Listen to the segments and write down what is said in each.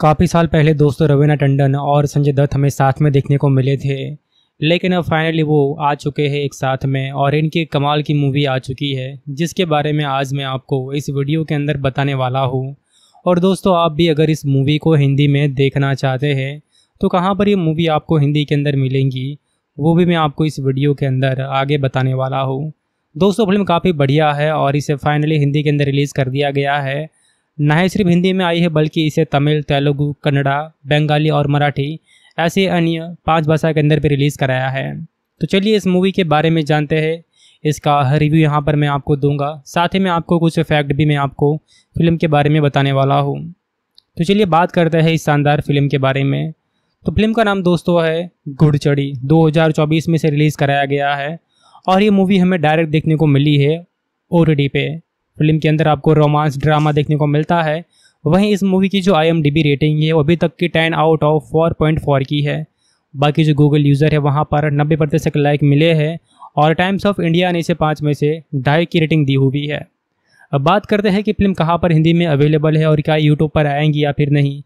काफ़ी साल पहले दोस्तों रवीना टंडन और संजय दत्त हमें साथ में देखने को मिले थे लेकिन अब फाइनली वो आ चुके हैं एक साथ में और इनकी कमाल की मूवी आ चुकी है जिसके बारे में आज मैं आपको इस वीडियो के अंदर बताने वाला हूँ और दोस्तों आप भी अगर इस मूवी को हिंदी में देखना चाहते हैं तो कहाँ पर ये मूवी आपको हिंदी के अंदर मिलेंगी वो भी मैं आपको इस वीडियो के अंदर आगे बताने वाला हूँ दोस्तों फिल्म काफ़ी बढ़िया है और इसे फाइनली हिंदी के अंदर रिलीज़ कर दिया गया है न ही सिर्फ हिंदी में आई है बल्कि इसे तमिल तेलुगु कन्नड़ा बंगाली और मराठी ऐसे अन्य पांच भाषा के अंदर भी रिलीज़ कराया है तो चलिए इस मूवी के बारे में जानते हैं इसका रिव्यू यहाँ पर मैं आपको दूंगा साथ ही मैं आपको कुछ फैक्ट भी मैं आपको फिल्म के बारे में बताने वाला हूँ तो चलिए बात करते हैं इस शानदार फिल्म के बारे में तो फिल्म का नाम दोस्तों है घुड़चड़ी 2024 में से रिलीज़ कराया गया है और ये मूवी हमें डायरेक्ट देखने को मिली है ओ पे फिल्म के अंदर आपको रोमांस ड्रामा देखने को मिलता है वहीं इस मूवी की जो आई रेटिंग है वो अभी तक की ten out of four point four की है बाकी जो गूगल यूज़र है वहाँ पर नब्बे प्रतिशत लाइक मिले हैं और टाइम्स ऑफ इंडिया ने इसे पाँच में से ढाई की रेटिंग दी हुई है अब बात करते हैं कि फिल्म कहाँ पर हिंदी में अवेलेबल है और क्या यूट्यूब पर आएंगी या फिर नहीं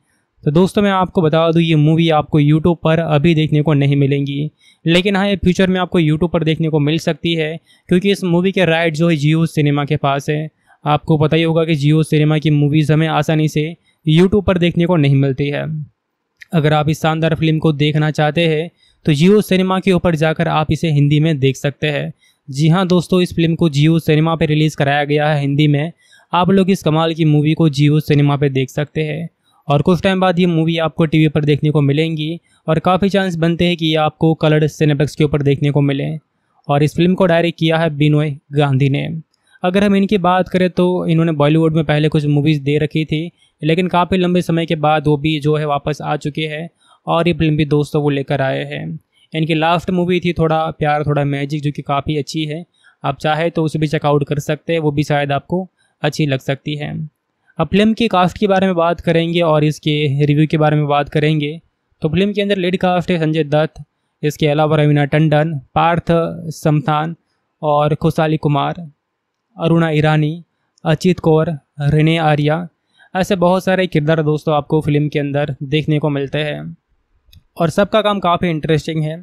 तो दोस्तों मैं आपको बता दूँ ये मूवी आपको यूट्यूब पर अभी देखने को नहीं मिलेंगी लेकिन हाँ ये फ्यूचर में आपको यूट्यूब पर देखने को मिल सकती है क्योंकि इस मूवी के राइट जो है जियो सिनेमा के पास है आपको पता ही होगा कि जियो सिनेमा की मूवीज़ हमें आसानी से यूट्यूब पर देखने को नहीं मिलती है अगर आप इस शानदार फिल्म को देखना चाहते हैं तो जियो सिनेमा के ऊपर जाकर आप इसे हिंदी में देख सकते हैं जी हाँ दोस्तों इस फिल्म को जियो सिनेमा पर रिलीज़ कराया गया है हिंदी में आप लोग इस कमाल की मूवी को जियो सिनेमा पर देख सकते हैं और कुछ टाइम बाद ये मूवी आपको टीवी पर देखने को मिलेंगी और काफ़ी चांस बनते हैं कि ये आपको कलर्ड सिनेप्लेक्स के ऊपर देखने को मिले और इस फिल्म को डायरेक्ट किया है बिनोय गांधी ने अगर हम इनकी बात करें तो इन्होंने बॉलीवुड में पहले कुछ मूवीज़ दे रखी थी लेकिन काफ़ी लंबे समय के बाद वो भी जो है वापस आ चुके हैं और ये फिल्म भी दोस्तों को लेकर आए हैं इनकी लास्ट मूवी थी थोड़ा प्यार थोड़ा मैजिक जो कि काफ़ी अच्छी है आप चाहे तो उसे भी चेकआउट कर सकते हैं वो भी शायद आपको अच्छी लग सकती है अब फिल्म की कास्ट के बारे में बात करेंगे और इसके रिव्यू के बारे में बात करेंगे तो फिल्म के अंदर लीड कास्ट है संजय दत्त इसके अलावा रवीना टंडन पार्थ समथान और खुशाली कुमार अरुणा ईरानी अचित कौर रिने आर्या ऐसे बहुत सारे किरदार दोस्तों आपको फिल्म के अंदर देखने को मिलते हैं और सबका काम काफ़ी इंटरेस्टिंग है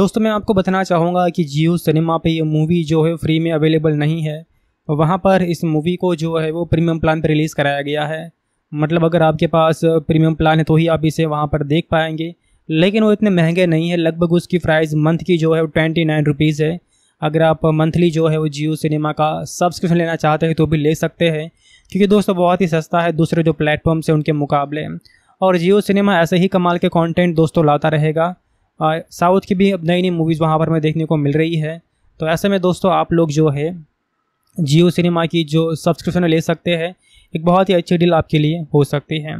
दोस्तों मैं आपको बताना चाहूँगा कि जियो सिनेमा पे ये मूवी जो है फ्री में अवेलेबल नहीं है वहाँ पर इस मूवी को जो है वो प्रीमियम प्लान पर रिलीज़ कराया गया है मतलब अगर आपके पास प्रीमियम प्लान है तो ही आप इसे वहाँ पर देख पाएंगे लेकिन वो इतने महंगे नहीं है लगभग उसकी प्राइस मंथ की जो है वो ट्वेंटी नाइन रुपीज़ है अगर आप मंथली जो है वो जियो सिनेमा का सब्सक्रिप्शन लेना चाहते हैं तो भी ले सकते हैं क्योंकि दोस्तों बहुत ही सस्ता है दूसरे जो प्लेटफॉर्म्स हैं उनके मुकाबले और जियो सिनेमा ऐसे ही कमाल के कंटेंट दोस्तों लाता रहेगा साउथ की भी नई नई मूवीज़ वहाँ पर हमें देखने को मिल रही है तो ऐसे में दोस्तों आप लोग जो है जियो सिनेमा की जो सब्सक्रिप्शन ले सकते हैं एक बहुत ही अच्छी डील आपके लिए हो सकती है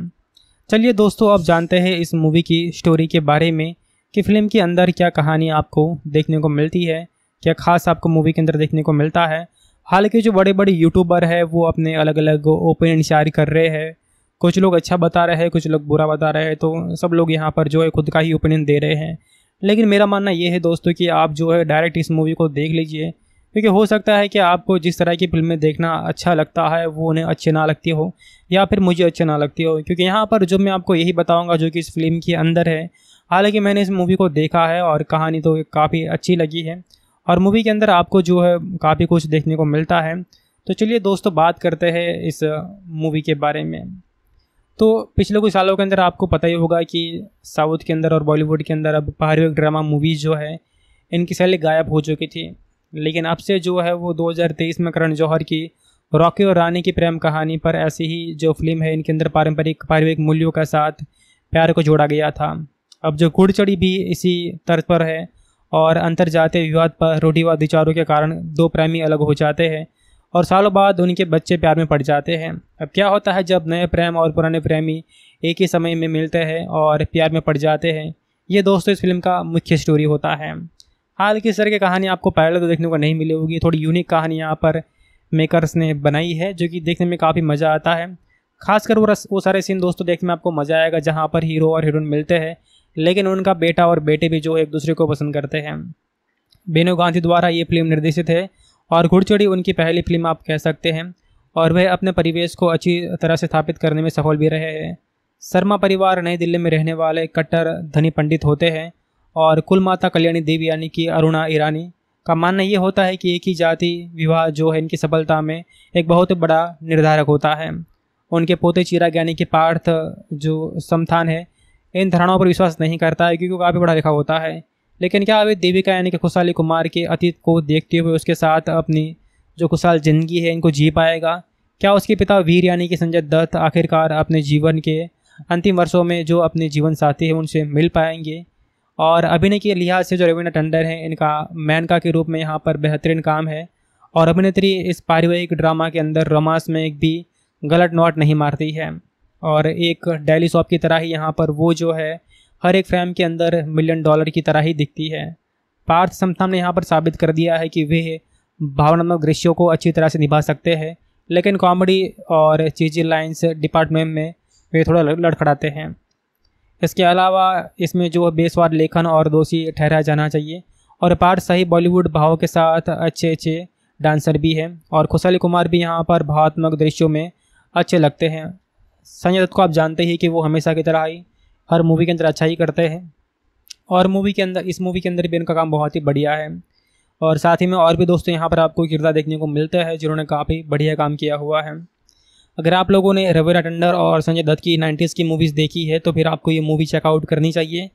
चलिए दोस्तों अब जानते हैं इस मूवी की स्टोरी के बारे में कि फिल्म के अंदर क्या कहानी आपको देखने को मिलती है क्या खास आपको मूवी के अंदर देखने को मिलता है हालांकि जो बड़े बड़े यूट्यूबर है वो अपने अलग अलग ओपिनियन शायर कर रहे हैं कुछ लोग अच्छा बता रहे हैं कुछ लोग बुरा बता रहे हैं तो सब लोग यहाँ पर जो है खुद का ही ओपिनियन दे रहे हैं लेकिन मेरा मानना ये है दोस्तों कि आप जो है डायरेक्ट इस मूवी को देख लीजिए क्योंकि हो सकता है कि आपको जिस तरह की फिल्में देखना अच्छा लगता है वो उन्हें अच्छे ना लगती हो या फिर मुझे अच्छे ना लगती हो क्योंकि यहाँ पर जो मैं आपको यही बताऊँगा जो कि इस फिल्म के अंदर है हालांकि मैंने इस मूवी को देखा है और कहानी तो काफ़ी अच्छी लगी है और मूवी के अंदर आपको जो है काफ़ी कुछ देखने को मिलता है तो चलिए दोस्तों बात करते हैं इस मूवी के बारे में तो पिछले कुछ सालों के अंदर आपको पता ही होगा कि साउथ के अंदर और बॉलीवुड के अंदर अब बाहरी ड्रामा मूवीज़ जो है इनकी सैली गायब हो चुकी थी लेकिन अब से जो है वो 2023 में करण जौहर की रॉकी और रानी की प्रेम कहानी पर ऐसी ही जो फिल्म है इनके अंदर पारंपरिक पारिवारिक मूल्यों के साथ प्यार को जोड़ा गया था अब जो घुड़चड़ी भी इसी तर्ज पर है और अंतर जातीय विवाद पर रूढ़िवाद विचारों के कारण दो प्रेमी अलग हो जाते हैं और सालों बाद उनके बच्चे प्यार में पड़ जाते हैं अब क्या होता है जब नए प्रेम और पुराने प्रेमी एक ही समय में मिलते हैं और प्यार में पड़ जाते हैं ये दोस्तों इस फिल्म का मुख्य स्टोरी होता है हाल की सर की कहानी आपको पहले तो देखने को नहीं मिली होगी थोड़ी यूनिक कहानी यहाँ पर मेकर्स ने बनाई है जो कि देखने में काफ़ी मज़ा आता है खासकर वो रस वो सारे सीन दोस्तों देखने में आपको मज़ा आएगा जहाँ पर हीरो और हीरोइन मिलते हैं लेकिन उनका बेटा और बेटे भी जो एक दूसरे को पसंद करते हैं बेनो गांधी द्वारा ये फिल्म निर्देशित है और घुड़चड़ी उनकी पहली फिल्म आप कह सकते हैं और वह अपने परिवेश को अच्छी तरह से स्थापित करने में सफल भी रहे हैं शर्मा परिवार नई दिल्ली में रहने वाले कट्टर धनी पंडित होते हैं और कुल माता कल्याणी देवी यानी कि अरुणा ईरानी का मानना ये होता है कि एक ही जाति विवाह जो है इनकी सफलता में एक बहुत बड़ा निर्धारक होता है उनके पोते चिराग ज्ञानी कि पार्थ जो समथान है इन धारणाओं पर विश्वास नहीं करता है क्योंकि वो काफ़ी पढ़ा लिखा होता है लेकिन क्या अभी देविका यानी कि खुशहाली कुमार के अतीत को देखते हुए उसके साथ अपनी जो खुशहाल जिंदगी है इनको जी पाएगा क्या उसके पिता वीर यानी कि संजय दत्त आखिरकार अपने जीवन के अंतिम वर्षों में जो अपने जीवन साथी हैं उनसे मिल पाएंगे और अभिनय के लिहाज से जो रविंद्र टंडन है इनका मैनका के रूप में यहाँ पर बेहतरीन काम है और अभिनेत्री इस पारिवारिक ड्रामा के अंदर रोमांस में एक भी गलत नोट नहीं मारती है और एक डेली शॉप की तरह ही यहाँ पर वो जो है हर एक फ्रेम के अंदर मिलियन डॉलर की तरह ही दिखती है पार्थ समथम ने यहाँ पर साबित कर दिया है कि वे भावनात्मक दृश्यों को अच्छी तरह से निभा सकते हैं लेकिन कॉमेडी और चीजी लाइन्स डिपार्टमेंट में वे थोड़ा लड़खड़ाते हैं इसके अलावा इसमें जो बेसवार लेखन और दोषी ठहराया जाना चाहिए और पार्थ सही बॉलीवुड भाव के साथ अच्छे अच्छे डांसर भी हैं और खुशाली कुमार भी यहाँ पर भावात्मक दृश्यों में अच्छे लगते हैं संजय दत्त को आप जानते ही कि वो हमेशा की तरह ही हर मूवी के अंदर अच्छा ही करते हैं और मूवी के अंदर इस मूवी के अंदर भी इनका काम बहुत ही बढ़िया है और साथ ही में और भी दोस्तों यहाँ पर आपको किरदार देखने को मिलता है जिन्होंने काफ़ी बढ़िया काम किया हुआ है अगर आप लोगों ने रविरा टंडर और संजय दत्त की नाइन्टीज़ की मूवीज़ देखी है तो फिर आपको ये मूवी चेकआउट करनी चाहिए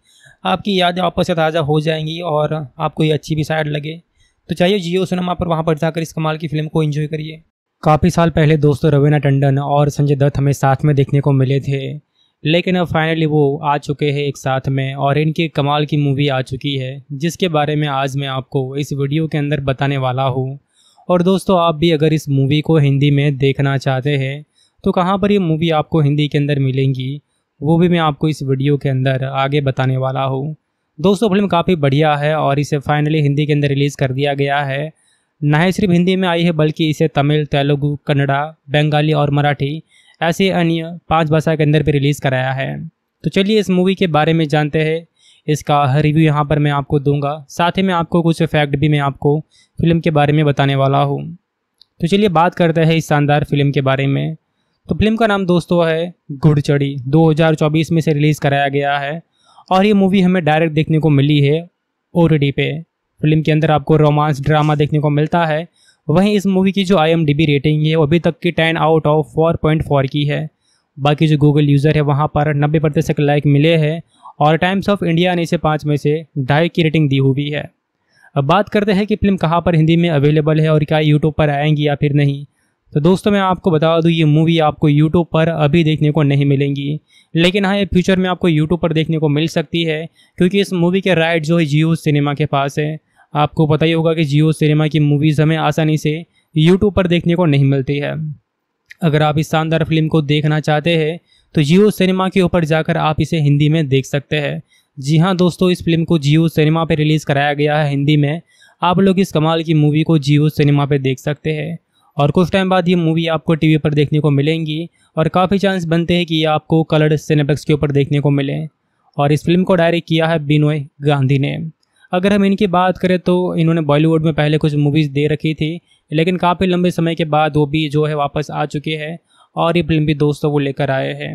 आपकी यादें आपस से ताज़ा हो जाएंगी और आपको ये अच्छी भी साइड लगे तो चाहिए जियो सिनेमा पर वहाँ पर जाकर इस कमाल की फिल्म को इन्जॉय करिए काफ़ी साल पहले दोस्तों रवीना टंडन और संजय दत्त हमें साथ में देखने को मिले थे लेकिन अब फाइनली वो आ चुके हैं एक साथ में और इनकी कमाल की मूवी आ चुकी है जिसके बारे में आज मैं आपको इस वीडियो के अंदर बताने वाला हूँ और दोस्तों आप भी अगर इस मूवी को हिंदी में देखना चाहते हैं तो कहाँ पर ये मूवी आपको हिंदी के अंदर मिलेंगी वो भी मैं आपको इस वीडियो के अंदर आगे बताने वाला हूँ दोस्तों फिल्म काफ़ी बढ़िया है और इसे फाइनली हिंदी के अंदर रिलीज़ कर दिया गया है ना ही सिर्फ हिंदी में आई है बल्कि इसे तमिल तेलुगु कन्नड़ा बंगाली और मराठी ऐसे अन्य पांच भाषा के अंदर भी रिलीज़ कराया है तो चलिए इस मूवी के बारे में जानते हैं इसका रिव्यू यहाँ पर मैं आपको दूंगा साथ ही मैं आपको कुछ फैक्ट भी मैं आपको फिल्म के बारे में बताने वाला हूँ तो चलिए बात करते हैं इस शानदार फिल्म के बारे में तो फिल्म का नाम दोस्तों है घुड़चड़ी 2024 में से रिलीज़ कराया गया है और ये मूवी हमें डायरेक्ट देखने को मिली है ओ पे फिल्म के अंदर आपको रोमांस ड्रामा देखने को मिलता है वहीं इस मूवी की जो आई रेटिंग है वो अभी तक की ten out of four point four की है बाकी जो गूगल यूज़र है वहाँ पर नब्बे प्रतिशत लाइक मिले हैं और टाइम्स ऑफ इंडिया ने इसे पाँच में से ढाई की रेटिंग दी हुई है अब बात करते हैं कि फिल्म कहाँ पर हिंदी में अवेलेबल है और क्या यूट्यूब पर आएंगी या फिर नहीं तो दोस्तों मैं आपको बता दूँ ये मूवी आपको यूट्यूब पर अभी देखने को नहीं मिलेंगी लेकिन हाँ ये फ्यूचर में आपको यूट्यूब पर देखने को मिल सकती है क्योंकि इस मूवी के राइट जो है जियो सिनेमा के पास है आपको पता ही होगा कि जियो सिनेमा की मूवीज़ हमें आसानी से यूट्यूब पर देखने को नहीं मिलती है अगर आप इस शानदार फिल्म को देखना चाहते हैं तो जियो सिनेमा के ऊपर जाकर आप इसे हिंदी में देख सकते हैं जी हाँ दोस्तों इस फिल्म को जियो सिनेमा पर रिलीज़ कराया गया है हिंदी में आप लोग इस कमाल की मूवी को जियो सिनेमा पर देख सकते हैं और कुछ टाइम बाद ये मूवी आपको टीवी पर देखने को मिलेंगी और काफ़ी चांस बनते हैं कि ये आपको कलर्ड सिनेपेक्स के ऊपर देखने को मिले और इस फिल्म को डायरेक्ट किया है बिनोय गांधी ने अगर हम इनकी बात करें तो इन्होंने बॉलीवुड में पहले कुछ मूवीज़ दे रखी थी लेकिन काफ़ी लंबे समय के बाद वो भी जो है वापस आ चुके हैं और ये फिल्म भी दोस्तों वो लेकर आए हैं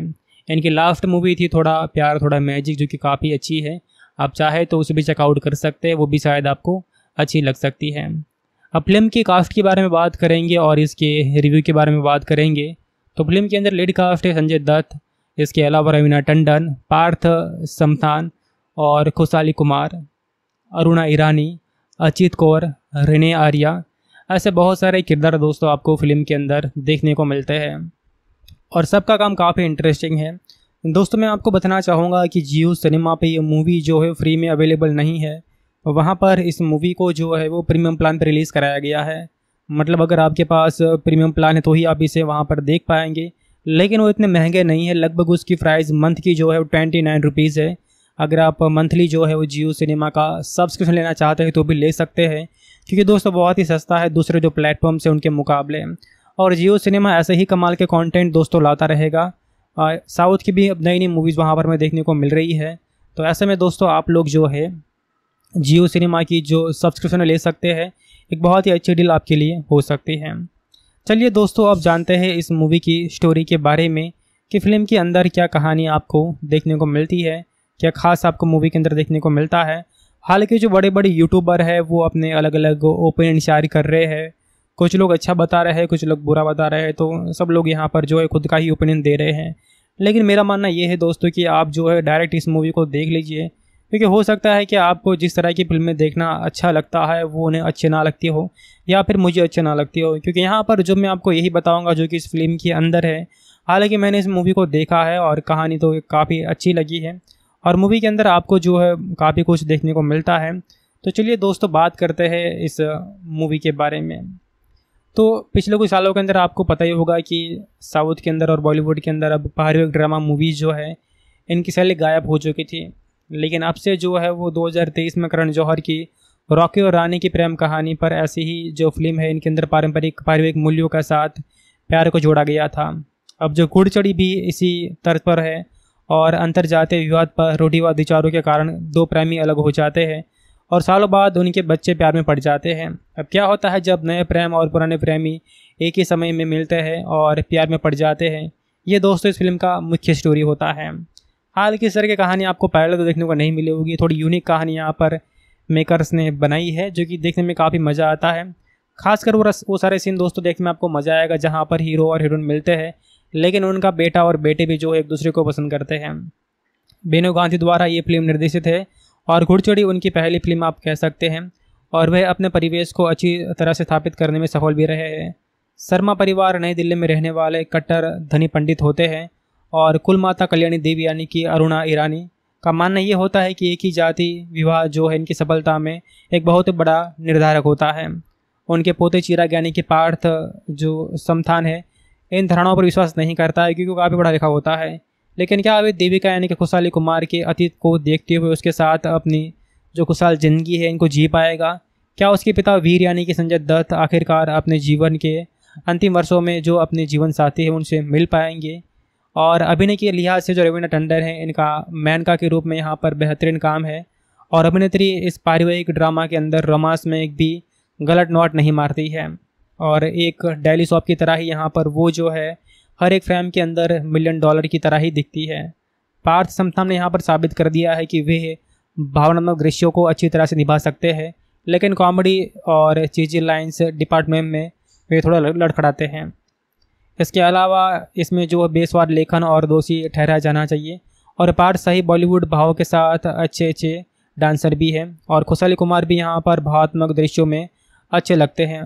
इनकी लास्ट मूवी थी थोड़ा प्यार थोड़ा मैजिक जो कि काफ़ी अच्छी है आप चाहे तो उसे भी चेकआउट कर सकते हैं वो भी शायद आपको अच्छी लग सकती है अब फिल्म की कास्ट के बारे में बात करेंगे और इसके रिव्यू के बारे में बात करेंगे तो फिल्म के अंदर लेड कास्ट है संजय दत्त इसके अलावा रवीना टंडन पार्थ समथान और खुशाली कुमार अरुणा ईरानी अचित कौर रिने आर्या ऐसे बहुत सारे किरदार दोस्तों आपको फिल्म के अंदर देखने को मिलते हैं और सबका काम काफ़ी इंटरेस्टिंग है दोस्तों मैं आपको बताना चाहूँगा कि जियो सिनेमा पे ये मूवी जो है फ्री में अवेलेबल नहीं है वहाँ पर इस मूवी को जो है वो प्रीमियम प्लान पर रिलीज़ कराया गया है मतलब अगर आपके पास प्रीमियम प्लान है तो ही आप इसे वहाँ पर देख पाएंगे लेकिन वो इतने महंगे नहीं है लगभग उसकी प्राइस मंथ की जो है वो ट्वेंटी नाइन रुपीज़ है अगर आप मंथली जो है वो जियो सिनेमा का सब्सक्रिप्शन लेना चाहते हैं तो भी ले सकते हैं क्योंकि दोस्तों बहुत ही सस्ता है दूसरे जो प्लेटफॉर्म्स हैं उनके मुकाबले और जियो सिनेमा ऐसे ही कमाल के कंटेंट दोस्तों लाता रहेगा साउथ की भी अब नई नई मूवीज़ वहाँ पर हमें देखने को मिल रही है तो ऐसे में दोस्तों आप लोग जो है जियो सिनेमा की जो सब्सक्रिप्शन ले सकते हैं एक बहुत ही अच्छी डील आपके लिए हो सकती है चलिए दोस्तों अब जानते हैं इस मूवी की स्टोरी के बारे में कि फिल्म के अंदर क्या कहानी आपको देखने को मिलती है क्या खास आपको मूवी के अंदर देखने को मिलता है हालांकि जो बड़े बड़े यूट्यूबर है वो अपने अलग अलग ओपिनियन शायर कर रहे हैं कुछ लोग अच्छा बता रहे हैं कुछ लोग बुरा बता रहे हैं तो सब लोग यहाँ पर जो है खुद का ही ओपिनियन दे रहे हैं लेकिन मेरा मानना ये है दोस्तों कि आप जो है डायरेक्ट इस मूवी को देख लीजिए क्योंकि हो सकता है कि आपको जिस तरह की फिल्में देखना अच्छा लगता है वो उन्हें अच्छे ना लगती हो या फिर मुझे अच्छे ना लगती हो क्योंकि यहाँ पर जो मैं आपको यही बताऊँगा जो कि इस फिल्म के अंदर है हालांकि मैंने इस मूवी को देखा है और कहानी तो काफ़ी अच्छी लगी है और मूवी के अंदर आपको जो है काफ़ी कुछ देखने को मिलता है तो चलिए दोस्तों बात करते हैं इस मूवी के बारे में तो पिछले कुछ सालों के अंदर आपको पता ही होगा कि साउथ के अंदर और बॉलीवुड के अंदर अब बाहरी ड्रामा मूवीज़ जो है इनकी सैली गायब हो चुकी थी लेकिन अब से जो है वो 2023 में करण जौहर की रॉकी और रानी की प्रेम कहानी पर ऐसी ही जो फिल्म है इनके अंदर पारंपरिक पारिवारिक मूल्यों के साथ प्यार को जोड़ा गया था अब जो घुड़चड़ी भी इसी तर्ज पर है और अंतर जातीय विवाद पर रूढ़िवाद विचारों के कारण दो प्रेमी अलग हो जाते हैं और सालों बाद उनके बच्चे प्यार में पड़ जाते हैं अब क्या होता है जब नए प्रेम और पुराने प्रेमी एक ही समय में मिलते हैं और प्यार में पड़ जाते हैं ये दोस्तों इस फिल्म का मुख्य स्टोरी होता है हाल की सर की कहानी आपको पहले तो देखने को नहीं मिली होगी थोड़ी यूनिक कहानी यहाँ पर मेकर्स ने बनाई है जो कि देखने में काफ़ी मज़ा आता है खासकर वो रस वो सारे सीन दोस्तों देखने में आपको मज़ा आएगा जहाँ पर हीरो और हीरोइन मिलते हैं लेकिन उनका बेटा और बेटे भी जो एक दूसरे को पसंद करते हैं बेनू गांधी द्वारा ये फिल्म निर्देशित है और घुड़चड़ी उनकी पहली फिल्म आप कह सकते हैं और वह अपने परिवेश को अच्छी तरह से स्थापित करने में सफल भी रहे हैं शर्मा परिवार नई दिल्ली में रहने वाले कट्टर धनी पंडित होते हैं और कुल माता कल्याणी देवी यानी कि अरुणा ईरानी का मानना ये होता है कि एक ही जाति विवाह जो है इनकी सफलता में एक बहुत बड़ा निर्धारक होता है उनके पोते चिराग यानी के पार्थ जो समथान है इन धारणाओं पर विश्वास नहीं करता है क्योंकि काफ़ी पढ़ा लिखा होता है लेकिन क्या अभी देविका यानी कि खुशहाली कुमार के अतीत को देखते हुए उसके साथ अपनी जो खुशहाल ज़िंदगी है इनको जी पाएगा क्या उसके पिता वीर यानी कि संजय दत्त आखिरकार अपने जीवन के अंतिम वर्षों में जो अपने जीवन साथी हैं उनसे मिल पाएंगे और अभिनय के लिहाज से जो रविंद्र टंडन है इनका मैनका के रूप में यहाँ पर बेहतरीन काम है और अभिनेत्री इस पारिवारिक ड्रामा के अंदर रोमांस में एक भी गलत नोट नहीं मारती है और एक डेली शॉप की तरह ही यहाँ पर वो जो है हर एक फ्रेम के अंदर मिलियन डॉलर की तरह ही दिखती है पार्थ समथम ने यहाँ पर साबित कर दिया है कि वे भावनात्मक दृश्यों को अच्छी तरह से निभा सकते हैं लेकिन कॉमेडी और चीजी लाइन्स डिपार्टमेंट में वे थोड़ा लड़खड़ाते हैं इसके अलावा इसमें जो बेसवार लेखन और दोषी ठहराया जाना चाहिए और पार्थ सही बॉलीवुड भाव के साथ अच्छे अच्छे डांसर भी हैं और खुशाली कुमार भी यहाँ पर भावात्मक दृश्यों में अच्छे लगते हैं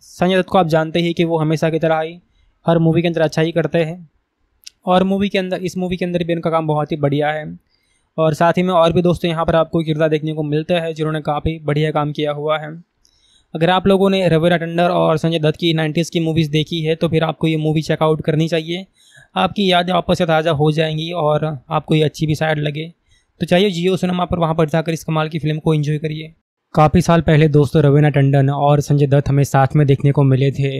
संजय दत्त को आप जानते ही कि वो हमेशा की तरह ही हर मूवी के अंदर अच्छा ही करते हैं और मूवी के अंदर इस मूवी के अंदर भी इनका काम बहुत ही बढ़िया है और साथ ही में और भी दोस्तों यहाँ पर आपको किरदार देखने को मिलते हैं जिन्होंने काफ़ी बढ़िया काम किया हुआ है अगर आप लोगों ने रवेरा टंडर और संजय दत्त की नाइन्टीज़ की मूवीज़ देखी है तो फिर आपको ये मूवी चेकआउट करनी चाहिए आपकी यादें आपस से ताज़ा हो जाएंगी और आपको ये अच्छी भी साइड लगे तो चाहिए जियो सिनेमा पर वहाँ पर जाकर इस कमाल की फिल्म को इन्जॉय करिए काफ़ी साल पहले दोस्तों रवीना टंडन और संजय दत्त हमें साथ में देखने को मिले थे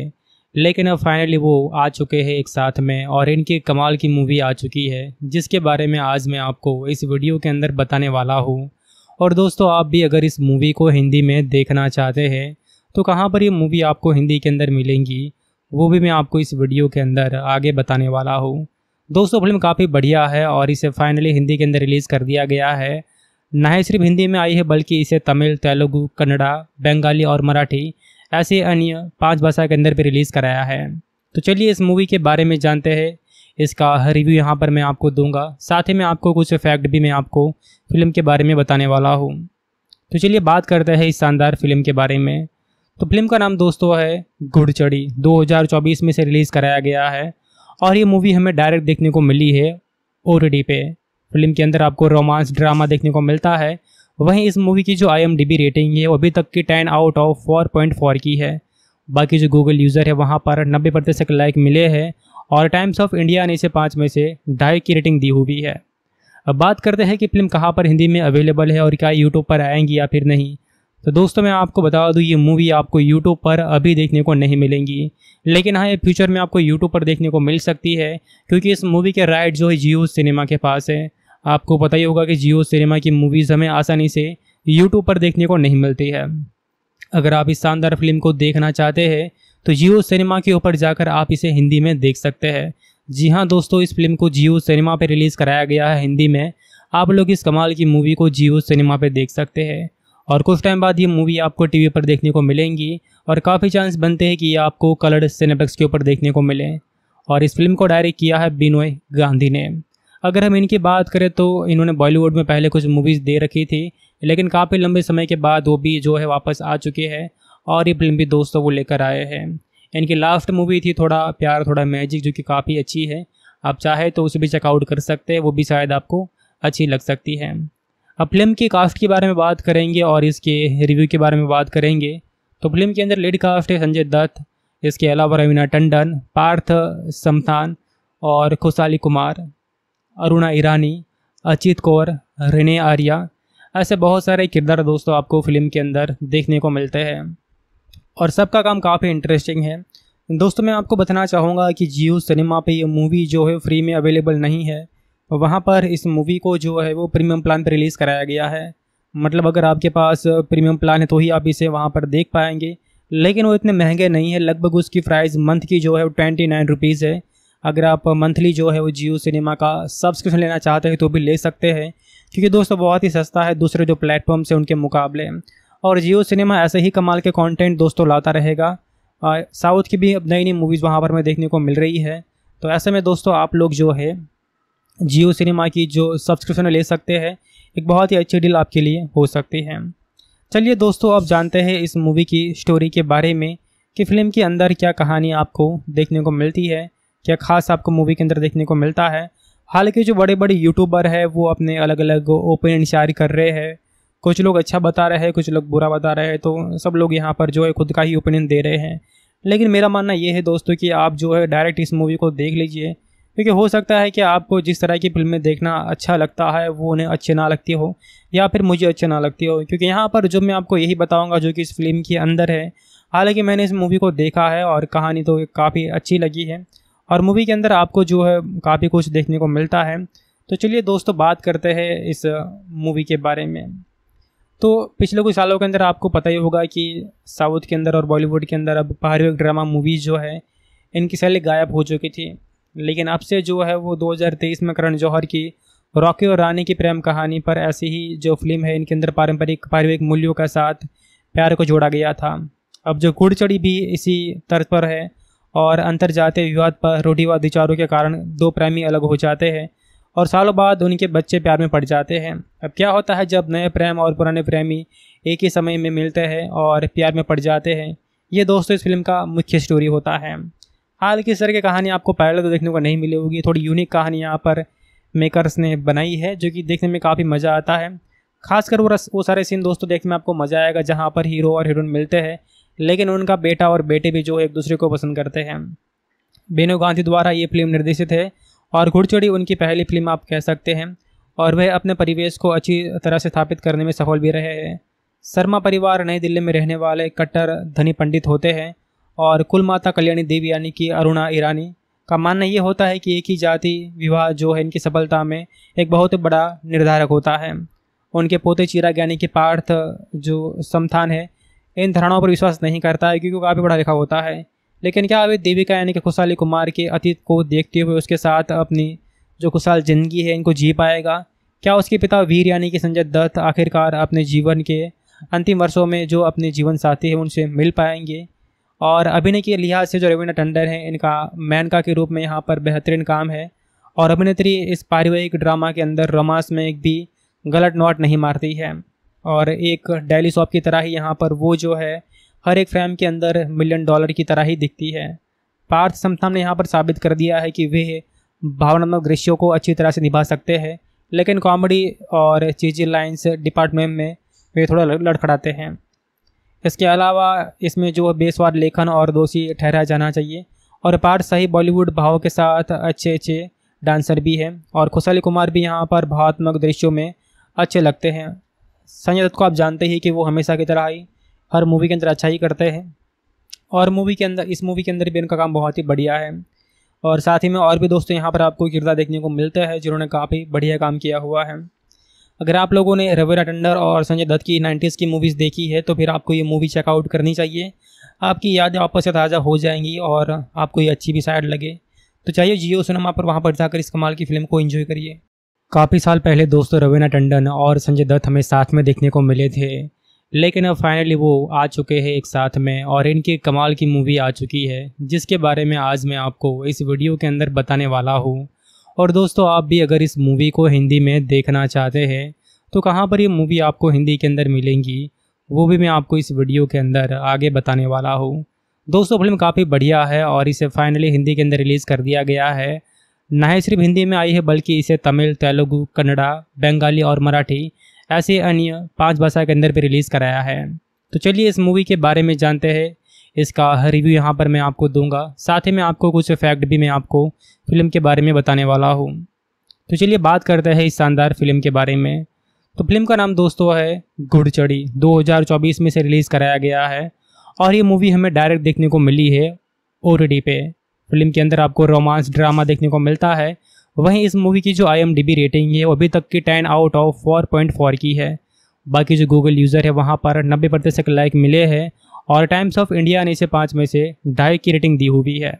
लेकिन अब फाइनली वो आ चुके हैं एक साथ में और इनकी कमाल की मूवी आ चुकी है जिसके बारे में आज मैं आपको इस वीडियो के अंदर बताने वाला हूँ और दोस्तों आप भी अगर इस मूवी को हिंदी में देखना चाहते हैं तो कहाँ पर ये मूवी आपको हिंदी के अंदर मिलेंगी वो भी मैं आपको इस वीडियो के अंदर आगे बताने वाला हूँ दोस्तों फिल्म काफ़ी बढ़िया है और इसे फाइनली हिंदी के अंदर रिलीज़ कर दिया गया है न सिर्फ हिंदी में आई है बल्कि इसे तमिल तेलुगु कन्नड़ा बंगाली और मराठी ऐसे अन्य पांच भाषा के अंदर भी रिलीज़ कराया है तो चलिए इस मूवी के बारे में जानते हैं इसका रिव्यू यहाँ पर मैं आपको दूंगा साथ ही मैं आपको कुछ फैक्ट भी मैं आपको फिल्म के बारे में बताने वाला हूँ तो चलिए बात करते हैं इस शानदार फिल्म के बारे में तो फिल्म का नाम दोस्तों है घुड़चड़ी 2024 में से रिलीज़ कराया गया है और ये मूवी हमें डायरेक्ट देखने को मिली है ओ पे फिल्म के अंदर आपको रोमांस ड्रामा देखने को मिलता है वहीं इस मूवी की जो आई रेटिंग है वो अभी तक की ten out of four point four की है बाकी जो गूगल यूज़र है वहाँ पर नब्बे प्रतिशत लाइक मिले हैं और टाइम्स ऑफ इंडिया ने इसे पाँच में से ढाई की रेटिंग दी हुई है अब बात करते हैं कि फिल्म कहाँ पर हिंदी में अवेलेबल है और क्या यूट्यूब पर आएंगी या फिर नहीं तो दोस्तों मैं आपको बता दूँ ये मूवी आपको यूट्यूब पर अभी देखने को नहीं मिलेंगी लेकिन हाँ ये फ्यूचर में आपको यूट्यूब पर देखने को मिल सकती है क्योंकि इस मूवी के राइट जो है जियो सिनेमा के पास है आपको पता ही होगा कि जियो सिनेमा की मूवीज़ हमें आसानी से यूट्यूब पर देखने को नहीं मिलती है अगर आप इस शानदार फिल्म को देखना चाहते हैं तो जियो सिनेमा के ऊपर जाकर आप इसे हिंदी में देख सकते हैं जी हाँ दोस्तों इस फिल्म को जियो सिनेमा पर रिलीज़ कराया गया है हिंदी में आप लोग इस कमाल की मूवी को जियो सिनेमा पर देख सकते हैं और कुछ टाइम बाद ये मूवी आपको टीवी पर देखने को मिलेंगी और काफ़ी चांस बनते हैं कि ये आपको कलर्ड सिनेप्लेक्स के ऊपर देखने को मिले और इस फिल्म को डायरेक्ट किया है बिनोय गांधी ने अगर हम इनकी बात करें तो इन्होंने बॉलीवुड में पहले कुछ मूवीज़ दे रखी थी लेकिन काफ़ी लंबे समय के बाद वो भी जो है वापस आ चुके हैं और ये फिल्म भी दोस्तों को लेकर आए हैं इनकी लास्ट मूवी थी थोड़ा प्यार थोड़ा मैजिक जो कि काफ़ी अच्छी है आप चाहे तो उसे भी चेकआउट कर सकते हैं वो भी शायद आपको अच्छी लग सकती है अब फिल्म की कास्ट के बारे में बात करेंगे और इसके रिव्यू के बारे में बात करेंगे तो फिल्म के अंदर लेड कास्ट है संजय दत्त इसके अलावा रवीना टंडन पार्थ समथान और खुशाली कुमार अरुणा ईरानी अचित कौर रिने आर्या ऐसे बहुत सारे किरदार दोस्तों आपको फिल्म के अंदर देखने को मिलते हैं और सबका काम काफ़ी इंटरेस्टिंग है दोस्तों मैं आपको बताना चाहूँगा कि जियो सिनेमा पे ये मूवी जो है फ्री में अवेलेबल नहीं है वहाँ पर इस मूवी को जो है वो प्रीमियम प्लान पर रिलीज़ कराया गया है मतलब अगर आपके पास प्रीमियम प्लान है तो ही आप इसे वहाँ पर देख पाएंगे लेकिन वो इतने महंगे नहीं है लगभग उसकी प्राइस मंथ की जो है वो ट्वेंटी नाइन रुपीज़ है अगर आप मंथली जो है वो जियो सिनेमा का सब्सक्रिप्शन लेना चाहते हैं तो भी ले सकते हैं क्योंकि दोस्तों बहुत ही सस्ता है दूसरे जो प्लेटफॉर्म्स हैं उनके मुकाबले और जियो सिनेमा ऐसे ही कमाल के कंटेंट दोस्तों लाता रहेगा साउथ की भी अब नई नई मूवीज़ वहाँ पर हमें देखने को मिल रही है तो ऐसे में दोस्तों आप लोग जो है जियो सिनेमा की जो सब्सक्रिप्शन ले सकते हैं एक बहुत ही अच्छी डील आपके लिए हो सकती है चलिए दोस्तों आप जानते हैं इस मूवी की स्टोरी के बारे में कि फिल्म के अंदर क्या कहानी आपको देखने को मिलती है क्या खास आपको मूवी के अंदर देखने को मिलता है हालांकि जो बड़े बड़े यूट्यूबर है वो अपने अलग अलग ओपिनियन शायर कर रहे हैं कुछ लोग अच्छा बता रहे हैं कुछ लोग बुरा बता रहे हैं तो सब लोग यहाँ पर जो है खुद का ही ओपिनियन दे रहे हैं लेकिन मेरा मानना ये है दोस्तों कि आप जो है डायरेक्ट इस मूवी को देख लीजिए क्योंकि हो सकता है कि आपको जिस तरह की फिल्में देखना अच्छा लगता है वो उन्हें अच्छे ना लगती हो या फिर मुझे अच्छे ना लगती हो क्योंकि यहाँ पर जो मैं आपको यही बताऊँगा जो कि इस फिल्म के अंदर है हालांकि मैंने इस मूवी को देखा है और कहानी तो काफ़ी अच्छी लगी है और मूवी के अंदर आपको जो है काफ़ी कुछ देखने को मिलता है तो चलिए दोस्तों बात करते हैं इस मूवी के बारे में तो पिछले कुछ सालों के अंदर आपको पता ही होगा कि साउथ के अंदर और बॉलीवुड के अंदर अब बाहरी ड्रामा मूवीज़ जो है इनकी सैली गायब हो चुकी थी लेकिन अब से जो है वो 2023 में करण जौहर की रॉकी और रानी की प्रेम कहानी पर ऐसी ही जो फिल्म है इनके अंदर पारंपरिक पारिवारिक मूल्यों का साथ प्यार को जोड़ा गया था अब जो गुड़चड़ी भी इसी तर्ज पर है और अंतर जाते विवाद पर रूढ़िवाद विचारों के कारण दो प्रेमी अलग हो जाते हैं और सालों बाद उनके बच्चे प्यार में पड़ जाते हैं अब क्या होता है जब नए प्रेम और पुराने प्रेमी एक ही समय में मिलते हैं और प्यार में पड़ जाते हैं ये दोस्तों इस फिल्म का मुख्य स्टोरी होता है हाल की सर की कहानी आपको पहले तो देखने को नहीं मिली होगी थोड़ी यूनिक कहानी यहाँ पर मेकर्स ने बनाई है जो कि देखने में काफ़ी मज़ा आता है खासकर वो रस वो सारे सीन दोस्तों देखने में आपको मज़ा आएगा जहाँ पर हीरो और हीरोइन मिलते हैं लेकिन उनका बेटा और बेटी भी जो एक दूसरे को पसंद करते हैं बेनो गांधी द्वारा ये फिल्म निर्देशित है और घुड़चड़ी उनकी पहली फिल्म आप कह सकते हैं और वह अपने परिवेश को अच्छी तरह से स्थापित करने में सफल भी रहे हैं शर्मा परिवार नई दिल्ली में रहने वाले कट्टर धनी पंडित होते हैं और कुल माता कल्याणी देवी यानी कि अरुणा ईरानी का मानना ये होता है कि एक ही जाति विवाह जो है इनकी सफलता में एक बहुत बड़ा निर्धारक होता है उनके पोते चिरा ज्ञानी कि पार्थ जो समथान है इन धारणाओं पर विश्वास नहीं करता है क्योंकि काफ़ी बड़ा लिखा होता है लेकिन क्या अभी देविका यानी कि खुशहाली कुमार के अतीत को देखते हुए उसके साथ अपनी जो खुशहाल जिंदगी है इनको जी पाएगा क्या उसके पिता वीर यानी कि संजय दत्त आखिरकार अपने जीवन के अंतिम वर्षों में जो अपने जीवन साथी हैं उनसे मिल पाएंगे और अभिनय के लिहाज से जो रवीना टंडन है इनका मैनका के रूप में यहाँ पर बेहतरीन काम है और अभिनेत्री इस पारिवारिक ड्रामा के अंदर रोमांस में एक भी गलत नोट नहीं मारती है और एक डेली शॉप की तरह ही यहाँ पर वो जो है हर एक फ्रेम के अंदर मिलियन डॉलर की तरह ही दिखती है पार्थ समथम ने यहाँ पर साबित कर दिया है कि वे भावनात्मक दृश्यों को अच्छी तरह से निभा सकते हैं लेकिन कॉमेडी और चीजी लाइन्स डिपार्टमेंट में वे थोड़ा लड़खड़ाते हैं इसके अलावा इसमें जो बेसवार लेखन और दोषी ठहरा जाना चाहिए और पार्थ सही बॉलीवुड भाव के साथ अच्छे अच्छे डांसर भी हैं और खुशाली कुमार भी यहाँ पर भावात्मक दृश्यों में अच्छे लगते हैं संजय दत्त को आप जानते ही कि वो हमेशा की तरह ही हर मूवी के अंदर अच्छा ही करते हैं और मूवी के अंदर इस मूवी के अंदर भी इनका काम बहुत ही बढ़िया है और साथ ही में और भी दोस्तों यहाँ पर आपको किरदार देखने को मिलते हैं जिन्होंने काफ़ी बढ़िया काम किया हुआ है अगर आप लोगों ने रविरा टंडर और संजय दत्त की नाइन्टीज़ की मूवीज़ देखी है तो फिर आपको ये मूवी चेकआउट करनी चाहिए आपकी यादें आपस से ताज़ा हो जाएंगी और आपको ये अच्छी भी साइड लगे तो चाहिए जियो सिनेमा पर वहाँ पर जाकर इस कमाल की फिल्म को इन्जॉय करिए काफ़ी साल पहले दोस्तों रवीना टंडन और संजय दत्त हमें साथ में देखने को मिले थे लेकिन अब फाइनली वो आ चुके हैं एक साथ में और इनकी कमाल की मूवी आ चुकी है जिसके बारे में आज मैं आपको इस वीडियो के अंदर बताने वाला हूँ और दोस्तों आप भी अगर इस मूवी को हिंदी में देखना चाहते हैं तो कहाँ पर ये मूवी आपको हिंदी के अंदर मिलेंगी वो भी मैं आपको इस वीडियो के अंदर आगे बताने वाला हूँ दोस्तों फिल्म काफ़ी बढ़िया है और इसे फाइनली हिंदी के अंदर रिलीज़ कर दिया गया है न सिर्फ हिंदी में आई है बल्कि इसे तमिल तेलुगु कन्नड़ा बंगाली और मराठी ऐसे अन्य पांच भाषा के अंदर भी रिलीज़ कराया है तो चलिए इस मूवी के बारे में जानते हैं इसका रिव्यू यहाँ पर मैं आपको दूंगा साथ ही मैं आपको कुछ फैक्ट भी मैं आपको फिल्म के बारे में बताने वाला हूँ तो चलिए बात करते हैं इस शानदार फिल्म के बारे में तो फिल्म का नाम दोस्तों है घुड़चड़ी 2024 में से रिलीज़ कराया गया है और ये मूवी हमें डायरेक्ट देखने को मिली है ओ पे फिल्म के अंदर आपको रोमांस ड्रामा देखने को मिलता है वहीं इस मूवी की जो आई रेटिंग है वो अभी तक की ten out of four point four की है बाकी जो गूगल यूज़र है वहाँ पर नब्बे प्रतिशत लाइक मिले हैं और टाइम्स ऑफ इंडिया ने इसे पाँच में से ढाई की रेटिंग दी हुई है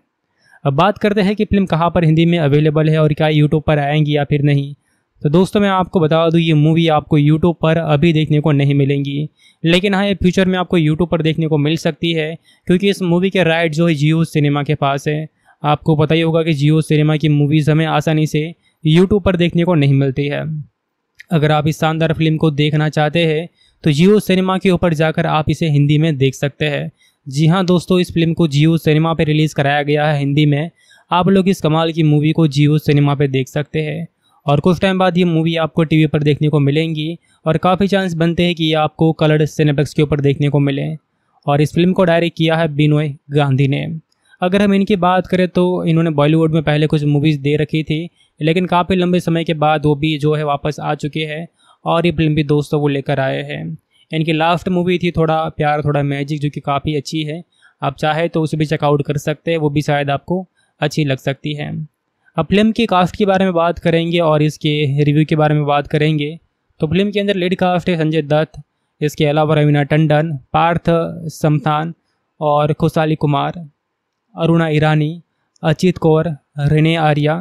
अब बात करते हैं कि फिल्म कहाँ पर हिंदी में अवेलेबल है और क्या यूट्यूब पर आएंगी या फिर नहीं तो दोस्तों मैं आपको बता दूँ ये मूवी आपको यूट्यूब पर अभी देखने को नहीं मिलेंगी लेकिन हाँ ये फ्यूचर में आपको यूट्यूब पर देखने को मिल सकती है क्योंकि इस मूवी के राइट जो है जियो सिनेमा के पास है आपको पता ही होगा कि जियो सिनेमा की मूवीज़ हमें आसानी से यूट्यूब पर देखने को नहीं मिलती है अगर आप इस शानदार फिल्म को देखना चाहते हैं तो जियो सिनेमा के ऊपर जाकर आप इसे हिंदी में देख सकते हैं जी हाँ दोस्तों इस फिल्म को जियो सिनेमा पर रिलीज़ कराया गया है हिंदी में आप लोग इस कमाल की मूवी को जियो सिनेमा पर देख सकते हैं और कुछ टाइम बाद ये मूवी आपको टीवी पर देखने को मिलेंगी और काफ़ी चांस बनते हैं कि ये आपको कलर्ड सिनेपेक्स के ऊपर देखने को मिले और इस फिल्म को डायरेक्ट किया है बिनोय गांधी ने अगर हम इनकी बात करें तो इन्होंने बॉलीवुड में पहले कुछ मूवीज़ दे रखी थी लेकिन काफ़ी लंबे समय के बाद वो भी जो है वापस आ चुके हैं और ये फिल्म भी दोस्तों को लेकर आए हैं इनकी लास्ट मूवी थी थोड़ा प्यार थोड़ा मैजिक जो कि काफ़ी अच्छी है आप चाहे तो उसे भी चेकआउट कर सकते हैं वो भी शायद आपको अच्छी लग सकती है अब फिल्म की कास्ट के बारे में बात करेंगे और इसके रिव्यू के बारे में बात करेंगे तो फिल्म के अंदर लीड कास्ट है संजय दत्त इसके अलावा रवीना टंडन पार्थ समथान और खुशाली कुमार अरुणा ईरानी अचित कौर रिने आर्या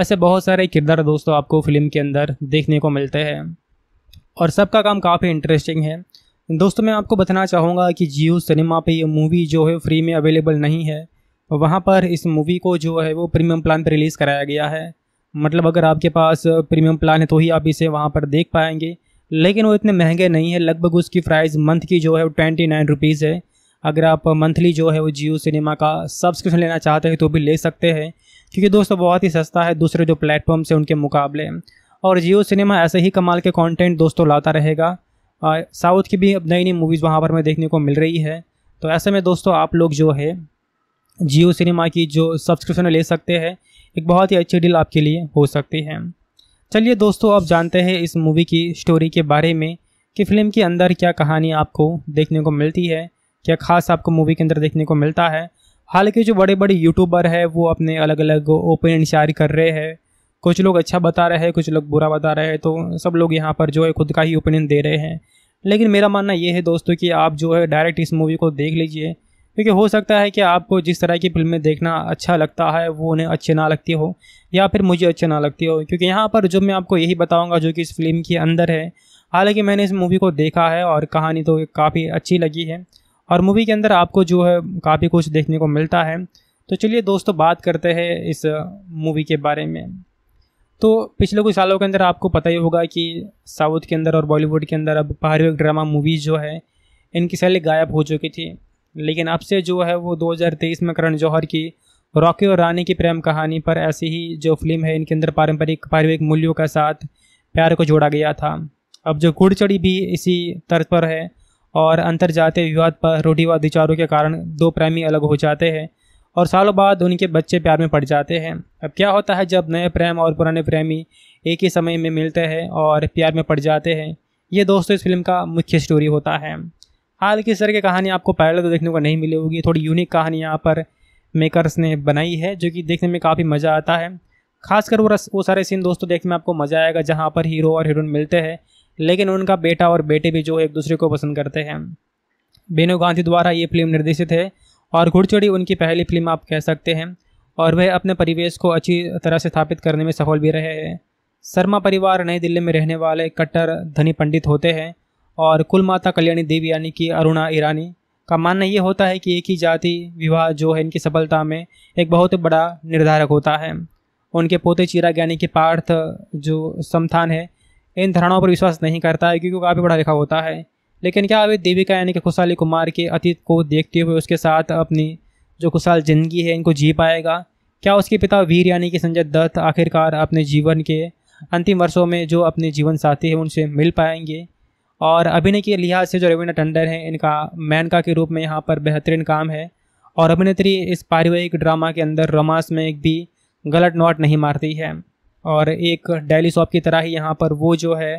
ऐसे बहुत सारे किरदार दोस्तों आपको फिल्म के अंदर देखने को मिलते हैं और सबका काम काफ़ी इंटरेस्टिंग है दोस्तों मैं आपको बताना चाहूँगा कि जियो सिनेमा पे ये मूवी जो है फ्री में अवेलेबल नहीं है वहाँ पर इस मूवी को जो है वो प्रीमियम प्लान पर रिलीज़ कराया गया है मतलब अगर आपके पास प्रीमियम प्लान है तो ही आप इसे वहाँ पर देख पाएंगे लेकिन वो इतने महंगे नहीं है लगभग उसकी प्राइस मंथ की जो है वो ट्वेंटी नाइन रुपीज़ है अगर आप मंथली जो है वो जियो सिनेमा का सब्सक्रिप्शन लेना चाहते हैं तो भी ले सकते हैं क्योंकि दोस्तों बहुत ही सस्ता है दूसरे जो प्लेटफॉर्म्स हैं उनके मुकाबले और जियो सिनेमा ऐसे ही कमाल के कंटेंट दोस्तों लाता रहेगा साउथ की भी नई नई मूवीज़ वहाँ पर हमें देखने को मिल रही है तो ऐसे में दोस्तों आप लोग जो है जियो सिनेमा की जो सब्सक्रिप्शन ले सकते हैं एक बहुत ही अच्छी डील आपके लिए हो सकती है चलिए दोस्तों अब जानते हैं इस मूवी की स्टोरी के बारे में कि फिल्म के अंदर क्या कहानी आपको देखने को मिलती है क्या खास आपको मूवी के अंदर देखने को मिलता है हालांकि जो बड़े बड़े यूट्यूबर है वो अपने अलग अलग ओपिनियन शायर कर रहे हैं कुछ लोग अच्छा बता रहे हैं कुछ लोग बुरा बता रहे हैं तो सब लोग यहाँ पर जो है खुद का ही ओपिनियन दे रहे हैं लेकिन मेरा मानना ये है दोस्तों कि आप जो है डायरेक्ट इस मूवी को देख लीजिए क्योंकि हो सकता है कि आपको जिस तरह की फिल्में देखना अच्छा लगता है वो उन्हें अच्छे ना लगती हो या फिर मुझे अच्छे ना लगती हो क्योंकि यहाँ पर जो मैं आपको यही बताऊँगा जो कि इस फिल्म के अंदर है हालांकि मैंने इस मूवी को देखा है और कहानी तो काफ़ी अच्छी लगी है और मूवी के अंदर आपको जो है काफ़ी कुछ देखने को मिलता है तो चलिए दोस्तों बात करते हैं इस मूवी के बारे में तो पिछले कुछ सालों के अंदर आपको पता ही होगा कि साउथ के अंदर और बॉलीवुड के अंदर अब पहाड़ी ड्रामा मूवीज़ जो है इनकी सैली गायब हो चुकी थी लेकिन अब से जो है वो 2023 में करण जौहर की रॉकी और रानी की प्रेम कहानी पर ऐसी ही जो फिल्म है इनके अंदर पारंपरिक पारिवारिक मूल्यों के साथ प्यार को जोड़ा गया था अब जो घुड़चड़ी भी इसी तर्ज पर है और अंतर जातीय विवाद पर रूढ़िवाद विचारों के कारण दो प्रेमी अलग हो जाते हैं और सालों बाद उनके बच्चे प्यार में पड़ जाते हैं अब क्या होता है जब नए प्रेम और पुराने प्रेमी एक ही समय में मिलते हैं और प्यार में पड़ जाते हैं ये दोस्तों इस फिल्म का मुख्य स्टोरी होता है हाल की सर की कहानी आपको पहले तो देखने को नहीं मिली होगी थोड़ी यूनिक कहानी यहाँ पर मेकर्स ने बनाई है जो कि देखने में काफ़ी मज़ा आता है खासकर वो रस वो सारे सीन दोस्तों देखने में आपको मज़ा आएगा जहाँ पर हीरो और हीरोइन मिलते हैं लेकिन उनका बेटा और बेटे भी जो एक दूसरे को पसंद करते हैं बेनो गांधी द्वारा ये फिल्म निर्देशित है और घुड़चड़ी उनकी पहली फिल्म आप कह सकते हैं और वह अपने परिवेश को अच्छी तरह से स्थापित करने में सफल भी रहे हैं शर्मा परिवार नई दिल्ली में रहने वाले कट्टर धनी पंडित होते हैं और कुल माता कल्याणी देवी यानी कि अरुणा ईरानी का मानना ये होता है कि एक ही जाति विवाह जो है इनकी सफलता में एक बहुत बड़ा निर्धारक होता है उनके पोते चिराग ज्ञानी कि पार्थ जो समथान है इन धारणाओं पर विश्वास नहीं करता है क्योंकि काफ़ी पढ़ा लिखा होता है लेकिन क्या अभी देविका यानी कि खुशहाली कुमार के अतीत को देखते हुए उसके साथ अपनी जो खुशहाल जिंदगी है इनको जी पाएगा क्या उसके पिता वीर यानी कि संजय दत्त आखिरकार अपने जीवन के अंतिम वर्षों में जो अपने जीवन साथी हैं उनसे मिल पाएंगे और अभिनय के लिहाज से जो रविंद्र टंडन है इनका मैनका के रूप में यहाँ पर बेहतरीन काम है और अभिनेत्री इस पारिवारिक ड्रामा के अंदर रोमांस में एक भी गलत नोट नहीं मारती है और एक डेली शॉप की तरह ही यहाँ पर वो जो है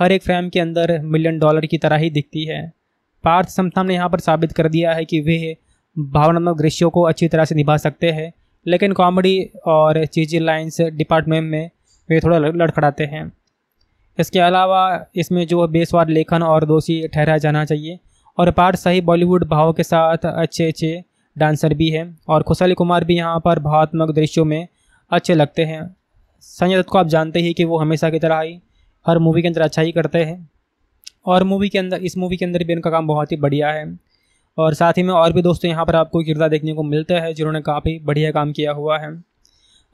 हर एक फ्रेम के अंदर मिलियन डॉलर की तरह ही दिखती है पार्थ समथम ने यहाँ पर साबित कर दिया है कि वे भावनात्मक दृश्यों को अच्छी तरह से निभा सकते हैं लेकिन कॉमेडी और चीजी लाइन्स डिपार्टमेंट में वे थोड़ा लड़खड़ाते हैं इसके अलावा इसमें जो बेसवार लेखन और दोषी ठहराया जाना चाहिए और पार्थ सही बॉलीवुड भाव के साथ अच्छे अच्छे डांसर भी हैं और खुशाली कुमार भी यहाँ पर भावात्मक दृश्यों में अच्छे लगते हैं संजय दत्त को आप जानते ही कि वो हमेशा की तरह ही हर मूवी के अंदर अच्छा ही करते हैं और मूवी के अंदर इस मूवी के अंदर भी इनका काम बहुत ही बढ़िया है और साथ ही में और भी दोस्तों यहाँ पर आपको किरदार देखने को मिलता है जिन्होंने काफ़ी बढ़िया काम किया हुआ है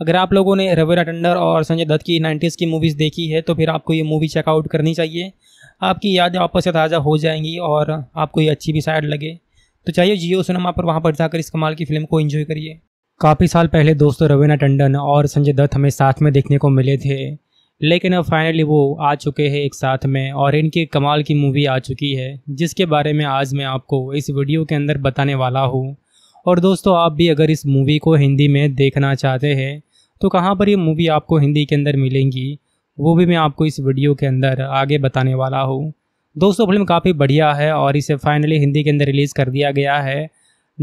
अगर आप लोगों ने रविरा टंडर और संजय दत्त की नाइन्टीज़ की मूवीज़ देखी है तो फिर आपको ये मूवी चेकआउट करनी चाहिए आपकी यादें आपस से ताज़ा हो जाएंगी और आपको ये अच्छी भी साइड लगे तो चाहिए जियो सिनेमा पर वहाँ पर जाकर इस कमाल की फिल्म को इन्जॉय करिए काफ़ी साल पहले दोस्तों रवीना टंडन और संजय दत्त हमें साथ में देखने को मिले थे लेकिन अब फाइनली वो आ चुके हैं एक साथ में और इनकी कमाल की मूवी आ चुकी है जिसके बारे में आज मैं आपको इस वीडियो के अंदर बताने वाला हूँ और दोस्तों आप भी अगर इस मूवी को हिंदी में देखना चाहते हैं तो कहाँ पर ये मूवी आपको हिंदी के अंदर मिलेंगी वो भी मैं आपको इस वीडियो के अंदर आगे बताने वाला हूँ दोस्तों फिल्म काफ़ी बढ़िया है और इसे फाइनली हिंदी के अंदर रिलीज़ कर दिया गया है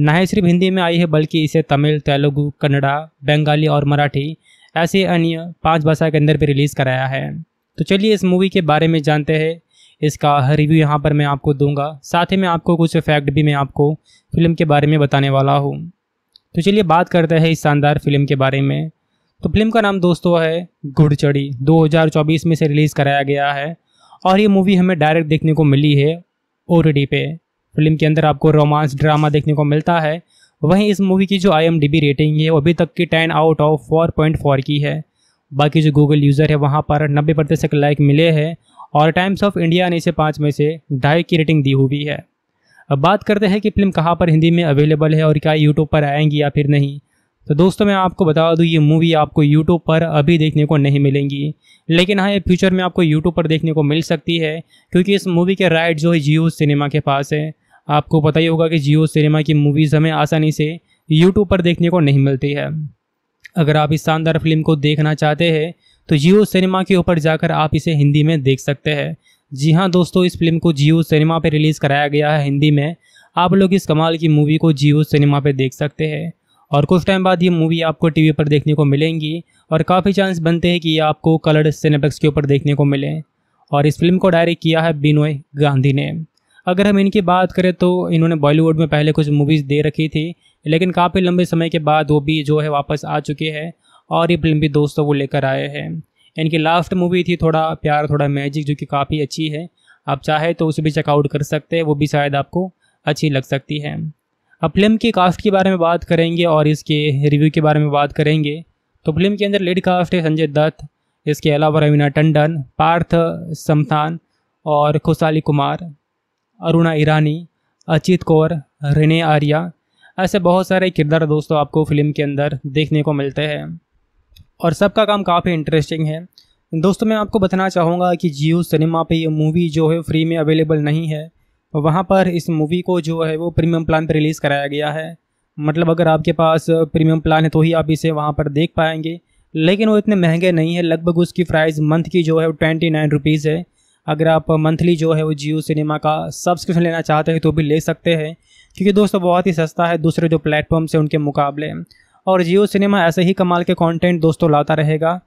ना ही सिर्फ हिंदी में आई है बल्कि इसे तमिल तेलुगु कन्नड़ा बंगाली और मराठी ऐसे अन्य पांच भाषा के अंदर भी रिलीज़ कराया है तो चलिए इस मूवी के बारे में जानते हैं इसका रिव्यू यहाँ पर मैं आपको दूंगा साथ ही मैं आपको कुछ फैक्ट भी मैं आपको फिल्म के बारे में बताने वाला हूँ तो चलिए बात करते हैं इस शानदार फिल्म के बारे में तो फिल्म का नाम दोस्तों है घुड़चड़ी 2024 में से रिलीज़ कराया गया है और ये मूवी हमें डायरेक्ट देखने को मिली है ओ पे फिल्म के अंदर आपको रोमांस ड्रामा देखने को मिलता है वहीं इस मूवी की जो आई रेटिंग है वो अभी तक की ten out of four point four की है बाकी जो गूगल यूज़र है वहाँ पर नब्बे प्रतिशत लाइक मिले हैं और टाइम्स ऑफ इंडिया ने इसे पाँच में से ढाई की रेटिंग दी हुई है अब बात करते हैं कि फिल्म कहाँ पर हिंदी में अवेलेबल है और क्या यूट्यूब पर आएंगी या फिर नहीं तो दोस्तों मैं आपको बता दूँ ये मूवी आपको यूट्यूब पर अभी देखने को नहीं मिलेंगी लेकिन हाँ ये फ्यूचर में आपको यूट्यूब पर देखने को मिल सकती है क्योंकि इस मूवी के राइट जो है जियो सिनेमा के पास है आपको पता ही होगा कि जियो सिनेमा की मूवीज़ हमें आसानी से यूट्यूब पर देखने को नहीं मिलती है अगर आप इस शानदार फिल्म को देखना चाहते हैं तो जियो सिनेमा के ऊपर जाकर आप इसे हिंदी में देख सकते हैं जी हाँ दोस्तों इस फिल्म को जियो सिनेमा पर रिलीज़ कराया गया है हिंदी में आप लोग इस कमाल की मूवी को जियो सिनेमा पर देख सकते हैं और कुछ टाइम बाद ये मूवी आपको टीवी पर देखने को मिलेंगी और काफ़ी चांस बनते हैं कि ये आपको कलर्ड सिनेप्लेक्स के ऊपर देखने को मिले और इस फिल्म को डायरेक्ट किया है बिनोय गांधी ने अगर हम इनकी बात करें तो इन्होंने बॉलीवुड में पहले कुछ मूवीज़ दे रखी थी लेकिन काफ़ी लंबे समय के बाद वो भी जो है वापस आ चुके हैं और ये फिल्म भी दोस्तों वो लेकर आए हैं इनकी लास्ट मूवी थी थोड़ा प्यार थोड़ा मैजिक जो कि काफ़ी अच्छी है आप चाहे तो उसे भी चेकआउट कर सकते हैं वो भी शायद आपको अच्छी लग सकती है अब फिल्म की कास्ट के बारे में बात करेंगे और इसके रिव्यू के बारे में बात करेंगे तो फिल्म के अंदर लेडी कास्ट है संजय दत्त इसके अलावा रवीना टंडन पार्थ समथान और खुशाली कुमार अरुणा ईरानी अचित कौर रिने आर्या ऐसे बहुत सारे किरदार दोस्तों आपको फिल्म के अंदर देखने को मिलते हैं और सबका काम काफ़ी इंटरेस्टिंग है दोस्तों मैं आपको बताना चाहूँगा कि जियो सिनेमा पे ये मूवी जो है फ्री में अवेलेबल नहीं है वहाँ पर इस मूवी को जो है वो प्रीमियम प्लान पर रिलीज़ कराया गया है मतलब अगर आपके पास प्रीमियम प्लान है तो ही आप इसे वहाँ पर देख पाएंगे लेकिन वो इतने महंगे नहीं है लगभग उसकी प्राइस मंथ की जो है वो ट्वेंटी नाइन रुपीज़ है अगर आप मंथली जो है वो जियो सिनेमा का सब्सक्रिप्शन लेना चाहते हैं तो भी ले सकते हैं क्योंकि दोस्तों बहुत ही सस्ता है दूसरे जो प्लेटफॉर्म्स हैं उनके मुकाबले और जियो सिनेमा ऐसे ही कमाल के कंटेंट दोस्तों लाता रहेगा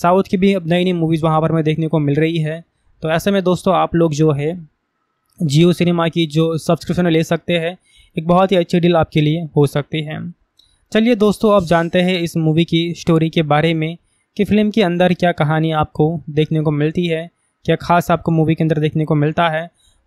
साउथ की भी अब नई नई मूवीज़ वहाँ पर हमें देखने को मिल रही है तो ऐसे में दोस्तों आप लोग जो है जियो सिनेमा की जो सब्सक्रिप्शन ले सकते हैं एक बहुत ही अच्छी डील आपके लिए हो सकती है चलिए दोस्तों अब जानते हैं इस मूवी की स्टोरी के बारे में कि फिल्म के अंदर क्या कहानी आपको देखने को मिलती है क्या खास आपको मूवी के अंदर देखने को मिलता है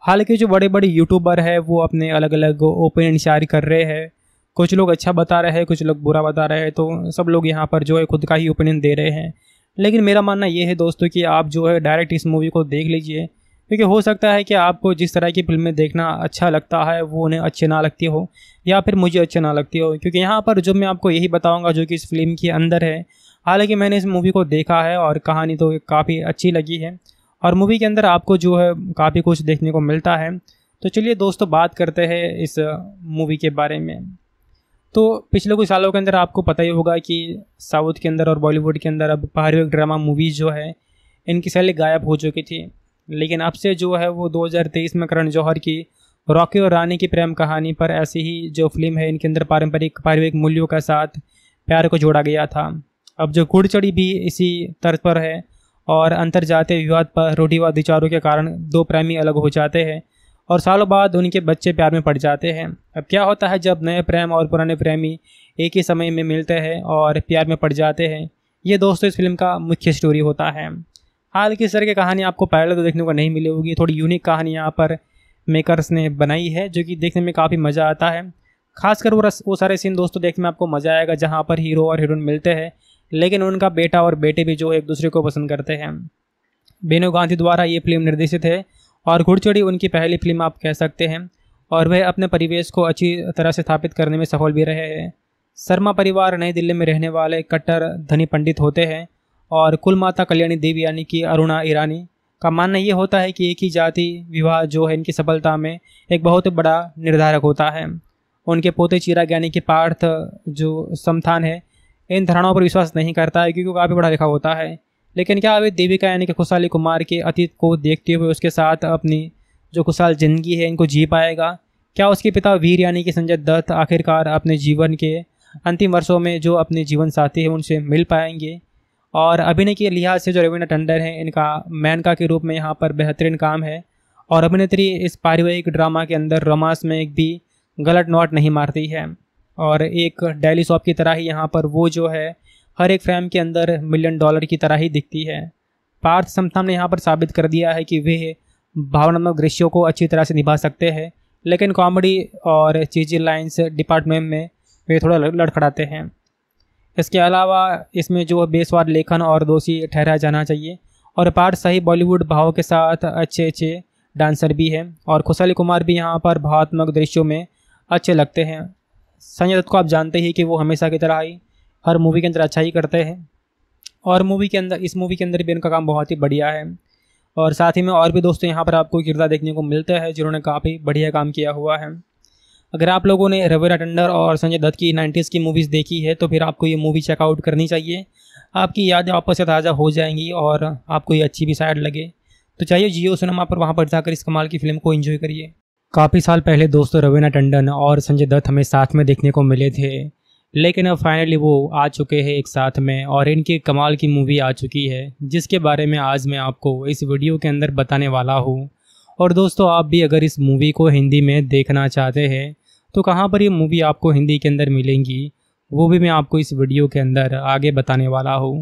हालांकि जो बड़े बड़े यूट्यूबर है वो अपने अलग अलग ओपिनियन शेयर कर रहे हैं कुछ लोग अच्छा बता रहे हैं कुछ लोग बुरा बता रहे हैं तो सब लोग यहाँ पर जो है खुद का ही ओपिनियन दे रहे हैं लेकिन मेरा मानना ये है दोस्तों कि आप जो है डायरेक्ट इस मूवी को देख लीजिए क्योंकि हो सकता है कि आपको जिस तरह की फिल्में देखना अच्छा लगता है वो उन्हें अच्छे ना लगती हो या फिर मुझे अच्छे ना लगती हो क्योंकि यहाँ पर जो मैं आपको यही बताऊँगा जो कि इस फिल्म के अंदर है हालांकि मैंने इस मूवी को देखा है और कहानी तो काफ़ी अच्छी लगी है और मूवी के अंदर आपको जो है काफ़ी कुछ देखने को मिलता है तो चलिए दोस्तों बात करते हैं इस मूवी के बारे में तो पिछले कुछ सालों के अंदर आपको पता ही होगा कि साउथ के अंदर और बॉलीवुड के अंदर अब बाहरी ड्रामा मूवीज़ जो है इनकी सैली गायब हो चुकी थी लेकिन अब से जो है वो 2023 में करण जौहर की रॉकी और रानी की प्रेम कहानी पर ऐसी ही जो फिल्म है इनके अंदर पारंपरिक पारिवारिक मूल्यों के साथ प्यार को जोड़ा गया था अब जो गुड़चड़ी भी इसी तर्ज पर है और अंतर जातीय विवाद पर रूढ़िवाद विचारों के कारण दो प्रेमी अलग हो जाते हैं और सालों बाद उनके बच्चे प्यार में पड़ जाते हैं अब क्या होता है जब नए प्रेम और पुराने प्रेमी एक ही समय में मिलते हैं और प्यार में पड़ जाते हैं ये दोस्तों इस फिल्म का मुख्य स्टोरी होता है हाल की सर की कहानी आपको पहले तो देखने को नहीं मिली होगी थोड़ी यूनिक कहानी यहाँ पर मेकर्स ने बनाई है जो कि देखने में काफ़ी मज़ा आता है खासकर वो रस वो सारे सीन दोस्तों देखने में आपको मज़ा आएगा जहाँ पर हीरो और हीरोइन मिलते हैं लेकिन उनका बेटा और बेटे भी जो एक दूसरे को पसंद करते हैं बेनू गांधी द्वारा ये फिल्म निर्देशित है और घुड़चड़ी उनकी पहली फिल्म आप कह सकते हैं और वह अपने परिवेश को अच्छी तरह से स्थापित करने में सफल भी रहे हैं शर्मा परिवार नई दिल्ली में रहने वाले कट्टर धनी पंडित होते हैं और कुल माता कल्याणी देवी यानी कि अरुणा ईरानी का मानना ये होता है कि एक ही जाति विवाह जो है इनकी सफलता में एक बहुत बड़ा निर्धारक होता है उनके पोते चिराग यानी के पार्थ जो समथान है इन धारणाओं पर विश्वास नहीं करता है क्योंकि काफ़ी पढ़ा लिखा होता है लेकिन क्या अभी देविका यानी कि खुशहाली कुमार के अतीत को देखते हुए उसके साथ अपनी जो खुशहाल ज़िंदगी है इनको जी पाएगा क्या उसके पिता वीर यानी कि संजय दत्त आखिरकार अपने जीवन के अंतिम वर्षों में जो अपने जीवन साथी हैं उनसे मिल पाएंगे और अभिनय के लिहाज से जो रविना टंडन है इनका मैनका के रूप में यहाँ पर बेहतरीन काम है और अभिनेत्री इस पारिवारिक ड्रामा के अंदर रोमांस में एक भी गलत नोट नहीं मारती है और एक डेली शॉप की तरह ही यहाँ पर वो जो है हर एक फ्रेम के अंदर मिलियन डॉलर की तरह ही दिखती है पार्थ समथम ने यहाँ पर साबित कर दिया है कि वे भावनात्मक दृश्यों को अच्छी तरह से निभा सकते हैं लेकिन कॉमेडी और चीजी लाइन्स डिपार्टमेंट में वे थोड़ा लड़खड़ाते हैं इसके अलावा इसमें जो बेसवार लेखन और दोषी ठहराया जाना चाहिए और पार्थ सही बॉलीवुड भाव के साथ अच्छे अच्छे डांसर भी हैं और खुशाली कुमार भी यहाँ पर भावात्मक दृश्यों में अच्छे लगते हैं संजय दत्त को आप जानते ही कि वो हमेशा की तरह ही हर मूवी के अंदर अच्छा ही करते हैं और मूवी के अंदर इस मूवी के अंदर भी इनका काम बहुत ही बढ़िया है और साथ ही में और भी दोस्तों यहाँ पर आपको किरदार देखने को मिलते हैं जिन्होंने काफ़ी बढ़िया काम किया हुआ है अगर आप लोगों ने रविरा टंडर और संजय दत्त की नाइन्टीज़ की मूवीज़ देखी है तो फिर आपको ये मूवी चेकआउट करनी चाहिए आपकी यादें आपस से ताज़ा हो जाएंगी और आपको ये अच्छी भी साइड लगे तो चाहिए जियो सिनेमा पर वहाँ पर जाकर इस कमाल की फिल्म को इन्जॉय करिए काफ़ी साल पहले दोस्तों रवीना टंडन और संजय दत्त हमें साथ में देखने को मिले थे लेकिन अब फाइनली वो आ चुके हैं एक साथ में और इनकी कमाल की मूवी आ चुकी है जिसके बारे में आज मैं आपको इस वीडियो के अंदर बताने वाला हूँ और दोस्तों आप भी अगर इस मूवी को हिंदी में देखना चाहते हैं तो कहाँ पर ये मूवी आपको हिंदी के अंदर मिलेंगी वो भी मैं आपको इस वीडियो के अंदर आगे बताने वाला हूँ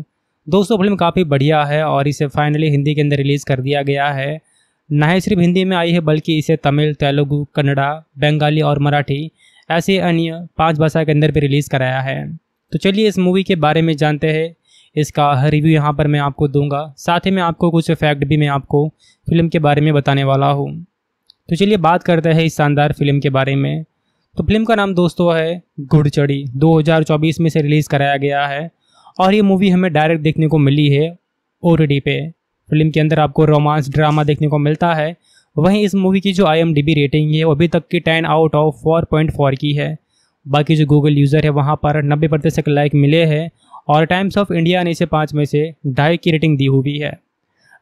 दोस्तों फिल्म काफ़ी बढ़िया है और इसे फाइनली हिंदी के अंदर रिलीज़ कर दिया गया है न सिर्फ हिंदी में आई है बल्कि इसे तमिल तेलुगु कन्नड़ा बंगाली और मराठी ऐसे अन्य पांच भाषा के अंदर भी रिलीज़ कराया है तो चलिए इस मूवी के बारे में जानते हैं इसका रिव्यू यहाँ पर मैं आपको दूंगा साथ ही मैं आपको कुछ फैक्ट भी मैं आपको फिल्म के बारे में बताने वाला हूँ तो चलिए बात करते हैं इस शानदार फिल्म के बारे में तो फिल्म का नाम दोस्तों है घुड़चड़ी 2024 में से रिलीज़ कराया गया है और ये मूवी हमें डायरेक्ट देखने को मिली है ओ पे फिल्म के अंदर आपको रोमांस ड्रामा देखने को मिलता है वहीं इस मूवी की जो आई रेटिंग है वो अभी तक की ten out of four point four की है बाकी जो गूगल यूज़र है वहाँ पर नब्बे प्रतिशत लाइक मिले हैं और टाइम्स ऑफ इंडिया ने इसे पाँच में से ढाई की रेटिंग दी हुई है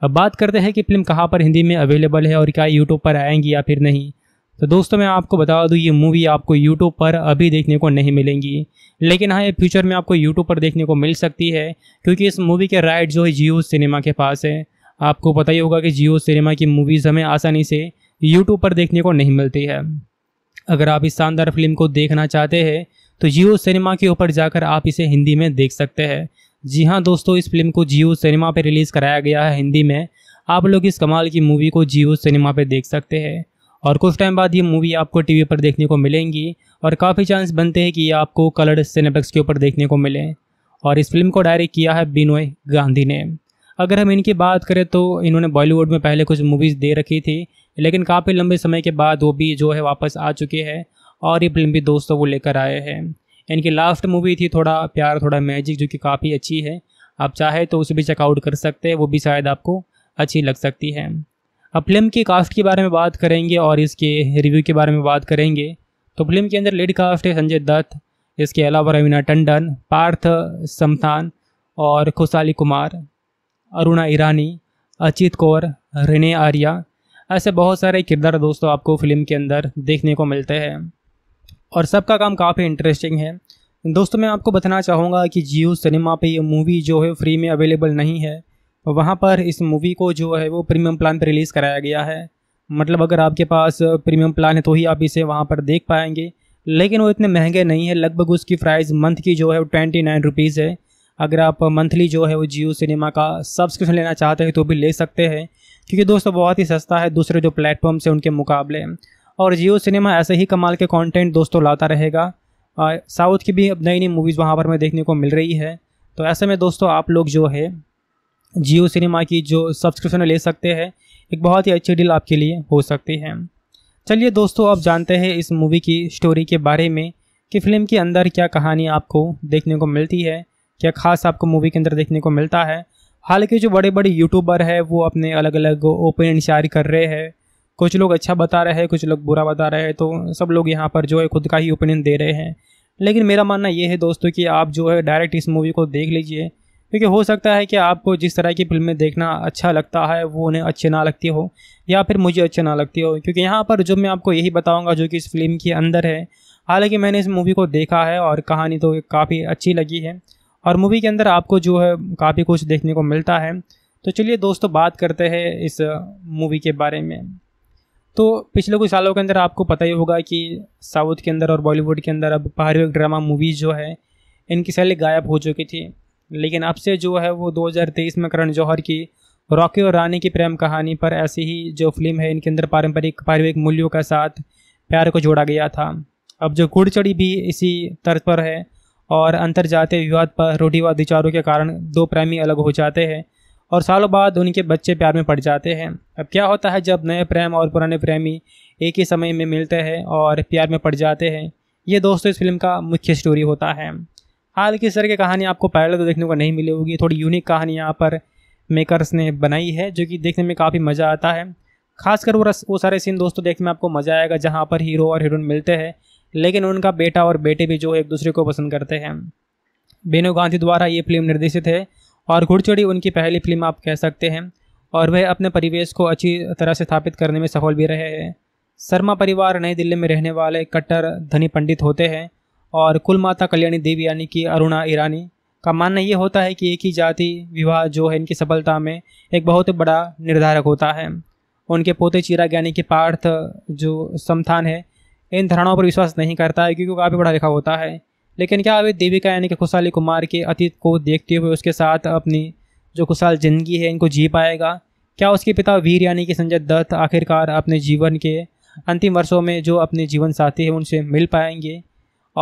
अब बात करते हैं कि फिल्म कहाँ पर हिंदी में अवेलेबल है और क्या यूट्यूब पर आएंगी या फिर नहीं तो दोस्तों मैं आपको बता दूँ ये मूवी आपको यूट्यूब पर अभी देखने को नहीं मिलेंगी लेकिन हाँ ये फ्यूचर में आपको यूट्यूब पर देखने को मिल सकती है क्योंकि इस मूवी के राइट जो है जियो सिनेमा के पास है आपको पता ही होगा कि जियो सिनेमा की मूवीज़ हमें आसानी से यूट्यूब पर देखने को नहीं मिलती है अगर आप इस शानदार फिल्म को देखना चाहते हैं तो जियो सिनेमा के ऊपर जाकर आप इसे हिंदी में देख सकते हैं जी हाँ दोस्तों इस फिल्म को जियो सिनेमा पर रिलीज़ कराया गया है हिंदी में आप लोग इस कमाल की मूवी को जियो सिनेमा पर देख सकते हैं और कुछ टाइम बाद ये मूवी आपको टीवी पर देखने को मिलेंगी और काफ़ी चांस बनते हैं कि ये आपको कलर सिनेप्लेक्स के ऊपर देखने को मिले और इस फिल्म को डायरेक्ट किया है बिनोय गांधी ने अगर हम इनकी बात करें तो इन्होंने बॉलीवुड में पहले कुछ मूवीज़ दे रखी थी लेकिन काफ़ी लंबे समय के बाद वो भी जो है वापस आ चुके हैं और ये फिल्म भी दोस्तों को लेकर आए हैं इनकी लास्ट मूवी थी थोड़ा प्यार थोड़ा मैजिक जो कि काफ़ी अच्छी है आप चाहे तो उसे भी चेकआउट कर सकते हैं वो भी शायद आपको अच्छी लग सकती है अब फिल्म की कास्ट के बारे में बात करेंगे और इसके रिव्यू के बारे में बात करेंगे तो फिल्म के अंदर लेड कास्ट है संजय दत्त इसके अलावा रवीना टंडन पार्थ समथान और खुशाली कुमार अरुणा ईरानी अचित कौर रिने आर्या ऐसे बहुत सारे किरदार दोस्तों आपको फिल्म के अंदर देखने को मिलते हैं और सबका काम काफ़ी इंटरेस्टिंग है दोस्तों मैं आपको बताना चाहूँगा कि जियो सिनेमा पे ये मूवी जो है फ्री में अवेलेबल नहीं है वहाँ पर इस मूवी को जो है वो प्रीमियम प्लान पर रिलीज़ कराया गया है मतलब अगर आपके पास प्रीमियम प्लान है तो ही आप इसे वहाँ पर देख पाएंगे लेकिन वो इतने महंगे नहीं है लगभग उसकी प्राइस मंथ की जो है वो ट्वेंटी नाइन रुपीज़ है अगर आप मंथली जो है वो जियो सिनेमा का सब्सक्रिप्शन लेना चाहते हैं तो भी ले सकते हैं क्योंकि दोस्तों बहुत ही सस्ता है दूसरे जो प्लेटफॉर्म्स हैं उनके मुकाबले और जियो सिनेमा ऐसे ही कमाल के कंटेंट दोस्तों लाता रहेगा साउथ की भी अब नई नई मूवीज़ वहाँ पर हमें देखने को मिल रही है तो ऐसे में दोस्तों आप लोग जो है जियो सिनेमा की जो सब्सक्रिप्शन ले सकते हैं एक बहुत ही अच्छी डील आपके लिए हो सकती है चलिए दोस्तों आप जानते हैं इस मूवी की स्टोरी के बारे में कि फिल्म के अंदर क्या कहानी आपको देखने को मिलती है क्या खास आपको मूवी के अंदर देखने को मिलता है हालांकि जो बड़े बड़े यूट्यूबर है वो अपने अलग अलग ओपिनियन शेयर कर रहे हैं कुछ लोग अच्छा बता रहे हैं कुछ लोग बुरा बता रहे हैं तो सब लोग यहाँ पर जो है खुद का ही ओपिनियन दे रहे हैं लेकिन मेरा मानना ये है दोस्तों कि आप जो है डायरेक्ट इस मूवी को देख लीजिए क्योंकि हो सकता है कि आपको जिस तरह की फिल्में देखना अच्छा लगता है वो उन्हें अच्छे ना लगती हो या फिर मुझे अच्छे ना लगती हो क्योंकि यहाँ पर जो मैं आपको यही बताऊँगा जो कि इस फिल्म के अंदर है हालांकि मैंने इस मूवी को देखा है और कहानी तो काफ़ी अच्छी लगी है और मूवी के अंदर आपको जो है काफ़ी कुछ देखने को मिलता है तो चलिए दोस्तों बात करते हैं इस मूवी के बारे में तो पिछले कुछ सालों के अंदर आपको पता ही होगा कि साउथ के अंदर और बॉलीवुड के अंदर अब पहाड़ी ड्रामा मूवीज़ जो है इनकी सैली गायब हो चुकी थी लेकिन अब से जो है वो 2023 में करण जौहर की रॉकी और रानी की प्रेम कहानी पर ऐसी ही जो फिल्म है इनके अंदर पारंपरिक पारिवारिक मूल्यों का साथ प्यार को जोड़ा गया था अब जो घुड़चड़ी भी इसी तर्ज पर है और अंतर जातीय विवाद पर रूढ़िवाद विचारों के कारण दो प्रेमी अलग हो जाते हैं और सालों बाद उनके बच्चे प्यार में पड़ जाते हैं अब क्या होता है जब नए प्रेम और पुराने प्रेमी एक ही समय में मिलते हैं और प्यार में पड़ जाते हैं ये दोस्तों इस फिल्म का मुख्य स्टोरी होता है हाल की सर की कहानी आपको पहले तो देखने को नहीं मिली होगी थोड़ी यूनिक कहानी यहाँ पर मेकर्स ने बनाई है जो कि देखने में काफ़ी मज़ा आता है खासकर वो रस वो सारे सीन दोस्तों देखने में आपको मज़ा आएगा जहाँ पर हीरो और हीरोइन मिलते हैं लेकिन उनका बेटा और बेटी भी जो एक दूसरे को पसंद करते हैं बेनो गांधी द्वारा ये फिल्म निर्देशित है और घुड़चड़ी उनकी पहली फिल्म आप कह सकते हैं और वह अपने परिवेश को अच्छी तरह से स्थापित करने में सफल भी रहे हैं शर्मा परिवार नई दिल्ली में रहने वाले कट्टर धनी पंडित होते हैं और कुल माता कल्याणी देवी यानी कि अरुणा ईरानी का मानना ये होता है कि एक ही जाति विवाह जो है इनकी सफलता में एक बहुत बड़ा निर्धारक होता है उनके पोते चिरा ज्ञानी कि पार्थ जो समथान है इन धारणाओं पर विश्वास नहीं करता है क्योंकि वो काफ़ी पढ़ा लिखा होता है लेकिन क्या अभी देविका यानी कि खुशहाली कुमार के अतीत को देखते हुए उसके साथ अपनी जो खुशहाल ज़िंदगी है इनको जी पाएगा क्या उसके पिता वीर यानी कि संजय दत्त आखिरकार अपने जीवन के अंतिम वर्षों में जो अपने जीवन साथी हैं उनसे मिल पाएंगे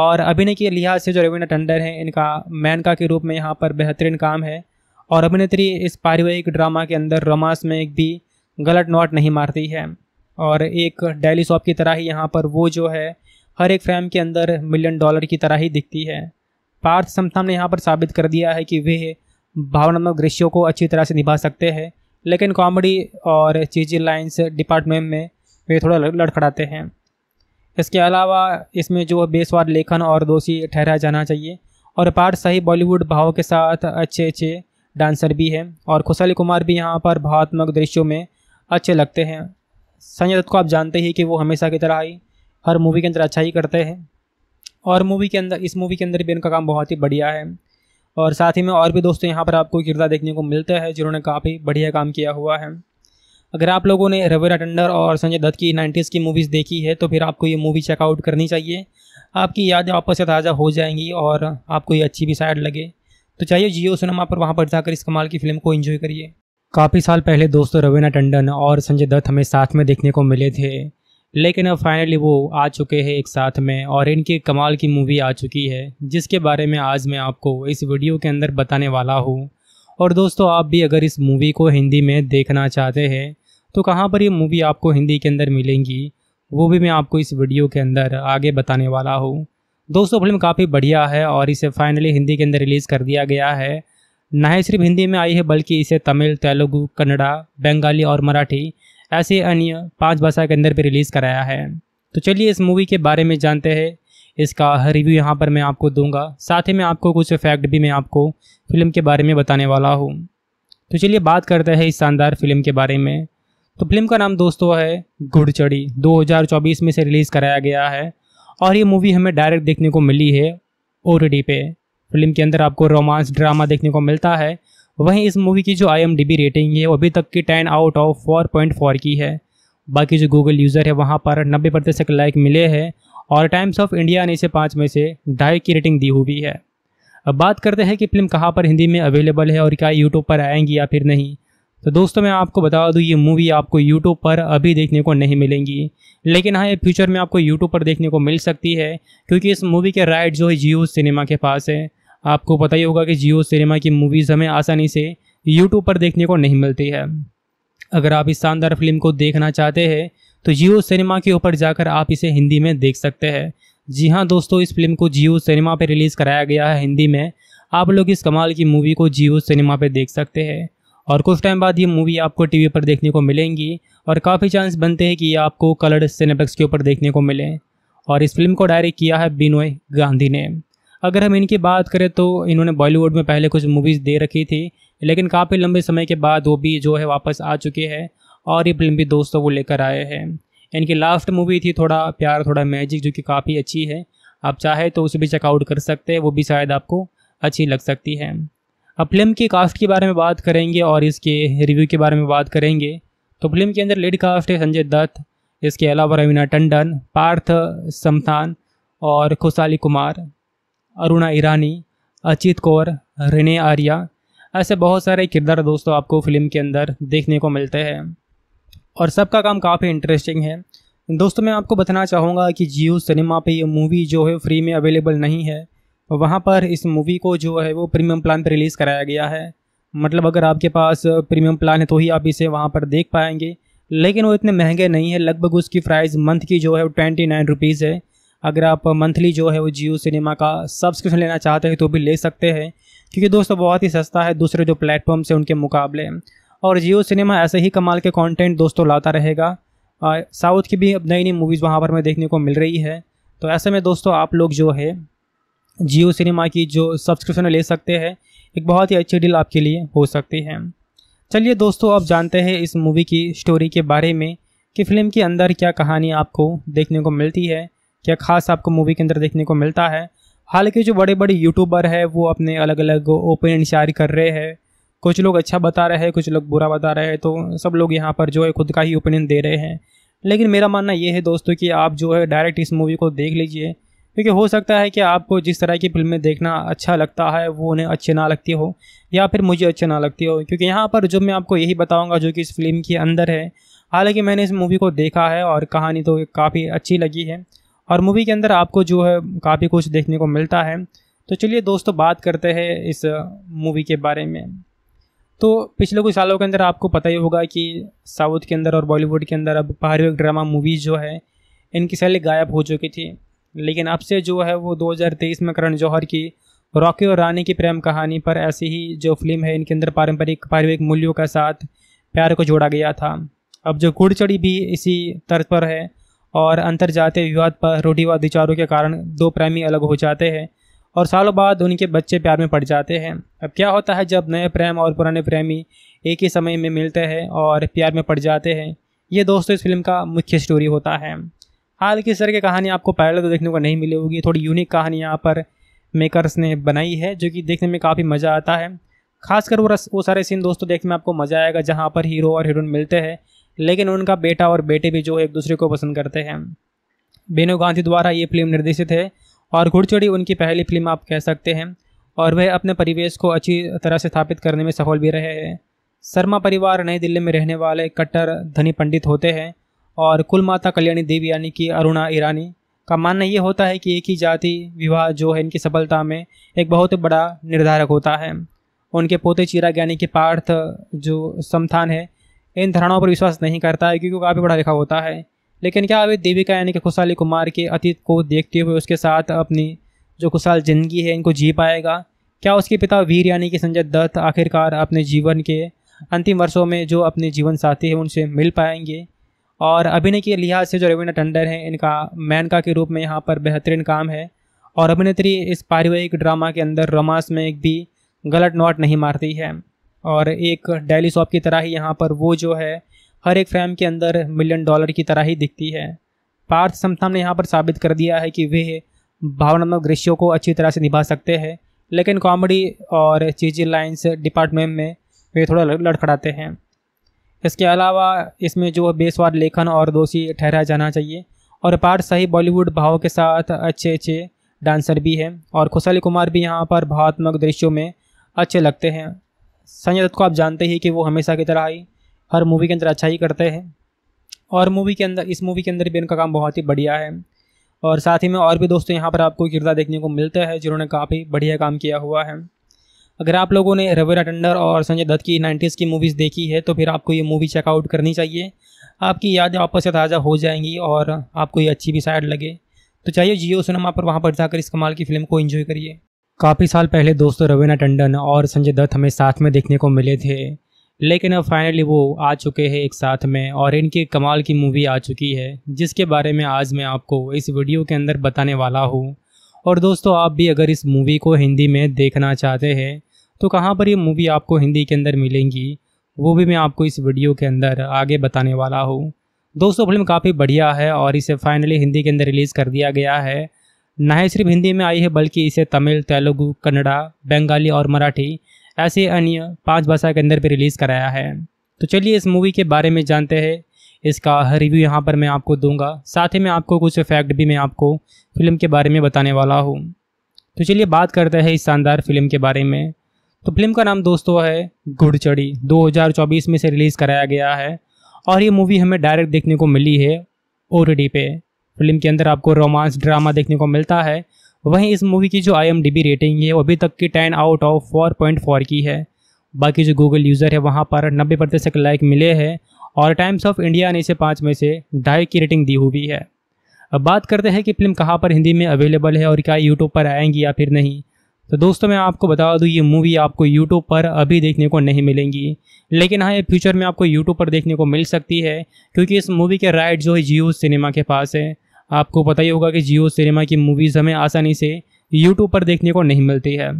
और अभिनय के लिहाज से जो रवीना टंडन है इनका मैनका के रूप में यहाँ पर बेहतरीन काम है और अभिनेत्री इस पारिवारिक ड्रामा के अंदर रोमांस में एक भी गलत नोट नहीं मारती है और एक डेली शॉप की तरह ही यहाँ पर वो जो है हर एक फ्रेम के अंदर मिलियन डॉलर की तरह ही दिखती है पार्थ समथम ने यहाँ पर साबित कर दिया है कि वे भावनात्मक दृश्यों को अच्छी तरह से निभा सकते हैं लेकिन कॉमेडी और चीजी लाइन्स डिपार्टमेंट में वे थोड़ा लड़खड़ाते हैं इसके अलावा इसमें जो बेसवार लेखन और दोषी ठहराया जाना चाहिए और पार्थ सही बॉलीवुड भाव के साथ अच्छे अच्छे डांसर भी हैं और खुशाली कुमार भी यहाँ पर भावात्मक दृश्यों में अच्छे लगते हैं संजय दत्त को आप जानते ही कि वो हमेशा की तरह ही हर मूवी के अंदर अच्छा ही करते हैं और मूवी के अंदर इस मूवी के अंदर भी इनका काम बहुत ही बढ़िया है और साथ ही में और भी दोस्तों यहाँ पर आपको किरदार देखने को मिलते हैं जिन्होंने काफ़ी बढ़िया काम किया हुआ है अगर आप लोगों ने रविरा टंडर और संजय दत्त की नाइन्टीज़ की मूवीज़ देखी है तो फिर आपको ये मूवी चेकआउट करनी चाहिए आपकी यादें आपस से ताज़ा हो जाएंगी और आपको ये अच्छी भी साइड लगे तो चाहिए जियो सिनेमा पर वहाँ पर जाकर इस कमाल की फिल्म को इन्जॉय करिए काफ़ी साल पहले दोस्तों रवीना टंडन और संजय दत्त हमें साथ में देखने को मिले थे लेकिन अब फाइनली वो आ चुके हैं एक साथ में और इनकी कमाल की मूवी आ चुकी है जिसके बारे में आज मैं आपको इस वीडियो के अंदर बताने वाला हूँ और दोस्तों आप भी अगर इस मूवी को हिंदी में देखना चाहते हैं तो कहाँ पर ये मूवी आपको हिंदी के अंदर मिलेंगी वो भी मैं आपको इस वीडियो के अंदर आगे बताने वाला हूँ दोस्तों फिल्म काफ़ी बढ़िया है और इसे फाइनली हिंदी के अंदर रिलीज़ कर दिया गया है न सिर्फ हिंदी में आई है बल्कि इसे तमिल तेलुगु कन्नड़ा बंगाली और मराठी ऐसे अन्य पांच भाषा के अंदर भी रिलीज़ कराया है तो चलिए इस मूवी के बारे में जानते हैं इसका रिव्यू यहाँ पर मैं आपको दूंगा साथ ही मैं आपको कुछ फैक्ट भी मैं आपको फिल्म के बारे में बताने वाला हूँ तो चलिए बात करते हैं इस शानदार फिल्म के बारे में तो फिल्म का नाम दोस्तों है घुड़चड़ी 2024 में से रिलीज़ कराया गया है और ये मूवी हमें डायरेक्ट देखने को मिली है ओ पे फिल्म के अंदर आपको रोमांस ड्रामा देखने को मिलता है वहीं इस मूवी की जो आई रेटिंग है वो अभी तक की ten out of four point four की है बाकी जो गूगल यूज़र है वहाँ पर नब्बे प्रतिशत लाइक मिले हैं और टाइम्स ऑफ इंडिया ने इसे पाँच में से ढाई की रेटिंग दी हुई है अब बात करते हैं कि फिल्म कहाँ पर हिंदी में अवेलेबल है और क्या यूट्यूब पर आएंगी या फिर नहीं तो दोस्तों मैं आपको बता दूँ ये मूवी आपको यूट्यूब पर अभी देखने को नहीं मिलेंगी लेकिन हाँ ये फ्यूचर में आपको यूट्यूब पर देखने को मिल सकती है क्योंकि इस मूवी के राइट जो है जियो सिनेमा के पास है आपको पता ही होगा कि जियो सिनेमा की मूवीज़ हमें आसानी से यूट्यूब पर देखने को नहीं मिलती है अगर आप इस शानदार फिल्म को देखना चाहते हैं तो जियो सिनेमा के ऊपर जाकर आप इसे हिंदी में देख सकते हैं जी हाँ दोस्तों इस फिल्म को जियो सिनेमा पर रिलीज़ कराया गया है हिंदी में आप लोग इस कमाल की मूवी को जियो सिनेमा पर देख सकते हैं और कुछ टाइम बाद ये मूवी आपको टीवी पर देखने को मिलेंगी और काफ़ी चांस बनते हैं कि ये आपको कलर्ड सिनेप्लेक्स के ऊपर देखने को मिले और इस फिल्म को डायरेक्ट किया है बिनोय गांधी ने अगर हम इनकी बात करें तो इन्होंने बॉलीवुड में पहले कुछ मूवीज़ दे रखी थी लेकिन काफ़ी लंबे समय के बाद वो भी जो है वापस आ चुके हैं और ये फिल्म भी दोस्तों को लेकर आए हैं इनकी लास्ट मूवी थी थोड़ा प्यार थोड़ा मैजिक जो कि काफ़ी अच्छी है आप चाहे तो उसे भी चेकआउट कर सकते हैं वो भी शायद आपको अच्छी लग सकती है अब फिल्म की कास्ट के बारे में बात करेंगे और इसके रिव्यू के बारे में बात करेंगे तो फिल्म के अंदर लेडी कास्ट है संजय दत्त इसके अलावा रवीना टंडन पार्थ समथान और खुशाली कुमार अरुणा ईरानी अचित कौर रिने आर्या ऐसे बहुत सारे किरदार दोस्तों आपको फिल्म के अंदर देखने को मिलते हैं और सबका काम काफ़ी इंटरेस्टिंग है दोस्तों मैं आपको बताना चाहूँगा कि जियो सिनेमा पे ये मूवी जो है फ्री में अवेलेबल नहीं है वहाँ पर इस मूवी को जो है वो प्रीमियम प्लान पर रिलीज़ कराया गया है मतलब अगर आपके पास प्रीमियम प्लान है तो ही आप इसे वहाँ पर देख पाएंगे लेकिन वो इतने महंगे नहीं है लगभग उसकी प्राइस मंथ की जो है वो ट्वेंटी नाइन रुपीज़ है अगर आप मंथली जो है वो जियो सिनेमा का सब्सक्रिप्शन लेना चाहते हैं तो भी ले सकते हैं क्योंकि दोस्तों बहुत ही सस्ता है दूसरे जो प्लेटफॉर्म्स हैं उनके मुकाबले और जियो सिनेमा ऐसे ही कमाल के कंटेंट दोस्तों लाता रहेगा साउथ की भी अब नई नई मूवीज़ वहाँ पर हमें देखने को मिल रही है तो ऐसे में दोस्तों आप लोग जो है जियो सिनेमा की जो सब्सक्रिप्शन ले सकते हैं एक बहुत ही अच्छी डील आपके लिए हो सकती है चलिए दोस्तों आप जानते हैं इस मूवी की स्टोरी के बारे में कि फिल्म के अंदर क्या कहानी आपको देखने को मिलती है क्या खास आपको मूवी के अंदर देखने को मिलता है हालांकि जो बड़े बड़े यूट्यूबर है वो अपने अलग अलग ओपिनियन शेयर कर रहे हैं कुछ लोग अच्छा बता रहे हैं कुछ लोग बुरा बता रहे हैं तो सब लोग यहाँ पर जो है खुद का ही ओपिनियन दे रहे हैं लेकिन मेरा मानना ये है दोस्तों कि आप जो है डायरेक्ट इस मूवी को देख लीजिए क्योंकि हो सकता है कि आपको जिस तरह की फिल्में देखना अच्छा लगता है वो उन्हें अच्छे ना लगती हो या फिर मुझे अच्छे ना लगती हो क्योंकि यहाँ पर जो मैं आपको यही बताऊँगा जो कि इस फिल्म के अंदर है हालांकि मैंने इस मूवी को देखा है और कहानी तो काफ़ी अच्छी लगी है और मूवी के अंदर आपको जो है काफ़ी कुछ देखने को मिलता है तो चलिए दोस्तों बात करते हैं इस मूवी के बारे में तो पिछले कुछ सालों के अंदर आपको पता ही होगा कि साउथ के अंदर और बॉलीवुड के अंदर अब पहाड़ी ड्रामा मूवीज़ जो है इनकी शैली गायब हो चुकी थी लेकिन अब से जो है वो 2023 में करण जौहर की रॉकी और रानी की प्रेम कहानी पर ऐसी ही जो फिल्म है इनके अंदर पारंपरिक पारिवारिक मूल्यों के साथ प्यार को जोड़ा गया था अब जो गुड़चड़ी भी इसी तर्ज पर है और अंतर जातीय विवाद पर रूढ़िवाद विचारों के कारण दो प्रेमी अलग हो जाते हैं और सालों बाद उनके बच्चे प्यार में पड़ जाते हैं अब क्या होता है जब नए प्रेम और पुराने प्रेमी एक ही समय में मिलते हैं और प्यार में पड़ जाते हैं ये दोस्तों इस फिल्म का मुख्य स्टोरी होता है हाल की सर की कहानी आपको पहले तो देखने को नहीं मिली होगी थोड़ी यूनिक कहानी यहाँ पर मेकर्स ने बनाई है जो कि देखने में काफ़ी मज़ा आता है खासकर वो रस वो सारे सीन दोस्तों देखने में आपको मज़ा आएगा जहाँ पर हीरो और हीरोइन मिलते हैं लेकिन उनका बेटा और बेटे भी जो एक दूसरे को पसंद करते हैं बेनू गांधी द्वारा ये फिल्म निर्देशित है और घुड़चड़ी उनकी पहली फिल्म आप कह सकते हैं और वह अपने परिवेश को अच्छी तरह से स्थापित करने में सफल भी रहे हैं शर्मा परिवार नई दिल्ली में रहने वाले कट्टर धनी पंडित होते हैं और कुल माता कल्याणी देवी यानी कि अरुणा ईरानी का मानना ये होता है कि एक ही जाति विवाह जो है इनकी सफलता में एक बहुत बड़ा निर्धारक होता है उनके पोते चिराग यानी कि पार्थ जो संस्थान है इन धारणाओं पर विश्वास नहीं करता है क्योंकि वो काफ़ी पढ़ा लिखा होता है लेकिन क्या अभी देविका यानी कि खुशहाली कुमार के अतीत को देखते हुए उसके साथ अपनी जो खुशहाल जिंदगी है इनको जी पाएगा क्या उसके पिता वीर यानी कि संजय दत्त आखिरकार अपने जीवन के अंतिम वर्षों में जो अपने जीवन साथी हैं उनसे मिल पाएंगे और अभिनय के लिहाज से जो रवीना टंडन है इनका मैनका के रूप में यहाँ पर बेहतरीन काम है और अभिनेत्री इस पारिवारिक ड्रामा के अंदर रोमांस में एक भी गलत नोट नहीं मारती है और एक डेली शॉप की तरह ही यहाँ पर वो जो है हर एक फ्रेम के अंदर मिलियन डॉलर की तरह ही दिखती है पार्थ समथम ने यहाँ पर साबित कर दिया है कि वे भावनात्मक दृश्यों को अच्छी तरह से निभा सकते हैं लेकिन कॉमेडी और चीजी लाइन्स डिपार्टमेंट में वे थोड़ा लड़खड़ाते हैं इसके अलावा इसमें जो बेसवार लेखन और दोषी ठहराया जाना चाहिए और पार्थ सही बॉलीवुड भाव के साथ अच्छे अच्छे डांसर भी हैं और खुशाली कुमार भी यहाँ पर भावात्मक दृश्यों में अच्छे लगते हैं संजय दत्त को आप जानते ही कि वो हमेशा की तरह ही हर मूवी के अंदर अच्छा ही करते हैं और मूवी के अंदर इस मूवी के अंदर भी इनका काम बहुत ही बढ़िया है और साथ ही में और भी दोस्तों यहाँ पर आपको किरदार देखने को मिलता है जिन्होंने काफ़ी बढ़िया काम किया हुआ है अगर आप लोगों ने रवेरा टंडर और संजय दत्त की नाइन्टीज़ की मूवीज़ देखी है तो फिर आपको ये मूवी चेकआउट करनी चाहिए आपकी याद आपस से ताज़ा हो जाएंगी और आपको ये अच्छी भी साइड लगे तो चाहिए जियो सिनेमा पर वहाँ पर जाकर इस कमाल की फिल्म को इन्जॉय करिए काफ़ी साल पहले दोस्तों रवीना टंडन और संजय दत्त हमें साथ में देखने को मिले थे लेकिन अब फाइनली वो आ चुके हैं एक साथ में और इनकी कमाल की मूवी आ चुकी है जिसके बारे में आज मैं आपको इस वीडियो के अंदर बताने वाला हूँ और दोस्तों आप भी अगर इस मूवी को हिंदी में देखना चाहते हैं तो कहाँ पर ये मूवी आपको हिंदी के अंदर मिलेंगी वो भी मैं आपको इस वीडियो के अंदर आगे बताने वाला हूँ दोस्तों फिल्म काफ़ी बढ़िया है और इसे फाइनली हिंदी के अंदर रिलीज़ कर दिया गया है न ही सिर्फ हिंदी में आई है बल्कि इसे तमिल तेलुगु कन्नड़ा बंगाली और मराठी ऐसे अन्य पांच भाषा के अंदर भी रिलीज़ कराया है तो चलिए इस मूवी के बारे में जानते हैं इसका रिव्यू यहाँ पर मैं आपको दूंगा साथ ही मैं आपको कुछ फैक्ट भी मैं आपको फिल्म के बारे में बताने वाला हूँ तो चलिए बात करते हैं इस शानदार फिल्म के बारे में तो फिल्म का नाम दोस्तों है घुड़चड़ी 2024 में से रिलीज़ कराया गया है और ये मूवी हमें डायरेक्ट देखने को मिली है ओ पे फिल्म के अंदर आपको रोमांस ड्रामा देखने को मिलता है वहीं इस मूवी की जो आई रेटिंग है वो अभी तक की ten out of four point four की है बाकी जो गूगल यूज़र है वहाँ पर नब्बे प्रतिशत लाइक मिले हैं और टाइम्स ऑफ इंडिया ने इसे पाँच में से ढाई की रेटिंग दी हुई है अब बात करते हैं कि फिल्म कहाँ पर हिंदी में अवेलेबल है और क्या यूट्यूब पर आएंगी या फिर नहीं तो दोस्तों मैं आपको बता दूँ ये मूवी आपको यूट्यूब पर अभी देखने को नहीं मिलेंगी लेकिन हाँ ये फ्यूचर में आपको यूट्यूब पर देखने को मिल सकती है क्योंकि इस मूवी के राइट जो है जियो सिनेमा के पास है आपको पता ही होगा कि जियो सिनेमा की मूवीज़ हमें आसानी से यूट्यूब पर देखने को नहीं मिलती है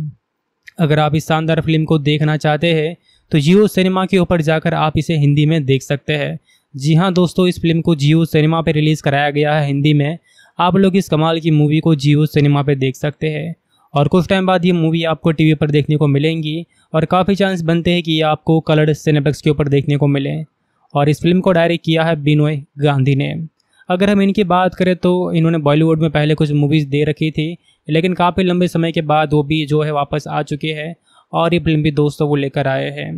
अगर आप इस शानदार फिल्म को देखना चाहते हैं तो जियो सिनेमा के ऊपर जाकर आप इसे हिंदी में देख सकते हैं जी हाँ दोस्तों इस फिल्म को जियो सिनेमा पर रिलीज़ कराया गया है हिंदी में आप लोग इस कमाल की मूवी को जियो सिनेमा पर देख सकते हैं और कुछ टाइम बाद ये मूवी आपको टीवी पर देखने को मिलेंगी और काफ़ी चांस बनते हैं कि ये आपको कलर्ड सिनेपेक्स के ऊपर देखने को मिले और इस फिल्म को डायरेक्ट किया है बिनोय गांधी ने अगर हम इनकी बात करें तो इन्होंने बॉलीवुड में पहले कुछ मूवीज़ दे रखी थी लेकिन काफ़ी लंबे समय के बाद वो भी जो है वापस आ चुके हैं और ये फिल्म भी दोस्तों वो लेकर आए हैं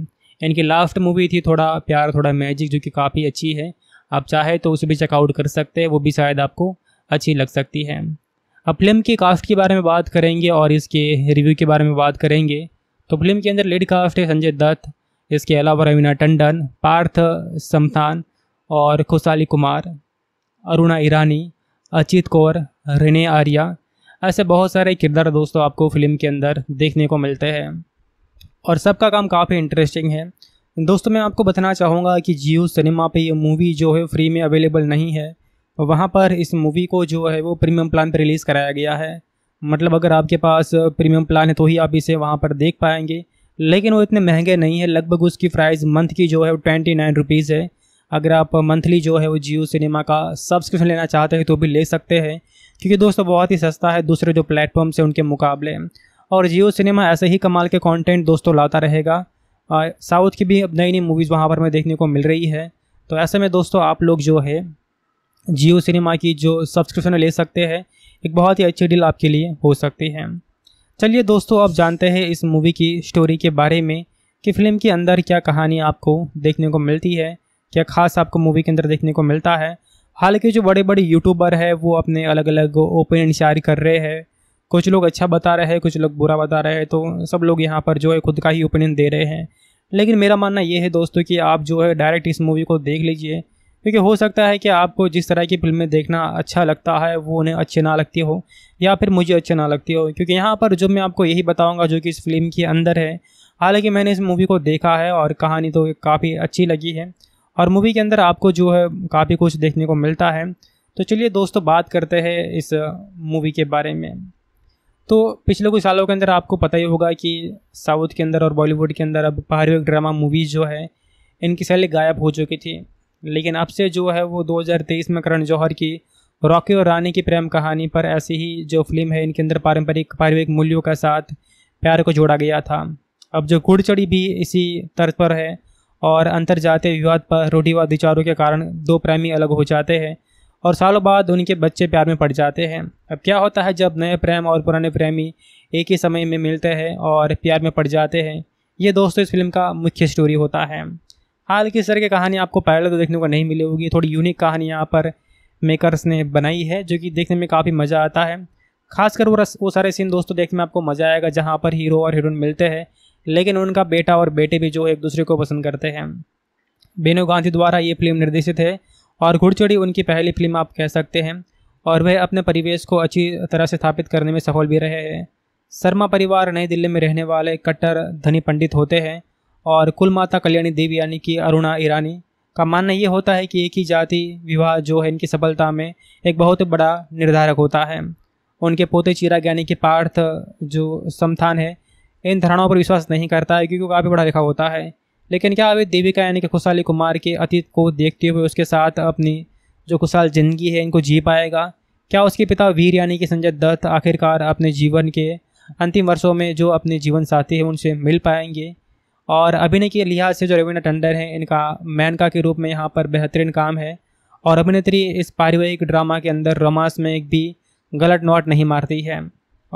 इनकी लास्ट मूवी थी थोड़ा प्यार थोड़ा मैजिक जो कि काफ़ी अच्छी है आप चाहे तो उसे भी चेकआउट कर सकते हैं वो भी शायद आपको अच्छी लग सकती है अब फिल्म की कास्ट के बारे में बात करेंगे और इसके रिव्यू के बारे में बात करेंगे तो फिल्म के अंदर लेड कास्ट है संजय दत्त इसके अलावा रवीना टंडन पार्थ समथान और खुशाली कुमार अरुणा ईरानी अचित कौर रिने आर्या ऐसे बहुत सारे किरदार दोस्तों आपको फिल्म के अंदर देखने को मिलते हैं और सबका काम काफ़ी इंटरेस्टिंग है दोस्तों मैं आपको बताना चाहूँगा कि जियो सिनेमा पे ये मूवी जो है फ्री में अवेलेबल नहीं है वहाँ पर इस मूवी को जो है वो प्रीमियम प्लान पर रिलीज़ कराया गया है मतलब अगर आपके पास प्रीमियम प्लान है तो ही आप इसे वहाँ पर देख पाएंगे लेकिन वो इतने महंगे नहीं है लगभग उसकी प्राइस मंथ की जो है वो ट्वेंटी नाइन रुपीज़ है अगर आप मंथली जो है वो जियो सिनेमा का सब्सक्रिप्शन लेना चाहते हैं तो भी ले सकते हैं क्योंकि दोस्तों बहुत ही सस्ता है दूसरे जो प्लेटफॉर्म्स से उनके मुकाबले और जियो सिनेमा ऐसे ही कमाल के कंटेंट दोस्तों लाता रहेगा साउथ की भी अब नई नई मूवीज़ वहाँ पर हमें देखने को मिल रही है तो ऐसे में दोस्तों आप लोग जो है जियो सिनेमा की जो सब्सक्रिप्शन ले सकते हैं एक बहुत ही अच्छी डील आपके लिए हो सकती है चलिए दोस्तों आप जानते हैं इस मूवी की स्टोरी के बारे में कि फिल्म के अंदर क्या कहानी आपको देखने को मिलती है क्या खास आपको मूवी के अंदर देखने को मिलता है हालांकि जो बड़े बड़े यूट्यूबर है वो अपने अलग अलग ओपिनियन शेयर कर रहे हैं कुछ लोग अच्छा बता रहे हैं कुछ लोग बुरा बता रहे हैं तो सब लोग यहाँ पर जो है खुद का ही ओपिनियन दे रहे हैं लेकिन मेरा मानना ये है दोस्तों कि आप जो है डायरेक्ट इस मूवी को देख लीजिए क्योंकि हो सकता है कि आपको जिस तरह की फिल्में देखना अच्छा लगता है वो उन्हें अच्छे ना लगती हो या फिर मुझे अच्छे ना लगती हो क्योंकि यहाँ पर जो मैं आपको यही बताऊँगा जो कि इस फिल्म के अंदर है हालांकि मैंने इस मूवी को देखा है और कहानी तो काफ़ी अच्छी लगी है और मूवी के अंदर आपको जो है काफ़ी कुछ देखने को मिलता है तो चलिए दोस्तों बात करते हैं इस मूवी के बारे में तो पिछले कुछ सालों के अंदर आपको पता ही होगा कि साउथ के अंदर और बॉलीवुड के अंदर अब पहाड़ी ड्रामा मूवीज़ जो है इनकी सैली गायब हो चुकी थी लेकिन अब से जो है वो 2023 में करण जौहर की रॉकी और रानी की प्रेम कहानी पर ऐसी ही जो फिल्म है इनके अंदर पारंपरिक पारिवारिक मूल्यों के साथ प्यार को जोड़ा गया था अब जो गुड़चड़ी भी इसी तर्ज पर है और अंतर जातीय विवाद पर रूढ़िवाद विचारों के कारण दो प्रेमी अलग हो जाते हैं और सालों बाद उनके बच्चे प्यार में पड़ जाते हैं अब क्या होता है जब नए प्रेम और पुराने प्रेमी एक ही समय में मिलते हैं और प्यार में पड़ जाते हैं ये दोस्तों इस फिल्म का मुख्य स्टोरी होता है हाल की सर की कहानी आपको पहले तो देखने को नहीं मिली होगी थोड़ी यूनिक कहानी यहाँ पर मेकर्स ने बनाई है जो कि देखने में काफ़ी मज़ा आता है खासकर वो रस वो सारे सीन दोस्तों देखने में आपको मज़ा आएगा जहाँ पर हीरो और हीरोइन मिलते हैं लेकिन उनका बेटा और बेटी भी जो एक दूसरे को पसंद करते हैं बेनो गांधी द्वारा ये फिल्म निर्देशित है और घुड़चड़ी उनकी पहली फिल्म आप कह सकते हैं और वह अपने परिवेश को अच्छी तरह से स्थापित करने में सफल भी रहे हैं शर्मा परिवार नई दिल्ली में रहने वाले कट्टर धनी पंडित होते हैं और कुल माता कल्याणी देवी यानी कि अरुणा ईरानी का मानना ये होता है कि एक ही जाति विवाह जो है इनकी सफलता में एक बहुत बड़ा निर्धारक होता है उनके पोते चिराग यानी कि पार्थ जो समथान है इन धारणाओं पर विश्वास नहीं करता है क्योंकि काफ़ी पढ़ा लिखा होता है लेकिन क्या अभी देविका यानी कि खुशहाली कुमार के अतीत को देखते हुए उसके साथ अपनी जो खुशहाल जिंदगी है इनको जी पाएगा क्या उसके पिता वीर यानी कि संजय दत्त आखिरकार अपने जीवन के अंतिम वर्षों में जो अपने जीवन साथी हैं उनसे मिल पाएंगे और अभिनय के लिहाज से जो रवीना टंडन है इनका मैनका के रूप में यहाँ पर बेहतरीन काम है और अभिनेत्री इस पारिवारिक ड्रामा के अंदर रोमांस में एक भी गलत नोट नहीं मारती है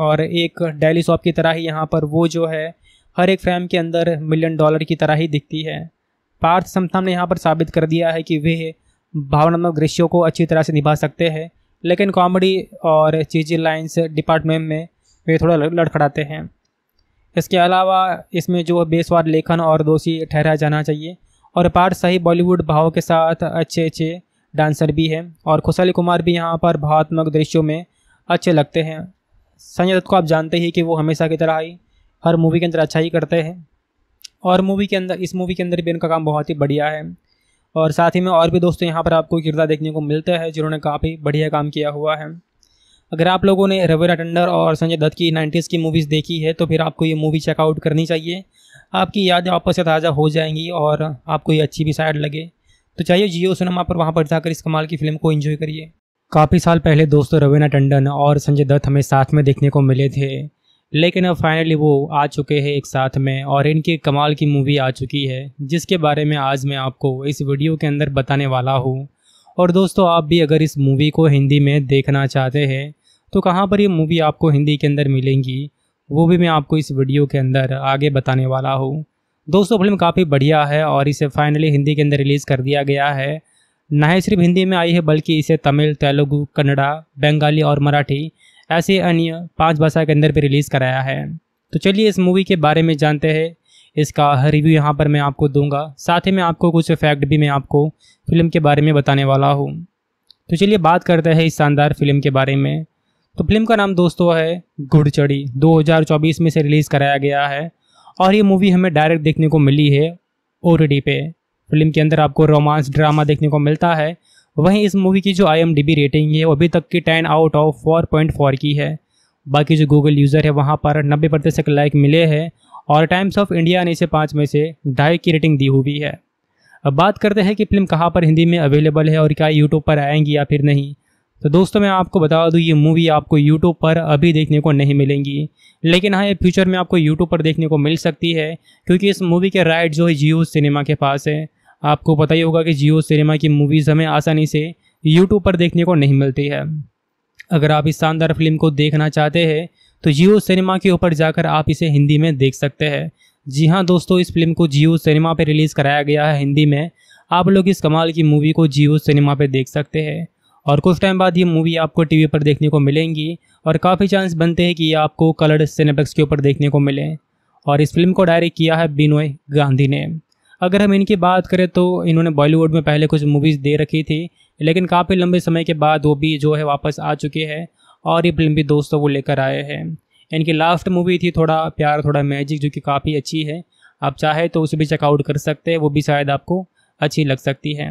और एक डेली शॉप की तरह ही यहाँ पर वो जो है हर एक फ्रेम के अंदर मिलियन डॉलर की तरह ही दिखती है पार्थ समथम ने यहाँ पर साबित कर दिया है कि वे भावनात्मक दृश्यों को अच्छी तरह से निभा सकते हैं लेकिन कॉमेडी और चीजी लाइन्स डिपार्टमेंट में वे थोड़ा लड़खड़ाते हैं इसके अलावा इसमें जो बेसवार लेखन और दोषी ठहराया जाना चाहिए और पार्थ सही बॉलीवुड भाव के साथ अच्छे अच्छे डांसर भी हैं और खुशाली कुमार भी यहाँ पर भावात्मक दृश्यों में अच्छे लगते हैं संजय दत्त को आप जानते ही कि वो हमेशा की तरह ही हर मूवी के अंदर अच्छा ही करते हैं और मूवी के अंदर इस मूवी के अंदर भी इनका काम बहुत ही बढ़िया है और साथ ही में और भी दोस्तों यहाँ पर आपको किरदार देखने को मिलते हैं जिन्होंने काफ़ी बढ़िया काम किया हुआ है अगर आप लोगों ने रवेरा टंडर और संजय दत्त की नाइन्टीज़ की मूवीज़ देखी है तो फिर आपको ये मूवी चेकआउट करनी चाहिए आपकी यादें आपस से ताज़ा हो जाएंगी और आपको ये अच्छी भी साइड लगे तो चाहिए जियो सिनेमा पर वहाँ पर जाकर इस कमाल की फिल्म को इन्जॉय करिए काफ़ी साल पहले दोस्तों रवीना टंडन और संजय दत्त हमें साथ में देखने को मिले थे लेकिन अब फाइनली वो आ चुके हैं एक साथ में और इनकी कमाल की मूवी आ चुकी है जिसके बारे में आज मैं आपको इस वीडियो के अंदर बताने वाला हूँ और दोस्तों आप भी अगर इस मूवी को हिंदी में देखना चाहते हैं तो कहाँ पर ये मूवी आपको हिंदी के अंदर मिलेंगी वो भी मैं आपको इस वीडियो के अंदर आगे बताने वाला हूँ दोस्तों फिल्म काफ़ी बढ़िया है और इसे फाइनली हिंदी के अंदर रिलीज़ कर दिया गया है न ही सिर्फ हिंदी में आई है बल्कि इसे तमिल तेलुगू कन्नड़ा बंगाली और मराठी ऐसे अन्य पांच भाषा के अंदर भी रिलीज़ कराया है तो चलिए इस मूवी के बारे में जानते हैं इसका रिव्यू यहाँ पर मैं आपको दूंगा साथ ही मैं आपको कुछ फैक्ट भी मैं आपको फिल्म के बारे में बताने वाला हूँ तो चलिए बात करते हैं इस शानदार फिल्म के बारे में तो फिल्म का नाम दोस्तों है घुड़चड़ी 2024 में से रिलीज़ कराया गया है और ये मूवी हमें डायरेक्ट देखने को मिली है ओ पे फिल्म के अंदर आपको रोमांस ड्रामा देखने को मिलता है वहीं इस मूवी की जो आई रेटिंग है वो अभी तक की ten out of four point four की है बाकी जो गूगल यूज़र है वहाँ पर नब्बे प्रतिशत लाइक मिले हैं और टाइम्स ऑफ इंडिया ने इसे पाँच में से ढाई की रेटिंग दी हुई है अब बात करते हैं कि फिल्म कहाँ पर हिंदी में अवेलेबल है और क्या यूट्यूब पर आएंगी या फिर नहीं तो दोस्तों मैं आपको बता दूँ ये मूवी आपको यूट्यूब पर अभी देखने को नहीं मिलेंगी लेकिन हाँ ये फ्यूचर में आपको यूट्यूब पर देखने को मिल सकती है क्योंकि इस मूवी के राइट जो है जियो सिनेमा के पास है आपको पता ही होगा कि जियो सिनेमा की मूवीज़ हमें आसानी से यूट्यूब पर देखने को नहीं मिलती है अगर आप इस शानदार फिल्म को देखना चाहते हैं तो जियो सिनेमा के ऊपर जाकर आप इसे हिंदी में देख सकते हैं जी हाँ दोस्तों इस फिल्म को जियो सिनेमा पर रिलीज़ कराया गया है हिंदी में आप लोग इस कमाल की मूवी को जियो सिनेमा पर देख सकते हैं और कुछ टाइम बाद ये मूवी आपको टीवी पर देखने को मिलेंगी और काफ़ी चांस बनते हैं कि ये आपको कलर्ड सिनेप्लेक्स के ऊपर देखने को मिले और इस फिल्म को डायरेक्ट किया है बिनोय गांधी ने अगर हम इनकी बात करें तो इन्होंने बॉलीवुड में पहले कुछ मूवीज़ दे रखी थी लेकिन काफ़ी लंबे समय के बाद वो भी जो है वापस आ चुके हैं और ये फिल्म भी दोस्तों को लेकर आए हैं इनकी लास्ट मूवी थी थोड़ा प्यार थोड़ा मैजिक जो कि काफ़ी अच्छी है आप चाहे तो उसे भी चेकआउट कर सकते हैं वो भी शायद आपको अच्छी लग सकती है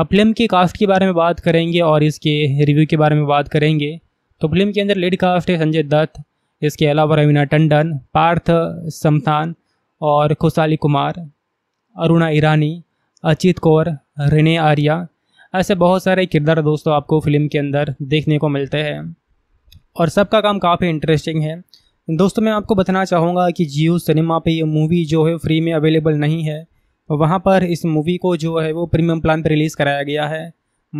अब फिल्म की कास्ट के बारे में बात करेंगे और इसके रिव्यू के बारे में बात करेंगे तो फिल्म के अंदर लेड कास्ट है संजय दत्त इसके अलावा रवीना टंडन पार्थ समथान और खुशाली कुमार अरुणा ईरानी अचित कौर रिने आर्या ऐसे बहुत सारे किरदार दोस्तों आपको फिल्म के अंदर देखने को मिलते हैं और सबका काम काफ़ी इंटरेस्टिंग है दोस्तों मैं आपको बताना चाहूँगा कि जियो सिनेमा पे ये मूवी जो है फ्री में अवेलेबल नहीं है वहाँ पर इस मूवी को जो है वो प्रीमियम प्लान पर रिलीज़ कराया गया है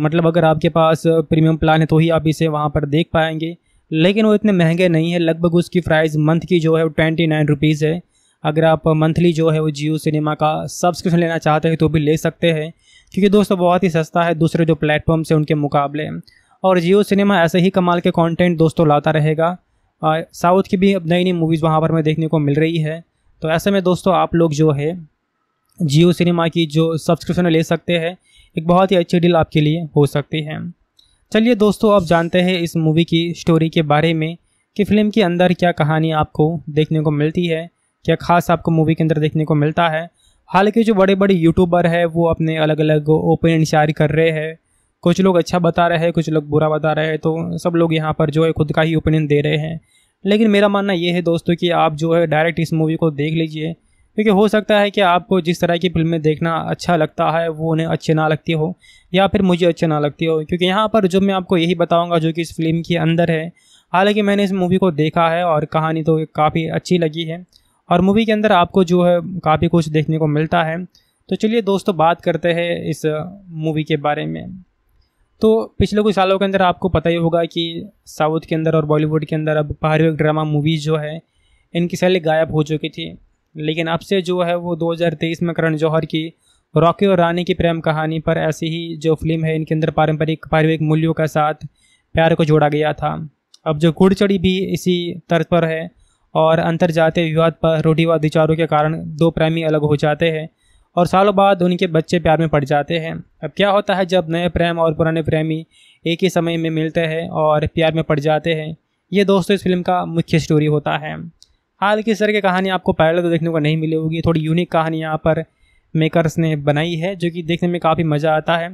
मतलब अगर आपके पास प्रीमियम प्लान है तो ही आप इसे वहाँ पर देख पाएंगे लेकिन वो इतने महंगे नहीं है लगभग उसकी प्राइस मंथ की जो है वो ट्वेंटी नाइन रुपीज़ है अगर आप मंथली जो है वो जियो सिनेमा का सब्सक्रिप्शन लेना चाहते हैं तो भी ले सकते हैं क्योंकि दोस्तों बहुत ही सस्ता है दूसरे जो प्लेटफॉर्म्स हैं उनके मुकाबले और जियो सिनेमा ऐसे ही कमाल के कंटेंट दोस्तों लाता रहेगा साउथ की भी अब नई नई मूवीज़ वहाँ पर हमें देखने को मिल रही है तो ऐसे में दोस्तों आप लोग जो है जियो सिनेमा की जो सब्सक्रिप्शन ले सकते हैं एक बहुत ही अच्छी डील आपके लिए हो सकती है चलिए दोस्तों आप जानते हैं इस मूवी की स्टोरी के बारे में कि फिल्म के अंदर क्या कहानी आपको देखने को मिलती है क्या खास आपको मूवी के अंदर देखने को मिलता है हालांकि जो बड़े बड़े यूट्यूबर है वो अपने अलग अलग ओपिनियन शायर कर रहे हैं कुछ लोग अच्छा बता रहे हैं कुछ लोग बुरा बता रहे हैं तो सब लोग यहाँ पर जो है खुद का ही ओपिनियन दे रहे हैं लेकिन मेरा मानना ये है दोस्तों कि आप जो है डायरेक्ट इस मूवी को देख लीजिए क्योंकि हो सकता है कि आपको जिस तरह की फिल्में देखना अच्छा लगता है वो उन्हें अच्छे ना लगती हो या फिर मुझे अच्छे ना लगती हो क्योंकि यहाँ पर जो मैं आपको यही बताऊँगा जो कि इस फिल्म के अंदर है हालांकि मैंने इस मूवी को देखा है और कहानी तो काफ़ी अच्छी लगी है और मूवी के अंदर आपको जो है काफ़ी कुछ देखने को मिलता है तो चलिए दोस्तों बात करते हैं इस मूवी के बारे में तो पिछले कुछ सालों के अंदर आपको पता ही होगा कि साउथ के अंदर और बॉलीवुड के अंदर अब बाहरी ड्रामा मूवीज़ जो है इनकी सैली गायब हो चुकी थी लेकिन अब से जो है वो 2023 में करण जौहर की रॉकी और रानी की प्रेम कहानी पर ऐसी ही जो फिल्म है इनके अंदर पारंपरिक पारिवारिक मूल्यों के साथ प्यार को जोड़ा गया था अब जो घुड़चड़ी भी इसी तर्ज पर है और अंतर जातीय विवाद पर रूढ़िवाद विचारों के कारण दो प्रेमी अलग हो जाते हैं और सालों बाद उनके बच्चे प्यार में पड़ जाते हैं अब क्या होता है जब नए प्रेम और पुराने प्रेमी एक ही समय में मिलते हैं और प्यार में पड़ जाते हैं ये दोस्तों इस फिल्म का मुख्य स्टोरी होता है हाल की सर की कहानी आपको पहले तो देखने को नहीं मिली होगी थोड़ी यूनिक कहानी यहाँ पर मेकर्स ने बनाई है जो कि देखने में काफ़ी मज़ा आता है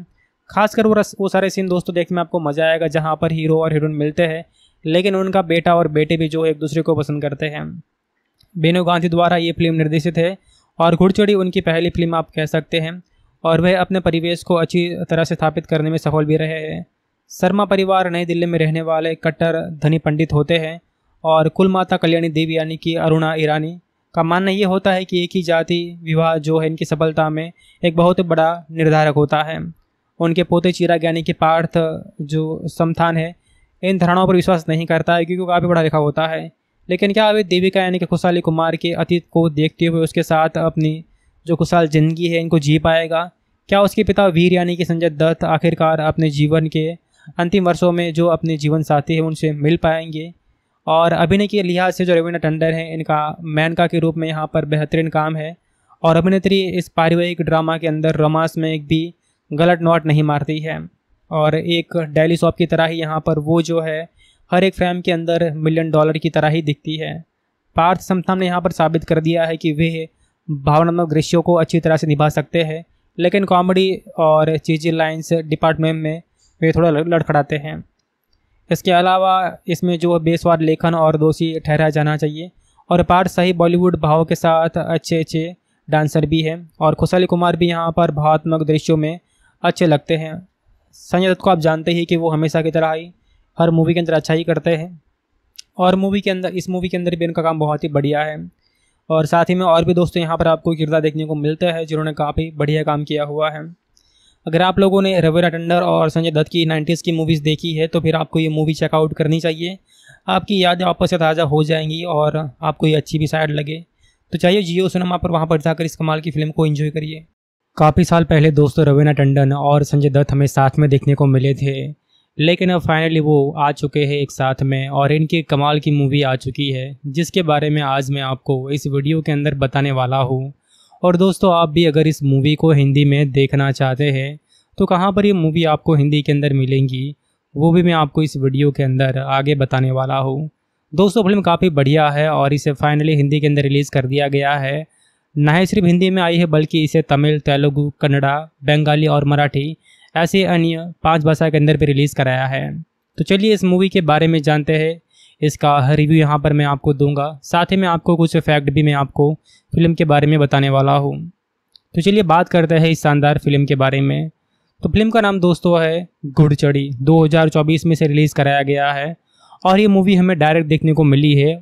खासकर वो रस वो सारे सीन दोस्तों देखने में आपको मज़ा आएगा जहाँ पर हीरो और हीरोइन मिलते हैं लेकिन उनका बेटा और बेटे भी जो एक दूसरे को पसंद करते हैं बेनो गांधी द्वारा ये फिल्म निर्देशित है और घुड़चड़ी उनकी पहली फिल्म आप कह सकते हैं और वह अपने परिवेश को अच्छी तरह से स्थापित करने में सफल भी रहे हैं शर्मा परिवार नई दिल्ली में रहने वाले कट्टर धनी पंडित होते हैं और कुल माता कल्याणी देवी यानी कि अरुणा ईरानी का मानना ये होता है कि एक ही जाति विवाह जो है इनकी सफलता में एक बहुत बड़ा निर्धारक होता है उनके पोते चिराग यानी कि पार्थ जो समथान है इन धारणाओं पर विश्वास नहीं करता है क्योंकि वो काफ़ी पढ़ा लिखा होता है लेकिन क्या अभी देविका यानी कि खुशहाली कुमार के अतीत को देखते हुए उसके साथ अपनी जो खुशहाल जिंदगी है इनको जी पाएगा क्या उसके पिता वीर यानी कि संजय दत्त आखिरकार अपने जीवन के अंतिम वर्षों में जो अपने जीवन साथी हैं उनसे मिल पाएंगे और अभिनय के लिहाज से जो रविंद्र टंडन है इनका मैनका के रूप में यहाँ पर बेहतरीन काम है और अभिनेत्री इस पारिवारिक ड्रामा के अंदर रोमांस में एक भी गलत नोट नहीं मारती है और एक डेली शॉप की तरह ही यहाँ पर वो जो है हर एक फ्रेम के अंदर मिलियन डॉलर की तरह ही दिखती है पार्थ समथम ने यहाँ पर साबित कर दिया है कि वे भावनात्मक दृश्यों को अच्छी तरह से निभा सकते हैं लेकिन कॉमेडी और चीजी लाइन्स डिपार्टमेंट में वे थोड़ा लड़खड़ाते हैं इसके अलावा इसमें जो बेसवार लेखन और दोषी ठहरा जाना चाहिए और पार्थ सही बॉलीवुड भाव के साथ अच्छे अच्छे डांसर भी हैं और खुशाली कुमार भी यहाँ पर भावात्मक दृश्यों में अच्छे लगते हैं संजय दत्त को आप जानते ही कि वो हमेशा की तरह ही हर मूवी के अंदर अच्छा ही करते हैं और मूवी के अंदर इस मूवी के अंदर भी इनका काम बहुत ही बढ़िया है और साथ ही में और भी दोस्तों यहाँ पर आपको किरदार देखने को मिलता है जिन्होंने काफ़ी बढ़िया काम किया हुआ है अगर आप लोगों ने रविरा टंडर और संजय दत्त की नाइन्टीज़ की मूवीज़ देखी है तो फिर आपको ये मूवी चेकआउट करनी चाहिए आपकी यादें आपस से ताज़ा हो जाएंगी और आपको ये अच्छी भी साइड लगे तो चाहिए जियो सिनेमा पर वहाँ पर जाकर इस कमाल की फिल्म को इन्जॉय करिए काफ़ी साल पहले दोस्तों रवीना टंडन और संजय दत्त हमें साथ में देखने को मिले थे लेकिन अब फाइनली वो आ चुके हैं एक साथ में और इनकी कमाल की मूवी आ चुकी है जिसके बारे में आज मैं आपको इस वीडियो के अंदर बताने वाला हूँ और दोस्तों आप भी अगर इस मूवी को हिंदी में देखना चाहते हैं तो कहाँ पर ये मूवी आपको हिंदी के अंदर मिलेंगी वो भी मैं आपको इस वीडियो के अंदर आगे बताने वाला हूँ दोस्तों फिल्म काफ़ी बढ़िया है और इसे फाइनली हिंदी के अंदर रिलीज़ कर दिया गया है न ही सिर्फ हिंदी में आई है बल्कि इसे तमिल तेलुगु कन्नड़ा बंगाली और मराठी ऐसे अन्य पांच भाषा के अंदर भी रिलीज़ कराया है तो चलिए इस मूवी के बारे में जानते हैं इसका रिव्यू यहाँ पर मैं आपको दूंगा साथ ही मैं आपको कुछ फैक्ट भी मैं आपको फिल्म के बारे में बताने वाला हूँ तो चलिए बात करते हैं इस शानदार फिल्म के बारे में तो फिल्म का नाम दोस्तों है घुड़चड़ी 2024 में से रिलीज़ कराया गया है और ये मूवी हमें डायरेक्ट देखने को मिली है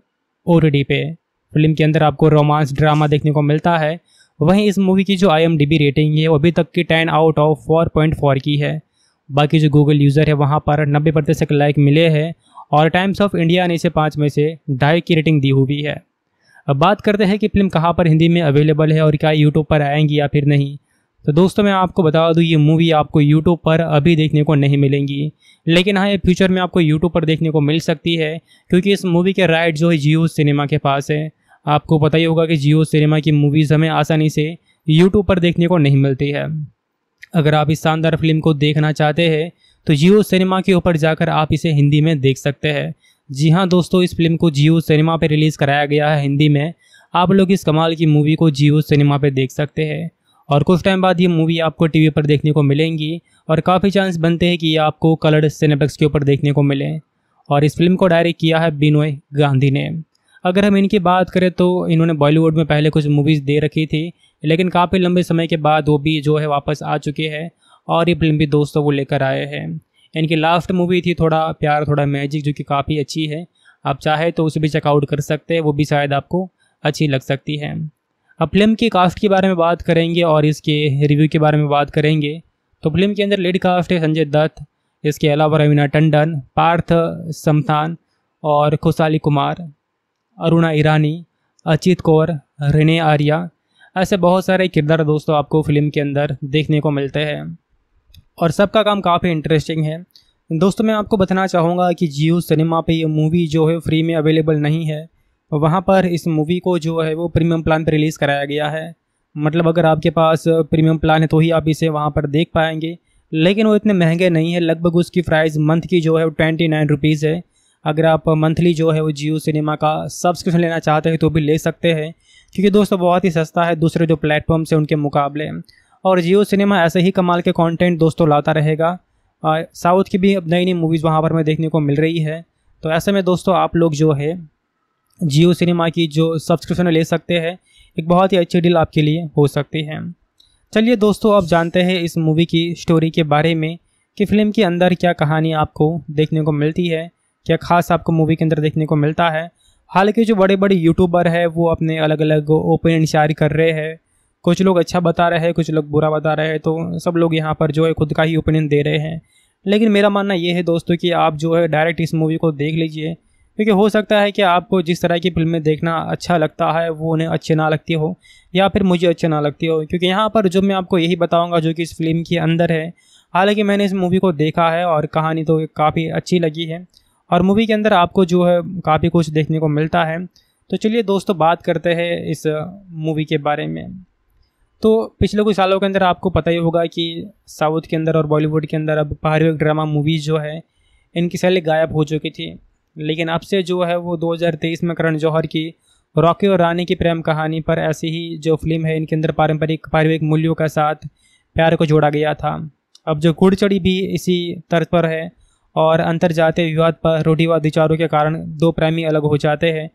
ओ पे फिल्म के अंदर आपको रोमांस ड्रामा देखने को मिलता है वहीं इस मूवी की जो आई रेटिंग है वो अभी तक की ten out of four point four की है बाकी जो गूगल यूज़र है वहाँ पर नब्बे प्रतिशत लाइक मिले हैं और टाइम्स ऑफ इंडिया ने इसे पाँच में से ढाई की रेटिंग दी हुई है अब बात करते हैं कि फिल्म कहाँ पर हिंदी में अवेलेबल है और क्या यूट्यूब पर आएंगी या फिर नहीं तो दोस्तों मैं आपको बता दूँ ये मूवी आपको यूट्यूब पर अभी देखने को नहीं मिलेंगी लेकिन हाँ ये फ्यूचर में आपको यूट्यूब पर देखने को मिल सकती है क्योंकि इस मूवी के राइट जो है जियो सिनेमा के पास है आपको पता ही होगा कि जियो सिनेमा की मूवीज़ हमें आसानी से यूट्यूब पर देखने को नहीं मिलती है अगर आप इस शानदार फिल्म को देखना चाहते हैं तो जियो सिनेमा के ऊपर जाकर आप इसे हिंदी में देख सकते हैं जी हाँ दोस्तों इस फिल्म को जियो सिनेमा पर रिलीज़ कराया गया है हिंदी में आप लोग इस कमाल की मूवी को जियो सिनेमा पर देख सकते हैं और कुछ टाइम बाद ये मूवी आपको टीवी पर देखने को मिलेंगी और काफ़ी चांस बनते हैं कि ये आपको कलर्ड सिनेपेक्स के ऊपर देखने को मिले और इस फिल्म को डायरेक्ट किया है बिनोय गांधी ने अगर हम इनकी बात करें तो इन्होंने बॉलीवुड में पहले कुछ मूवीज़ दे रखी थी लेकिन काफ़ी लंबे समय के बाद वो भी जो है वापस आ चुके हैं और ये फिल्म भी दोस्तों को लेकर आए हैं इनकी लास्ट मूवी थी थोड़ा प्यार थोड़ा मैजिक जो कि काफ़ी अच्छी है आप चाहे तो उसे भी चेकआउट कर सकते हैं वो भी शायद आपको अच्छी लग सकती है अब फिल्म की कास्ट के बारे में बात करेंगे और इसके रिव्यू के बारे में बात करेंगे तो फिल्म के अंदर लेडी कास्ट है संजय दत्त इसके अलावा रवीना टंडन पार्थ समथान और खुशाली कुमार अरुणा ईरानी अचित कौर रिने आर्या ऐसे बहुत सारे किरदार दोस्तों आपको फिल्म के अंदर देखने को मिलते हैं और सबका काम काफ़ी इंटरेस्टिंग है दोस्तों मैं आपको बताना चाहूँगा कि जियो सिनेमा पे ये मूवी जो है फ्री में अवेलेबल नहीं है वहाँ पर इस मूवी को जो है वो प्रीमियम प्लान पर रिलीज़ कराया गया है मतलब अगर आपके पास प्रीमियम प्लान है तो ही आप इसे वहाँ पर देख पाएंगे लेकिन वो इतने महंगे नहीं है लगभग उसकी प्राइस मंथ की जो है वो ट्वेंटी नाइन रुपीज़ है अगर आप मंथली जो है वो जियो सिनेमा का सब्सक्रिप्शन लेना चाहते हैं तो भी ले सकते हैं क्योंकि दोस्तों बहुत ही सस्ता है दूसरे जो प्लेटफॉर्म्स हैं उनके मुकाबले और जियो सिनेमा ऐसे ही कमाल के कंटेंट दोस्तों लाता रहेगा साउथ की भी नई नई मूवीज़ वहाँ पर हमें देखने को मिल रही है तो ऐसे में दोस्तों आप लोग जो है जियो सिनेमा की जो सब्सक्रिप्शन ले सकते हैं एक बहुत ही अच्छी डील आपके लिए हो सकती है चलिए दोस्तों आप जानते हैं इस मूवी की स्टोरी के बारे में कि फिल्म के अंदर क्या कहानी आपको देखने को मिलती है क्या खास आपको मूवी के अंदर देखने को मिलता है हालांकि जो बड़े बड़े यूट्यूबर है वो अपने अलग अलग ओपिनियन शेयर कर रहे हैं कुछ लोग अच्छा बता रहे हैं कुछ लोग बुरा बता रहे हैं तो सब लोग यहाँ पर जो है खुद का ही ओपिनियन दे रहे हैं लेकिन मेरा मानना ये है दोस्तों कि आप जो है डायरेक्ट इस मूवी को देख लीजिए क्योंकि हो सकता है कि आपको जिस तरह की फिल्में देखना अच्छा लगता है वो उन्हें अच्छे ना लगती हो या फिर मुझे अच्छे ना लगती हो क्योंकि यहाँ पर जो मैं आपको यही बताऊँगा जो कि इस फिल्म के अंदर है हालांकि मैंने इस मूवी को देखा है और कहानी तो काफ़ी अच्छी लगी है और मूवी के अंदर आपको जो है काफ़ी कुछ देखने को मिलता है तो चलिए दोस्तों बात करते हैं इस मूवी के बारे में तो पिछले कुछ सालों के अंदर आपको पता ही होगा कि साउथ के अंदर और बॉलीवुड के अंदर अब पारिवारिक ड्रामा मूवीज़ जो है इनकी सैली गायब हो चुकी थी लेकिन अब से जो है वो 2023 में करण जौहर की रॉकी और रानी की प्रेम कहानी पर ऐसी ही जो फिल्म है इनके अंदर पारंपरिक पारिवारिक मूल्यों के साथ प्यार को जोड़ा गया था अब जो गुड़चड़ी भी इसी तर्ज पर है और अंतर जातीय विवाद पर रूढ़िवाद विचारों के कारण दो प्रेमी अलग हो जाते हैं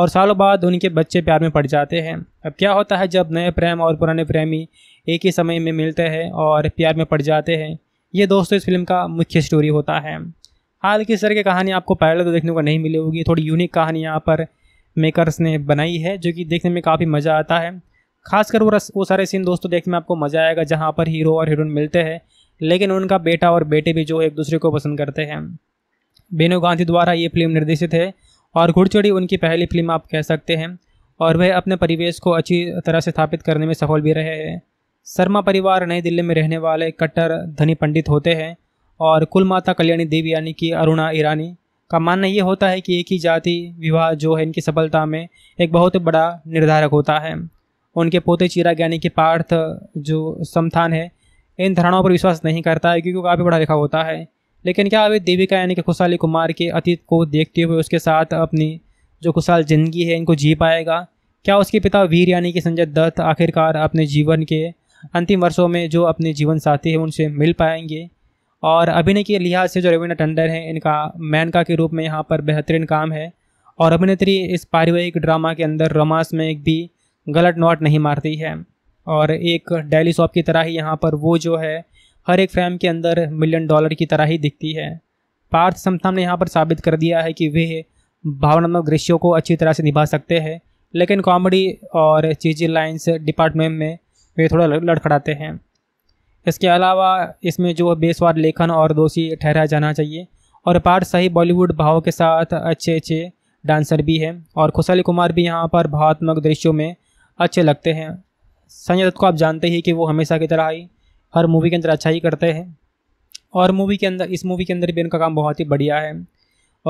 और सालों बाद उनके बच्चे प्यार में पड़ जाते हैं अब क्या होता है जब नए प्रेम और पुराने प्रेमी एक ही समय में मिलते हैं और प्यार में पड़ जाते हैं ये दोस्तों इस फिल्म का मुख्य स्टोरी होता है हाल की सर की कहानी आपको पहले तो देखने को नहीं मिली होगी थोड़ी यूनिक कहानी यहाँ पर मेकर्स ने बनाई है जो कि देखने में काफ़ी मज़ा आता है खासकर वो रस वो सारे सीन दोस्तों देखने में आपको मज़ा आएगा जहाँ पर हीरो और हीरोइन मिलते हैं लेकिन उनका बेटा और बेटे भी जो एक दूसरे को पसंद करते हैं बेनू गांधी द्वारा ये फिल्म निर्देशित है और घुड़चड़ी उनकी पहली फिल्म आप कह सकते हैं और वह अपने परिवेश को अच्छी तरह से स्थापित करने में सफल भी रहे हैं शर्मा परिवार नई दिल्ली में रहने वाले कट्टर धनी पंडित होते हैं और कुल माता कल्याणी देवी यानी कि अरुणा ईरानी का मानना ये होता है कि एक ही जाति विवाह जो है इनकी सफलता में एक बहुत बड़ा निर्धारक होता है उनके पोते चिराग ज्ञानी के पार्थ जो संस्थान है इन धारणाओं पर विश्वास नहीं करता है क्योंकि वो काफ़ी पढ़ा लिखा होता है लेकिन क्या अभी देविका यानी कि खुशहाली कुमार के अतीत को देखते हुए उसके साथ अपनी जो खुशहाल जिंदगी है इनको जी पाएगा क्या उसके पिता वीर यानी कि संजय दत्त आखिरकार अपने जीवन के अंतिम वर्षों में जो अपने जीवन साथी हैं उनसे मिल पाएंगे और अभिनय के लिहाज से जो रविंद्र टंडन है इनका मैनका के रूप में यहाँ पर बेहतरीन काम है और अभिनेत्री इस पारिवारिक ड्रामा के अंदर रोमांस में एक भी गलत नोट नहीं मारती है और एक डेली शॉप की तरह ही यहाँ पर वो जो है हर एक फ्रेम के अंदर मिलियन डॉलर की तरह ही दिखती है पार्थ समथाम ने यहाँ पर साबित कर दिया है कि वे भावनात्मक दृश्यों को अच्छी तरह से निभा सकते हैं लेकिन कॉमेडी और चीज़ी लाइन्स डिपार्टमेंट में वे थोड़ा लड़खड़ाते हैं इसके अलावा इसमें जो बेसवार लेखन और दोषी ठहराया जाना चाहिए और पार्थ सही बॉलीवुड भाव के साथ अच्छे अच्छे डांसर भी हैं और खुशाली कुमार भी यहाँ पर भावात्मक दृश्यों में अच्छे लगते हैं संजय दत्त को आप जानते ही कि वो हमेशा की तरह ही हर मूवी के अंदर अच्छा ही करते हैं और मूवी के अंदर इस मूवी के अंदर भी उनका काम बहुत ही बढ़िया है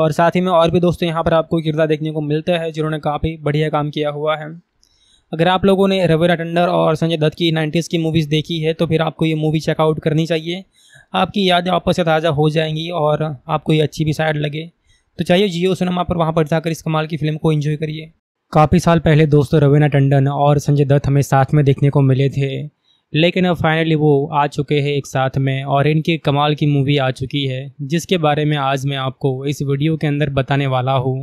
और साथ ही में और भी दोस्तों यहाँ पर आपको किरदार देखने को मिलता है जिन्होंने काफ़ी बढ़िया काम किया हुआ है अगर आप लोगों ने रवि टंडर और संजय दत्त की नाइन्टीज़ की मूवीज़ देखी है तो फिर आपको ये मूवी चेकआउट करनी चाहिए आपकी यादें आपस से ताज़ा हो जाएंगी और आपको ये अच्छी भी साइड लगे तो चाहिए जियो सिनेमा पर वहाँ पर जाकर इस कमाल की फिल्म को इन्जॉय करिए काफ़ी साल पहले दोस्तों रवीना टंडन और संजय दत्त हमें साथ में देखने को मिले थे लेकिन अब फाइनली वो आ चुके हैं एक साथ में और इनकी कमाल की मूवी आ चुकी है जिसके बारे में आज मैं आपको इस वीडियो के अंदर बताने वाला हूँ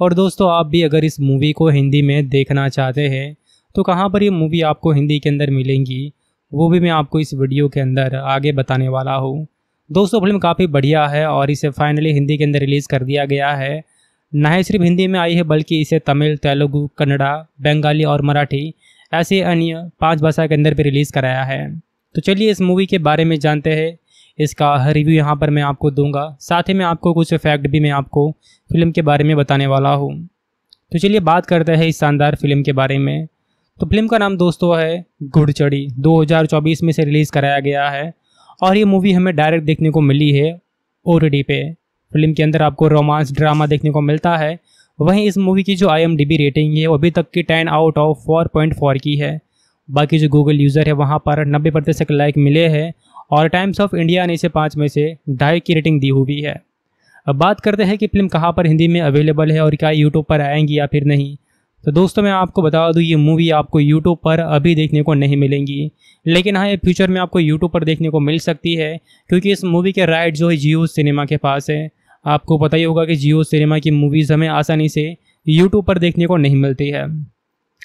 और दोस्तों आप भी अगर इस मूवी को हिंदी में देखना चाहते हैं तो कहाँ पर ये मूवी आपको हिंदी के अंदर मिलेंगी वो भी मैं आपको इस वीडियो के अंदर आगे बताने वाला हूँ दोस्तों फिल्म काफ़ी बढ़िया है और इसे फाइनली हिंदी के अंदर रिलीज़ कर दिया गया है न ही सिर्फ हिंदी में आई है बल्कि इसे तमिल तेलुगु कन्नड़ा बंगाली और मराठी ऐसे अन्य पांच भाषा के अंदर भी रिलीज़ कराया है तो चलिए इस मूवी के बारे में जानते हैं इसका रिव्यू यहाँ पर मैं आपको दूंगा साथ ही मैं आपको कुछ फैक्ट भी मैं आपको फिल्म के बारे में बताने वाला हूँ तो चलिए बात करते हैं इस शानदार फिल्म के बारे में तो फिल्म का नाम दोस्तों है घुड़चड़ी 2024 में से रिलीज़ कराया गया है और ये मूवी हमें डायरेक्ट देखने को मिली है ओ पे फिल्म के अंदर आपको रोमांस ड्रामा देखने को मिलता है वहीं इस मूवी की जो आई रेटिंग है वो अभी तक की ten out of four point four की है बाकी जो गूगल यूज़र है वहाँ पर नब्बे प्रतिशत लाइक मिले हैं और टाइम्स ऑफ इंडिया ने इसे पाँच में से ढाई की रेटिंग दी हुई है अब बात करते हैं कि फिल्म कहाँ पर हिंदी में अवेलेबल है और क्या यूट्यूब पर आएंगी या फिर नहीं तो दोस्तों मैं आपको बता दूँ ये मूवी आपको यूट्यूब पर अभी देखने को नहीं मिलेंगी लेकिन हाँ ये फ्यूचर में आपको यूट्यूब पर देखने को मिल सकती है क्योंकि इस मूवी के राइट जो है जियो सिनेमा के पास है आपको पता ही होगा कि जियो सिनेमा की मूवीज़ हमें आसानी से यूट्यूब पर देखने को नहीं मिलती है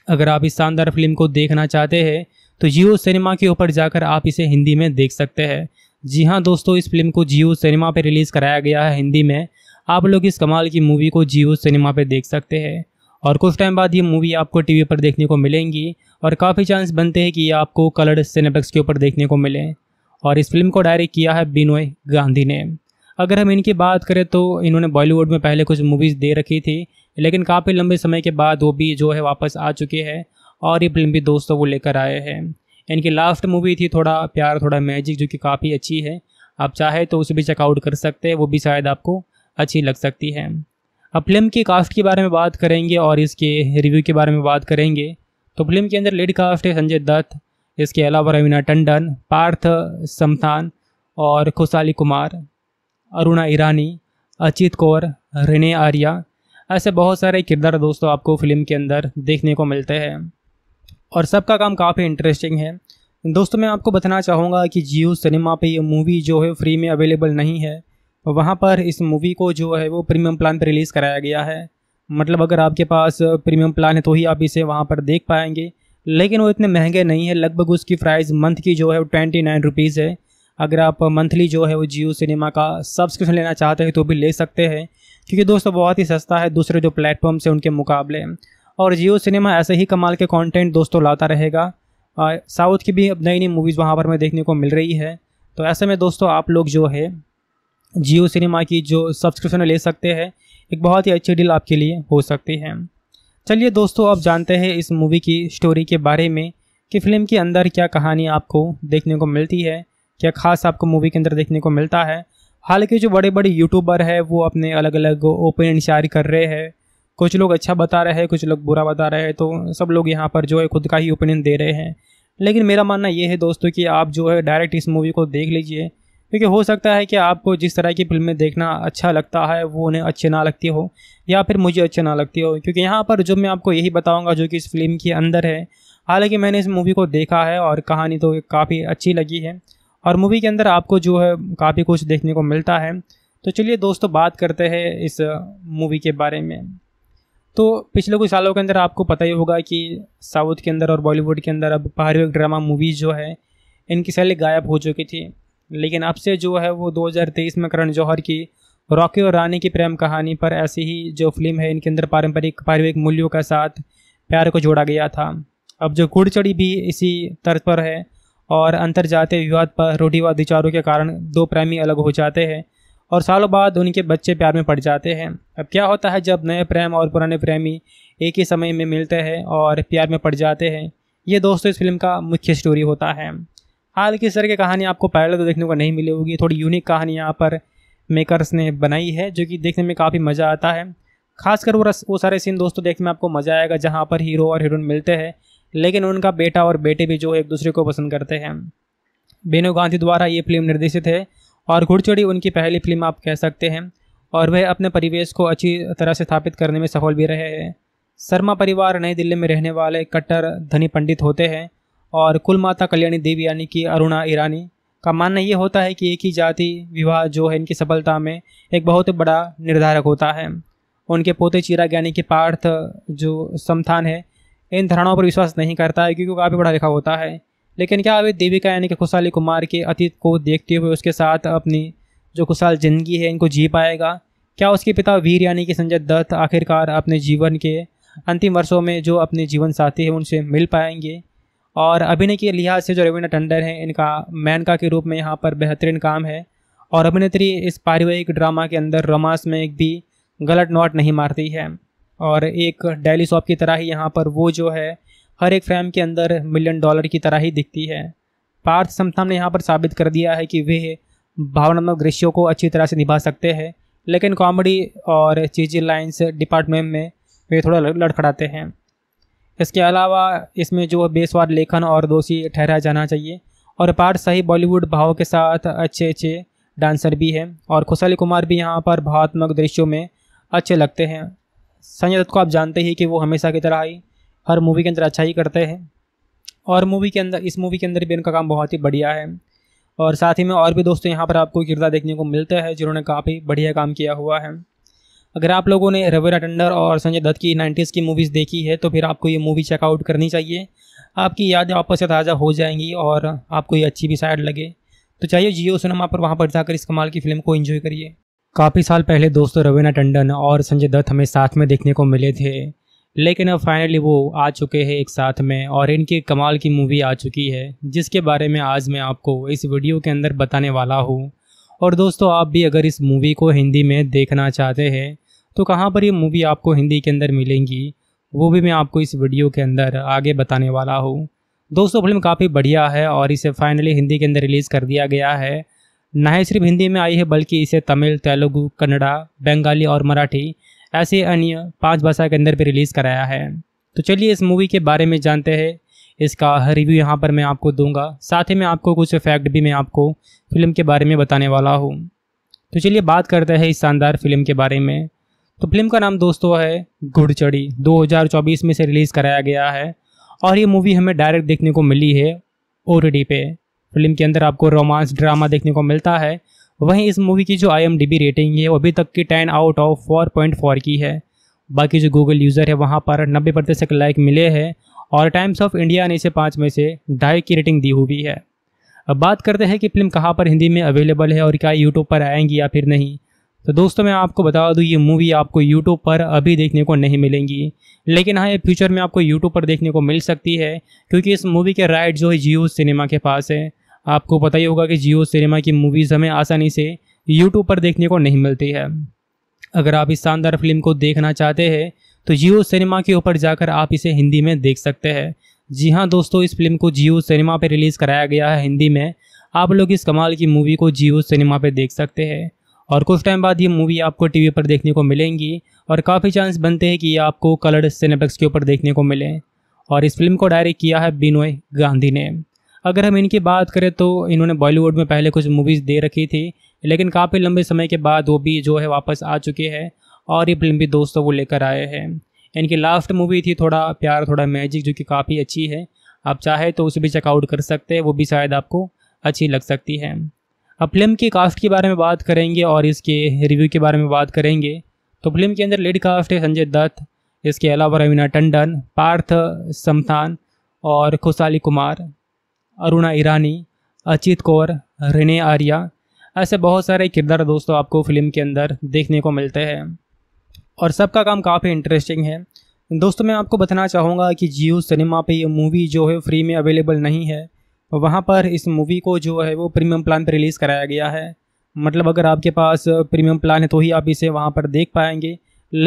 अगर आप इस शानदार फिल्म को देखना चाहते हैं तो जियो सिनेमा के ऊपर जाकर आप इसे हिंदी में देख सकते हैं जी हाँ दोस्तों इस फिल्म को जियो सिनेमा पर रिलीज़ कराया गया है हिंदी में आप लोग इस कमाल की मूवी को जियो सिनेमा पर देख सकते हैं और कुछ टाइम बाद ये मूवी आपको टीवी पर देखने को मिलेंगी और काफ़ी चांस बनते हैं कि ये आपको कलर्ड सिनेप्लेक्स के ऊपर देखने को मिले और इस फिल्म को डायरेक्ट किया है बिनोय गांधी ने अगर हम इनकी बात करें तो इन्होंने बॉलीवुड में पहले कुछ मूवीज़ दे रखी थी लेकिन काफ़ी लंबे समय के बाद वो भी जो है वापस आ चुके हैं और ये फिल्म भी दोस्तों को लेकर आए हैं इनकी लास्ट मूवी थी थोड़ा प्यार थोड़ा मैजिक जो कि काफ़ी अच्छी है आप चाहे तो उसे भी चेकआउट कर सकते हैं वो भी शायद आपको अच्छी लग सकती है अब फिल्म की कास्ट के बारे में बात करेंगे और इसके रिव्यू के बारे में बात करेंगे तो फिल्म के अंदर लेड कास्ट है संजय दत्त इसके अलावा रवीना टंडन पार्थ समथान और खुशाली कुमार अरुणा ईरानी अचित कौर रिने आर्या ऐसे बहुत सारे किरदार दोस्तों आपको फिल्म के अंदर देखने को मिलते हैं और सबका काम काफ़ी इंटरेस्टिंग है दोस्तों मैं आपको बताना चाहूँगा कि जियो सिनेमा पे ये मूवी जो है फ्री में अवेलेबल नहीं है वहाँ पर इस मूवी को जो है वो प्रीमियम प्लान पर रिलीज़ कराया गया है मतलब अगर आपके पास प्रीमियम प्लान है तो ही आप इसे वहाँ पर देख पाएंगे लेकिन वो इतने महंगे नहीं है लगभग उसकी प्राइस मंथ की जो है वो ट्वेंटी नाइन रुपीज़ है अगर आप मंथली जो है वो जियो सिनेमा का सब्सक्रिप्शन लेना चाहते हैं तो भी ले सकते हैं क्योंकि दोस्तों बहुत ही सस्ता है दूसरे जो प्लेटफॉर्म्स हैं उनके मुकाबले और जियो सिनेमा ऐसे ही कमाल के कंटेंट दोस्तों लाता रहेगा साउथ की भी अब नई नई मूवीज़ वहाँ पर हमें देखने को मिल रही है तो ऐसे में दोस्तों आप लोग जो है जियो सिनेमा की जो सब्सक्रिप्शन ले सकते हैं एक बहुत ही अच्छी डील आपके लिए हो सकती है चलिए दोस्तों आप जानते हैं इस मूवी की स्टोरी के बारे में कि फिल्म के अंदर क्या कहानी आपको देखने को मिलती है क्या खास आपको मूवी के अंदर देखने को मिलता है हालांकि जो बड़े बड़े यूट्यूबर है वो अपने अलग अलग ओपिनियन शायर कर रहे हैं कुछ लोग अच्छा बता रहे हैं कुछ लोग बुरा बता रहे हैं तो सब लोग यहाँ पर जो है खुद का ही ओपिनियन दे रहे हैं लेकिन मेरा मानना ये है दोस्तों कि आप जो है डायरेक्ट इस मूवी को देख लीजिए क्योंकि हो सकता है कि आपको जिस तरह की फिल्में देखना अच्छा लगता है वो उन्हें अच्छे ना लगती हो या फिर मुझे अच्छे ना लगती हो क्योंकि यहाँ पर जो मैं आपको यही बताऊँगा जो कि इस फिल्म के अंदर है हालांकि मैंने इस मूवी को देखा है और कहानी तो काफ़ी अच्छी लगी है और मूवी के अंदर आपको जो है काफ़ी कुछ देखने को मिलता है तो चलिए दोस्तों बात करते हैं इस मूवी के बारे में तो पिछले कुछ सालों के अंदर आपको पता ही होगा कि साउथ के अंदर और बॉलीवुड के अंदर अब बाहरी ड्रामा मूवीज़ जो है इनकी सैली गायब हो चुकी थी लेकिन अब से जो है वो 2023 में करण जौहर की रॉकी और रानी की प्रेम कहानी पर ऐसी ही जो फिल्म है इनके अंदर पारंपरिक पारिवारिक मूल्यों के साथ प्यार को जोड़ा गया था अब जो गुड़चड़ी भी इसी तर्ज पर है और अंतर जातीय विवाद पर रूढ़िवाद विचारों के कारण दो प्रेमी अलग हो जाते हैं और सालों बाद उनके बच्चे प्यार में पड़ जाते हैं अब क्या होता है जब नए प्रेम और पुराने प्रेमी एक ही समय में मिलते हैं और प्यार में पड़ जाते हैं ये दोस्तों इस फिल्म का मुख्य स्टोरी होता है हाल की सर की कहानी आपको पहले तो देखने को नहीं मिली होगी थोड़ी यूनिक कहानी यहाँ पर मेकर्स ने बनाई है जो कि देखने में काफ़ी मज़ा आता है खासकर वो रस वो सारे सीन दोस्तों देखने में आपको मज़ा आएगा जहाँ पर हीरो और हीरोइन मिलते हैं लेकिन उनका बेटा और बेटे भी जो एक दूसरे को पसंद करते हैं बेनो गांधी द्वारा ये फिल्म निर्देशित है और घुड़चड़ी उनकी पहली फिल्म आप कह सकते हैं और वह अपने परिवेश को अच्छी तरह से स्थापित करने में सफल भी रहे हैं शर्मा परिवार नई दिल्ली में रहने वाले कट्टर धनी पंडित होते हैं और कुल माता कल्याणी देवी यानी कि अरुणा ईरानी का मानना ये होता है कि एक ही जाति विवाह जो है इनकी सफलता में एक बहुत बड़ा निर्धारक होता है उनके पोते चिराग यानी कि पार्थ जो समथान है इन धारणाओं पर विश्वास नहीं करता है क्योंकि काफ़ी पढ़ा लिखा होता है लेकिन क्या अभी देविका यानी कि खुशहाली कुमार के अतीत को देखते हुए उसके साथ अपनी जो खुशहाल जिंदगी है इनको जी पाएगा क्या उसके पिता वीर यानी कि संजय दत्त आखिरकार अपने जीवन के अंतिम वर्षों में जो अपने जीवन साथी हैं उनसे मिल पाएंगे और अभिनय के लिहाज से जो रवीना टंडन है इनका मैनका के रूप में यहाँ पर बेहतरीन काम है और अभिनेत्री इस पारिवारिक ड्रामा के अंदर रोमांस में एक भी गलत नोट नहीं मारती है और एक डेली शॉप की तरह ही यहाँ पर वो जो है हर एक फ्रेम के अंदर मिलियन डॉलर की तरह ही दिखती है पार्थ समथम ने यहाँ पर साबित कर दिया है कि वे भावनात्मक दृश्यों को अच्छी तरह से निभा सकते हैं लेकिन कॉमेडी और चीजी लाइन्स डिपार्टमेंट में वे थोड़ा लड़खड़ाते हैं इसके अलावा इसमें जो बेसवार लेखन और दोषी ठहराया जाना चाहिए और पार्थ सही बॉलीवुड भाव के साथ अच्छे अच्छे डांसर भी हैं और खुशाली कुमार भी यहाँ पर भावात्मक दृश्यों में अच्छे लगते हैं संजय दत्त को आप जानते ही कि वो हमेशा की तरह ही हर मूवी के अंदर अच्छा ही करते हैं और मूवी के अंदर इस मूवी के अंदर भी उनका काम बहुत ही बढ़िया है और साथ ही में और भी दोस्तों यहाँ पर आपको किरदार देखने को मिलते हैं जिन्होंने काफ़ी बढ़िया काम किया हुआ है अगर आप लोगों ने रवीना टंडर और संजय दत्त की नाइन्टीज़ की मूवीज़ देखी है तो फिर आपको ये मूवी चेकआउट करनी चाहिए आपकी यादें आपस से ताज़ा हो जाएंगी और आपको ये अच्छी भी साइड लगे तो चाहिए जियो सिनेमा पर वहाँ पर जाकर इस कमाल की फिल्म को इन्जॉय करिए काफ़ी साल पहले दोस्तों रवीना टंडन और संजय दत्त हमें साथ में देखने को मिले थे लेकिन अब फाइनली वो आ चुके हैं एक साथ में और इनकी कमाल की मूवी आ चुकी है जिसके बारे में आज मैं आपको इस वीडियो के अंदर बताने वाला हूँ और दोस्तों आप भी अगर इस मूवी को हिंदी में देखना चाहते हैं तो कहाँ पर ये मूवी आपको हिंदी के अंदर मिलेंगी वो भी मैं आपको इस वीडियो के अंदर आगे बताने वाला हूँ दोस्तों फिल्म काफ़ी बढ़िया है और इसे फाइनली हिंदी के अंदर रिलीज़ कर दिया गया है न ही सिर्फ हिंदी में आई है बल्कि इसे तमिल तेलुगु कन्नड़ा बंगाली और मराठी ऐसे अन्य पांच भाषा के अंदर भी रिलीज़ कराया है तो चलिए इस मूवी के बारे में जानते हैं इसका रिव्यू यहाँ पर मैं आपको दूंगा साथ ही मैं आपको कुछ फैक्ट भी मैं आपको फिल्म के बारे में बताने वाला हूँ तो चलिए बात करते हैं इस शानदार फिल्म के बारे में तो फिल्म का नाम दोस्तों है घुड़चड़ी 2024 में से रिलीज़ कराया गया है और ये मूवी हमें डायरेक्ट देखने को मिली है ओ पे फिल्म के अंदर आपको रोमांस ड्रामा देखने को मिलता है वहीं इस मूवी की जो आई रेटिंग है वो अभी तक की ten out of four point four की है बाकी जो गूगल यूज़र है वहाँ पर नब्बे प्रतिशत लाइक मिले हैं और टाइम्स ऑफ इंडिया ने इसे पाँच में से ढाई की रेटिंग दी हुई है अब बात करते हैं कि फिल्म कहाँ पर हिंदी में अवेलेबल है और क्या यूट्यूब पर आएंगी या फिर नहीं तो दोस्तों मैं आपको बता दूँ ये मूवी आपको यूट्यूब पर अभी देखने को नहीं मिलेंगी लेकिन हाँ ये फ्यूचर में आपको यूट्यूब पर देखने को मिल सकती है क्योंकि इस मूवी के राइट जो है जियो सिनेमा के पास है आपको पता ही होगा कि जियो सिनेमा की मूवीज़ हमें आसानी से यूट्यूब पर देखने को नहीं मिलती है अगर आप इस शानदार फिल्म को देखना चाहते हैं तो जियो सिनेमा के ऊपर जाकर आप इसे हिंदी में देख सकते हैं जी हाँ दोस्तों इस फिल्म को जियो सिनेमा पर रिलीज़ कराया गया है हिंदी में आप लोग इस कमाल की मूवी को जियो सिनेमा पर देख सकते हैं और कुछ टाइम बाद ये मूवी आपको टीवी पर देखने को मिलेंगी और काफ़ी चांस बनते हैं कि ये आपको कलर्ड सिनेप्लेक्स के ऊपर देखने को मिले और इस फिल्म को डायरेक्ट किया है बिनोय गांधी ने अगर हम इनकी बात करें तो इन्होंने बॉलीवुड में पहले कुछ मूवीज़ दे रखी थी लेकिन काफ़ी लंबे समय के बाद वो भी जो है वापस आ चुके हैं और ये फिल्म भी दोस्तों को लेकर आए हैं इनकी लास्ट मूवी थी थोड़ा प्यार थोड़ा मैजिक जो कि काफ़ी अच्छी है आप चाहे तो उसे भी चेकआउट कर सकते हैं वो भी शायद आपको अच्छी लग सकती है अब फिल्म की कास्ट के बारे में बात करेंगे और इसके रिव्यू के बारे में बात करेंगे तो फिल्म के अंदर लीड कास्ट है संजय दत्त इसके अलावा रवीना टंडन पार्थ समथान और खुशाली कुमार अरुणा ईरानी अचित कौर रिने आर्या ऐसे बहुत सारे किरदार दोस्तों आपको फिल्म के अंदर देखने को मिलते हैं और सबका काम काफ़ी इंटरेस्टिंग है दोस्तों मैं आपको बताना चाहूँगा कि जियो सिनेमा पे ये मूवी जो है फ्री में अवेलेबल नहीं है वहाँ पर इस मूवी को जो है वो प्रीमियम प्लान पर रिलीज़ कराया गया है मतलब अगर आपके पास प्रीमियम प्लान है तो ही आप इसे वहाँ पर देख पाएंगे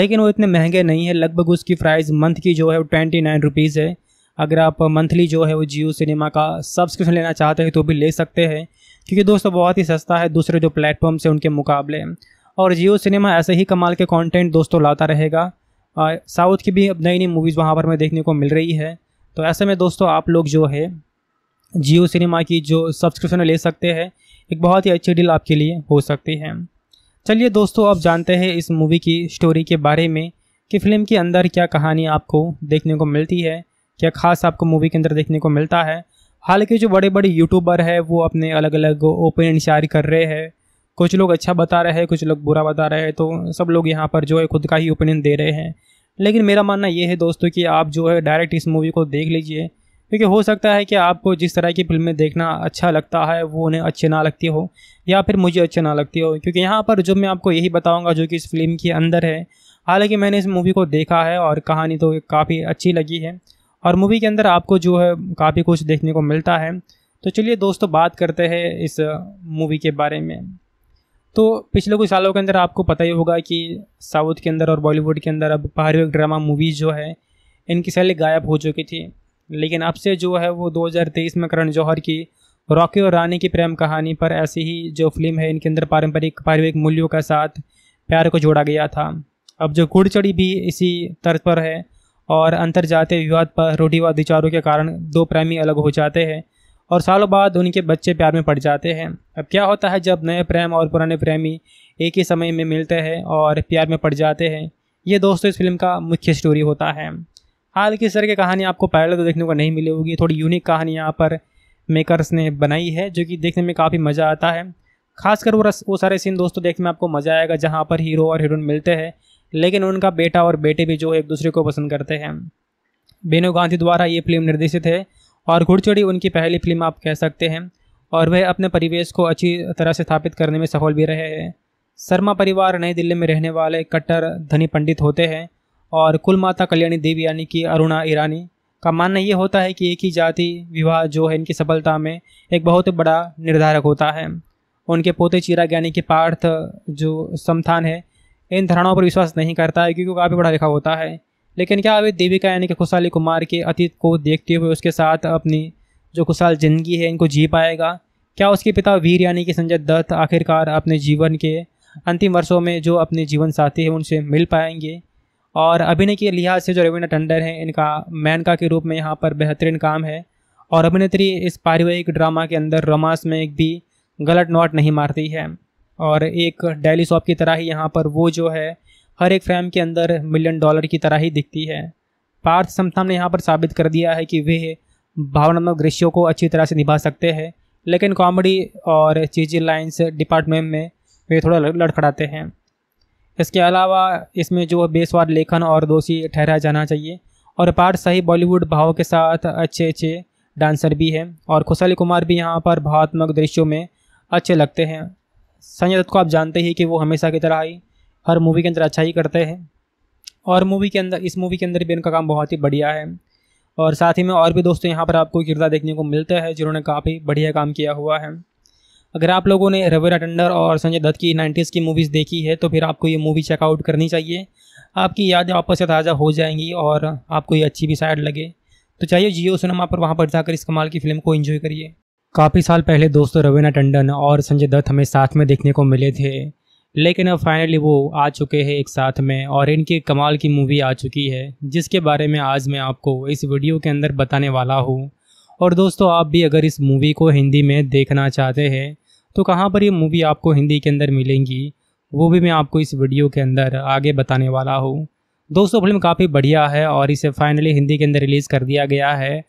लेकिन वो इतने महंगे नहीं है लगभग उसकी प्राइस मंथ की जो है वो ट्वेंटी नाइन रुपीज़ है अगर आप मंथली जो है वो जियो सिनेमा का सब्सक्रिप्शन लेना चाहते हैं तो भी ले सकते हैं क्योंकि दोस्तों बहुत ही सस्ता है दूसरे जो प्लेटफॉर्म्स हैं उनके मुकाबले और जियो सिनेमा ऐसे ही कमाल के कंटेंट दोस्तों लाता रहेगा साउथ की भी अब नई नई मूवीज़ वहाँ पर हमें देखने को मिल रही है तो ऐसे में दोस्तों आप लोग जो है जियो सिनेमा की जो सब्सक्रिप्शन ले सकते हैं एक बहुत ही अच्छी डील आपके लिए हो सकती है चलिए दोस्तों अब जानते हैं इस मूवी की स्टोरी के बारे में कि फिल्म के अंदर क्या कहानी आपको देखने को मिलती है क्या खास आपको मूवी के अंदर देखने को मिलता है हालांकि जो बड़े बड़े यूट्यूबर है वो अपने अलग अलग ओपिनियन शायर कर रहे हैं कुछ लोग अच्छा बता रहे हैं कुछ लोग बुरा बता रहे हैं तो सब लोग यहाँ पर जो है खुद का ही ओपिनियन दे रहे हैं लेकिन मेरा मानना ये है दोस्तों कि आप जो है डायरेक्ट इस मूवी को देख लीजिए क्योंकि हो सकता है कि आपको जिस तरह की फिल्में देखना अच्छा लगता है वो उन्हें अच्छे ना लगती हो या फिर मुझे अच्छे ना लगती हो क्योंकि यहाँ पर जो मैं आपको यही बताऊँगा जो कि इस फिल्म के अंदर है हालांकि मैंने इस मूवी को देखा है और कहानी तो काफ़ी अच्छी लगी है और मूवी के अंदर आपको जो है काफ़ी कुछ देखने को मिलता है तो चलिए दोस्तों बात करते हैं इस मूवी के बारे में तो पिछले कुछ सालों के अंदर आपको पता ही होगा कि साउथ के अंदर और बॉलीवुड के अंदर अब बाहर ड्रामा मूवीज़ जो है इनकी सैली गायब हो चुकी थी लेकिन अब से जो है वो 2023 में करण जौहर की रॉकी और रानी की प्रेम कहानी पर ऐसी ही जो फिल्म है इनके अंदर पारंपरिक पारिवारिक मूल्यों के साथ प्यार को जोड़ा गया था अब जो घुड़चड़ी भी इसी तर्ज पर है और अंतर जातीय विवाद पर रूढ़िवाद विचारों के कारण दो प्रेमी अलग हो जाते हैं और सालों बाद उनके बच्चे प्यार में पड़ जाते हैं अब क्या होता है जब नए प्रेम और पुराने प्रेमी एक ही समय में मिलते हैं और प्यार में पड़ जाते हैं ये दोस्तों इस फिल्म का मुख्य स्टोरी होता है हाल की सर की कहानी आपको पहले तो देखने को नहीं मिली होगी थोड़ी यूनिक कहानी यहाँ पर मेकर्स ने बनाई है जो कि देखने में काफ़ी मज़ा आता है खासकर वो रस वो सारे सीन दोस्तों देखने में आपको मज़ा आएगा जहाँ पर हीरो और हीरोइन मिलते हैं लेकिन उनका बेटा और बेटे भी जो एक दूसरे को पसंद करते हैं बेनो गांधी द्वारा ये फिल्म निर्देशित है और घुड़चड़ी उनकी पहली फिल्म आप कह सकते हैं और वह अपने परिवेश को अच्छी तरह से स्थापित करने में सफल भी रहे हैं शर्मा परिवार नई दिल्ली में रहने वाले कट्टर धनी पंडित होते हैं और कुल माता कल्याणी देवी यानी कि अरुणा ईरानी का मानना ये होता है कि एक ही जाति विवाह जो है इनकी सफलता में एक बहुत बड़ा निर्धारक होता है उनके पोते चिराग यानी कि पार्थ जो समथान है इन धारणाओं पर विश्वास नहीं करता है क्योंकि वो काफ़ी पढ़ा लिखा होता है लेकिन क्या अभी देविका यानी कि खुशहाली कुमार के अतीत को देखते हुए उसके साथ अपनी जो खुशहाल जिंदगी है इनको जी पाएगा क्या उसके पिता वीर यानी कि संजय दत्त आखिरकार अपने जीवन के अंतिम वर्षों में जो अपने जीवन साथी हैं उनसे मिल पाएंगे और अभिनय के लिहाज से जो रविंद्र टंडन है इनका मैनका के रूप में यहाँ पर बेहतरीन काम है और अभिनेत्री इस पारिवारिक ड्रामा के अंदर रोमांस में एक भी गलत नोट नहीं मारती है और एक डेली शॉप की तरह ही यहाँ पर वो जो है हर एक फ्रेम के अंदर मिलियन डॉलर की तरह ही दिखती है पार्थ समथम ने यहाँ पर साबित कर दिया है कि वे भावनात्मक दृश्यों को अच्छी तरह से निभा सकते हैं लेकिन कॉमेडी और चीजी लाइन्स डिपार्टमेंट में वे थोड़ा लड़खड़ाते हैं इसके अलावा इसमें जो बेसवार लेखन और दोषी ठहराया जाना चाहिए और पार्थ सही बॉलीवुड भाव के साथ अच्छे अच्छे डांसर भी हैं और खुशली कुमार भी यहाँ पर भावात्मक दृश्यों में अच्छे लगते हैं संजय दत्त को आप जानते ही कि वो हमेशा की तरह ही हर मूवी के अंदर अच्छा ही करते हैं और मूवी के अंदर इस मूवी के अंदर भी उनका काम बहुत ही बढ़िया है और साथ ही में और भी दोस्तों यहाँ पर आपको किरदार देखने को मिलता है जिन्होंने काफ़ी बढ़िया काम किया हुआ है अगर आप लोगों ने रविरा टंडर और संजय दत्त की नाइन्टीज़ की मूवीज़ देखी है तो फिर आपको ये मूवी चेकआउट करनी चाहिए आपकी यादें आपस से ताज़ा हो जाएंगी और आपको ये अच्छी भी साइड लगे तो चाहिए जियो सिनेमा पर वहाँ पर जाकर इस कमाल की फिल्म को इन्जॉय करिए काफ़ी साल पहले दोस्तों रवीना टंडन और संजय दत्त हमें साथ में देखने को मिले थे लेकिन अब फाइनली वो आ चुके हैं एक साथ में और इनकी कमाल की मूवी आ चुकी है जिसके बारे में आज मैं आपको इस वीडियो के अंदर बताने वाला हूँ और दोस्तों आप भी अगर इस मूवी को हिंदी में देखना चाहते हैं तो कहाँ पर ये मूवी आपको हिंदी के अंदर मिलेंगी वो भी मैं आपको इस वीडियो के अंदर आगे बताने वाला हूँ दोस्तों फिल्म काफ़ी बढ़िया है और इसे फाइनली हिंदी के अंदर रिलीज़ कर दिया गया है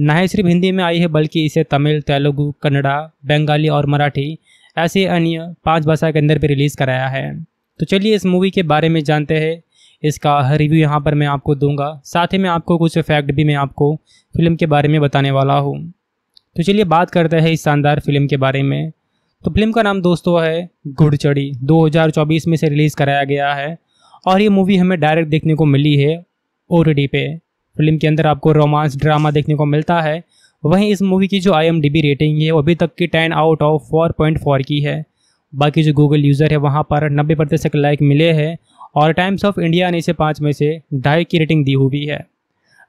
न सिर्फ हिंदी में आई है बल्कि इसे तमिल तेलुगु कन्नड़ा बंगाली और मराठी ऐसे अन्य पांच भाषा के अंदर भी रिलीज़ कराया है तो चलिए इस मूवी के बारे में जानते हैं इसका रिव्यू यहाँ पर मैं आपको दूंगा साथ ही मैं आपको कुछ फैक्ट भी मैं आपको फिल्म के बारे में बताने वाला हूँ तो चलिए बात करते हैं इस शानदार फिल्म के बारे में तो फिल्म का नाम दोस्तों है घुड़चड़ी 2024 में से रिलीज़ कराया गया है और ये मूवी हमें डायरेक्ट देखने को मिली है ओ पे फिल्म के अंदर आपको रोमांस ड्रामा देखने को मिलता है वहीं इस मूवी की जो आई रेटिंग है वो अभी तक की ten out of four point four की है बाकी जो गूगल यूज़र है वहाँ पर नब्बे प्रतिशत लाइक मिले हैं और टाइम्स ऑफ इंडिया ने इसे पाँच में से ढाई की रेटिंग दी हुई है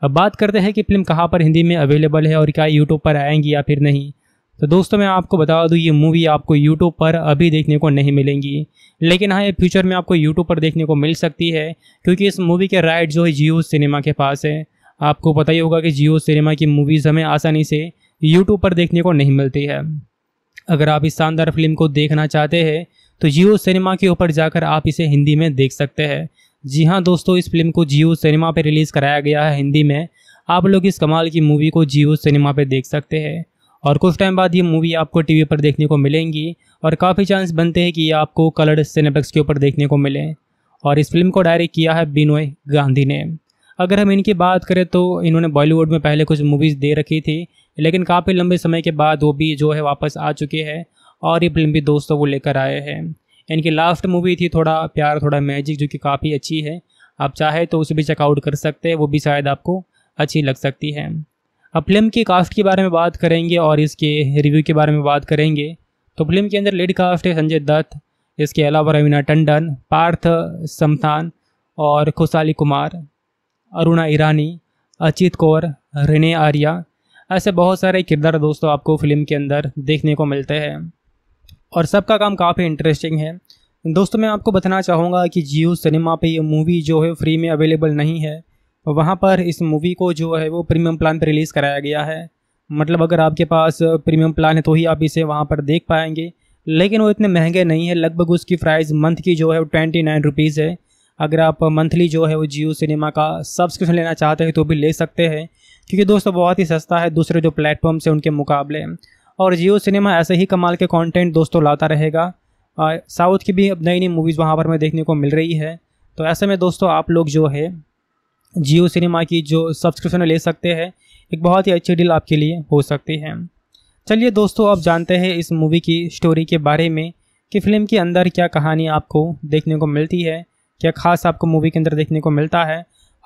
अब बात करते हैं कि फिल्म कहाँ पर हिंदी में अवेलेबल है और क्या यूट्यूब पर आएंगी या फिर नहीं तो दोस्तों मैं आपको बता दूँ ये मूवी आपको यूट्यूब पर अभी देखने को नहीं मिलेंगी लेकिन हाँ ये फ्यूचर में आपको यूट्यूब पर देखने को मिल सकती है क्योंकि इस मूवी के राइट जो है जियो सिनेमा के पास है आपको पता ही होगा कि जियो सिनेमा की मूवीज़ हमें आसानी से यूट्यूब पर देखने को नहीं मिलती है अगर आप इस शानदार फिल्म को देखना चाहते हैं तो जियो सिनेमा के ऊपर जाकर आप इसे हिंदी में देख सकते हैं जी हाँ दोस्तों इस फिल्म को जियो सिनेमा पर रिलीज़ कराया गया है हिंदी में आप लोग इस कमाल की मूवी को जियो सिनेमा पर देख सकते हैं और कुछ टाइम बाद ये मूवी आपको टीवी पर देखने को मिलेंगी और काफ़ी चांस बनते हैं कि ये आपको कलर्ड सिनेप्लेक्स के ऊपर देखने को मिले और इस फिल्म को डायरेक्ट किया है बिनोय गांधी ने अगर हम इनकी बात करें तो इन्होंने बॉलीवुड में पहले कुछ मूवीज़ दे रखी थी लेकिन काफ़ी लंबे समय के बाद वो भी जो है वापस आ चुके हैं और ये फिल्म भी दोस्तों वो लेकर आए हैं इनकी लास्ट मूवी थी थोड़ा प्यार थोड़ा मैजिक जो कि काफ़ी अच्छी है आप चाहे तो उसे भी चेकआउट कर सकते हैं वो भी शायद आपको अच्छी लग सकती है अब फिल्म की कास्ट के बारे में बात करेंगे और इसके रिव्यू के बारे में बात करेंगे तो फिल्म के अंदर लेडी कास्ट है संजय दत्त इसके अलावा रवीना टंडन पार्थ समथान और खुशाली कुमार अरुणा ईरानी अचित कौर रिने आर्या ऐसे बहुत सारे किरदार दोस्तों आपको फिल्म के अंदर देखने को मिलते हैं और सबका काम काफ़ी इंटरेस्टिंग है दोस्तों मैं आपको बताना चाहूँगा कि जियो सिनेमा पे ये मूवी जो है फ्री में अवेलेबल नहीं है वहाँ पर इस मूवी को जो है वो प्रीमियम प्लान पर रिलीज़ कराया गया है मतलब अगर आपके पास प्रीमियम प्लान है तो ही आप इसे वहाँ पर देख पाएंगे लेकिन वो इतने महंगे नहीं है लगभग उसकी प्राइस मंथ की जो है वो ट्वेंटी नाइन रुपीज़ है अगर आप मंथली जो है वो जियो सिनेमा का सब्सक्रिप्शन लेना चाहते हैं तो भी ले सकते हैं क्योंकि दोस्तों बहुत ही सस्ता है दूसरे जो प्लेटफॉर्म्स हैं उनके मुकाबले और जियो सिनेमा ऐसे ही कमाल के कंटेंट दोस्तों लाता रहेगा साउथ की भी अब नई नई मूवीज़ वहाँ पर हमें देखने को मिल रही है तो ऐसे में दोस्तों आप लोग जो है जियो सिनेमा की जो सब्सक्रिप्शन ले सकते हैं एक बहुत ही अच्छी डील आपके लिए हो सकती है चलिए दोस्तों अब जानते हैं इस मूवी की स्टोरी के बारे में कि फिल्म के अंदर क्या कहानी आपको देखने को मिलती है क्या खास आपको मूवी के अंदर देखने को मिलता है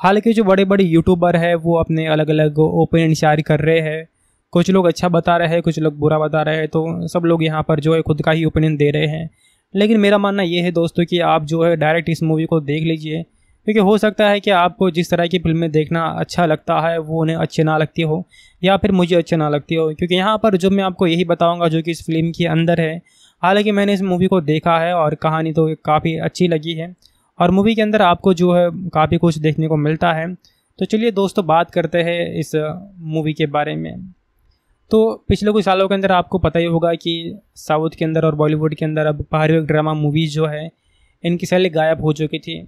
हालांकि जो बड़े बड़े यूट्यूबर है वो अपने अलग अलग ओपिनियन शेयर कर रहे हैं कुछ लोग अच्छा बता रहे हैं कुछ लोग बुरा बता रहे हैं तो सब लोग यहाँ पर जो है खुद का ही ओपिनियन दे रहे हैं लेकिन मेरा मानना ये है दोस्तों कि आप जो है डायरेक्ट इस मूवी को देख लीजिए क्योंकि हो सकता है कि आपको जिस तरह की फिल्में देखना अच्छा लगता है वो उन्हें अच्छे ना लगती हो या फिर मुझे अच्छे ना लगती हो क्योंकि यहाँ पर जो मैं आपको यही बताऊँगा जो कि इस फिल्म के अंदर है हालांकि मैंने इस मूवी को देखा है और कहानी तो काफ़ी अच्छी लगी है और मूवी के अंदर आपको जो है काफ़ी कुछ देखने को मिलता है तो चलिए दोस्तों बात करते हैं इस मूवी के बारे में तो पिछले कुछ सालों के अंदर आपको पता ही होगा कि साउथ के अंदर और बॉलीवुड के अंदर अब बाहरी ड्रामा मूवीज़ जो है इनकी सैली गायब हो चुकी थी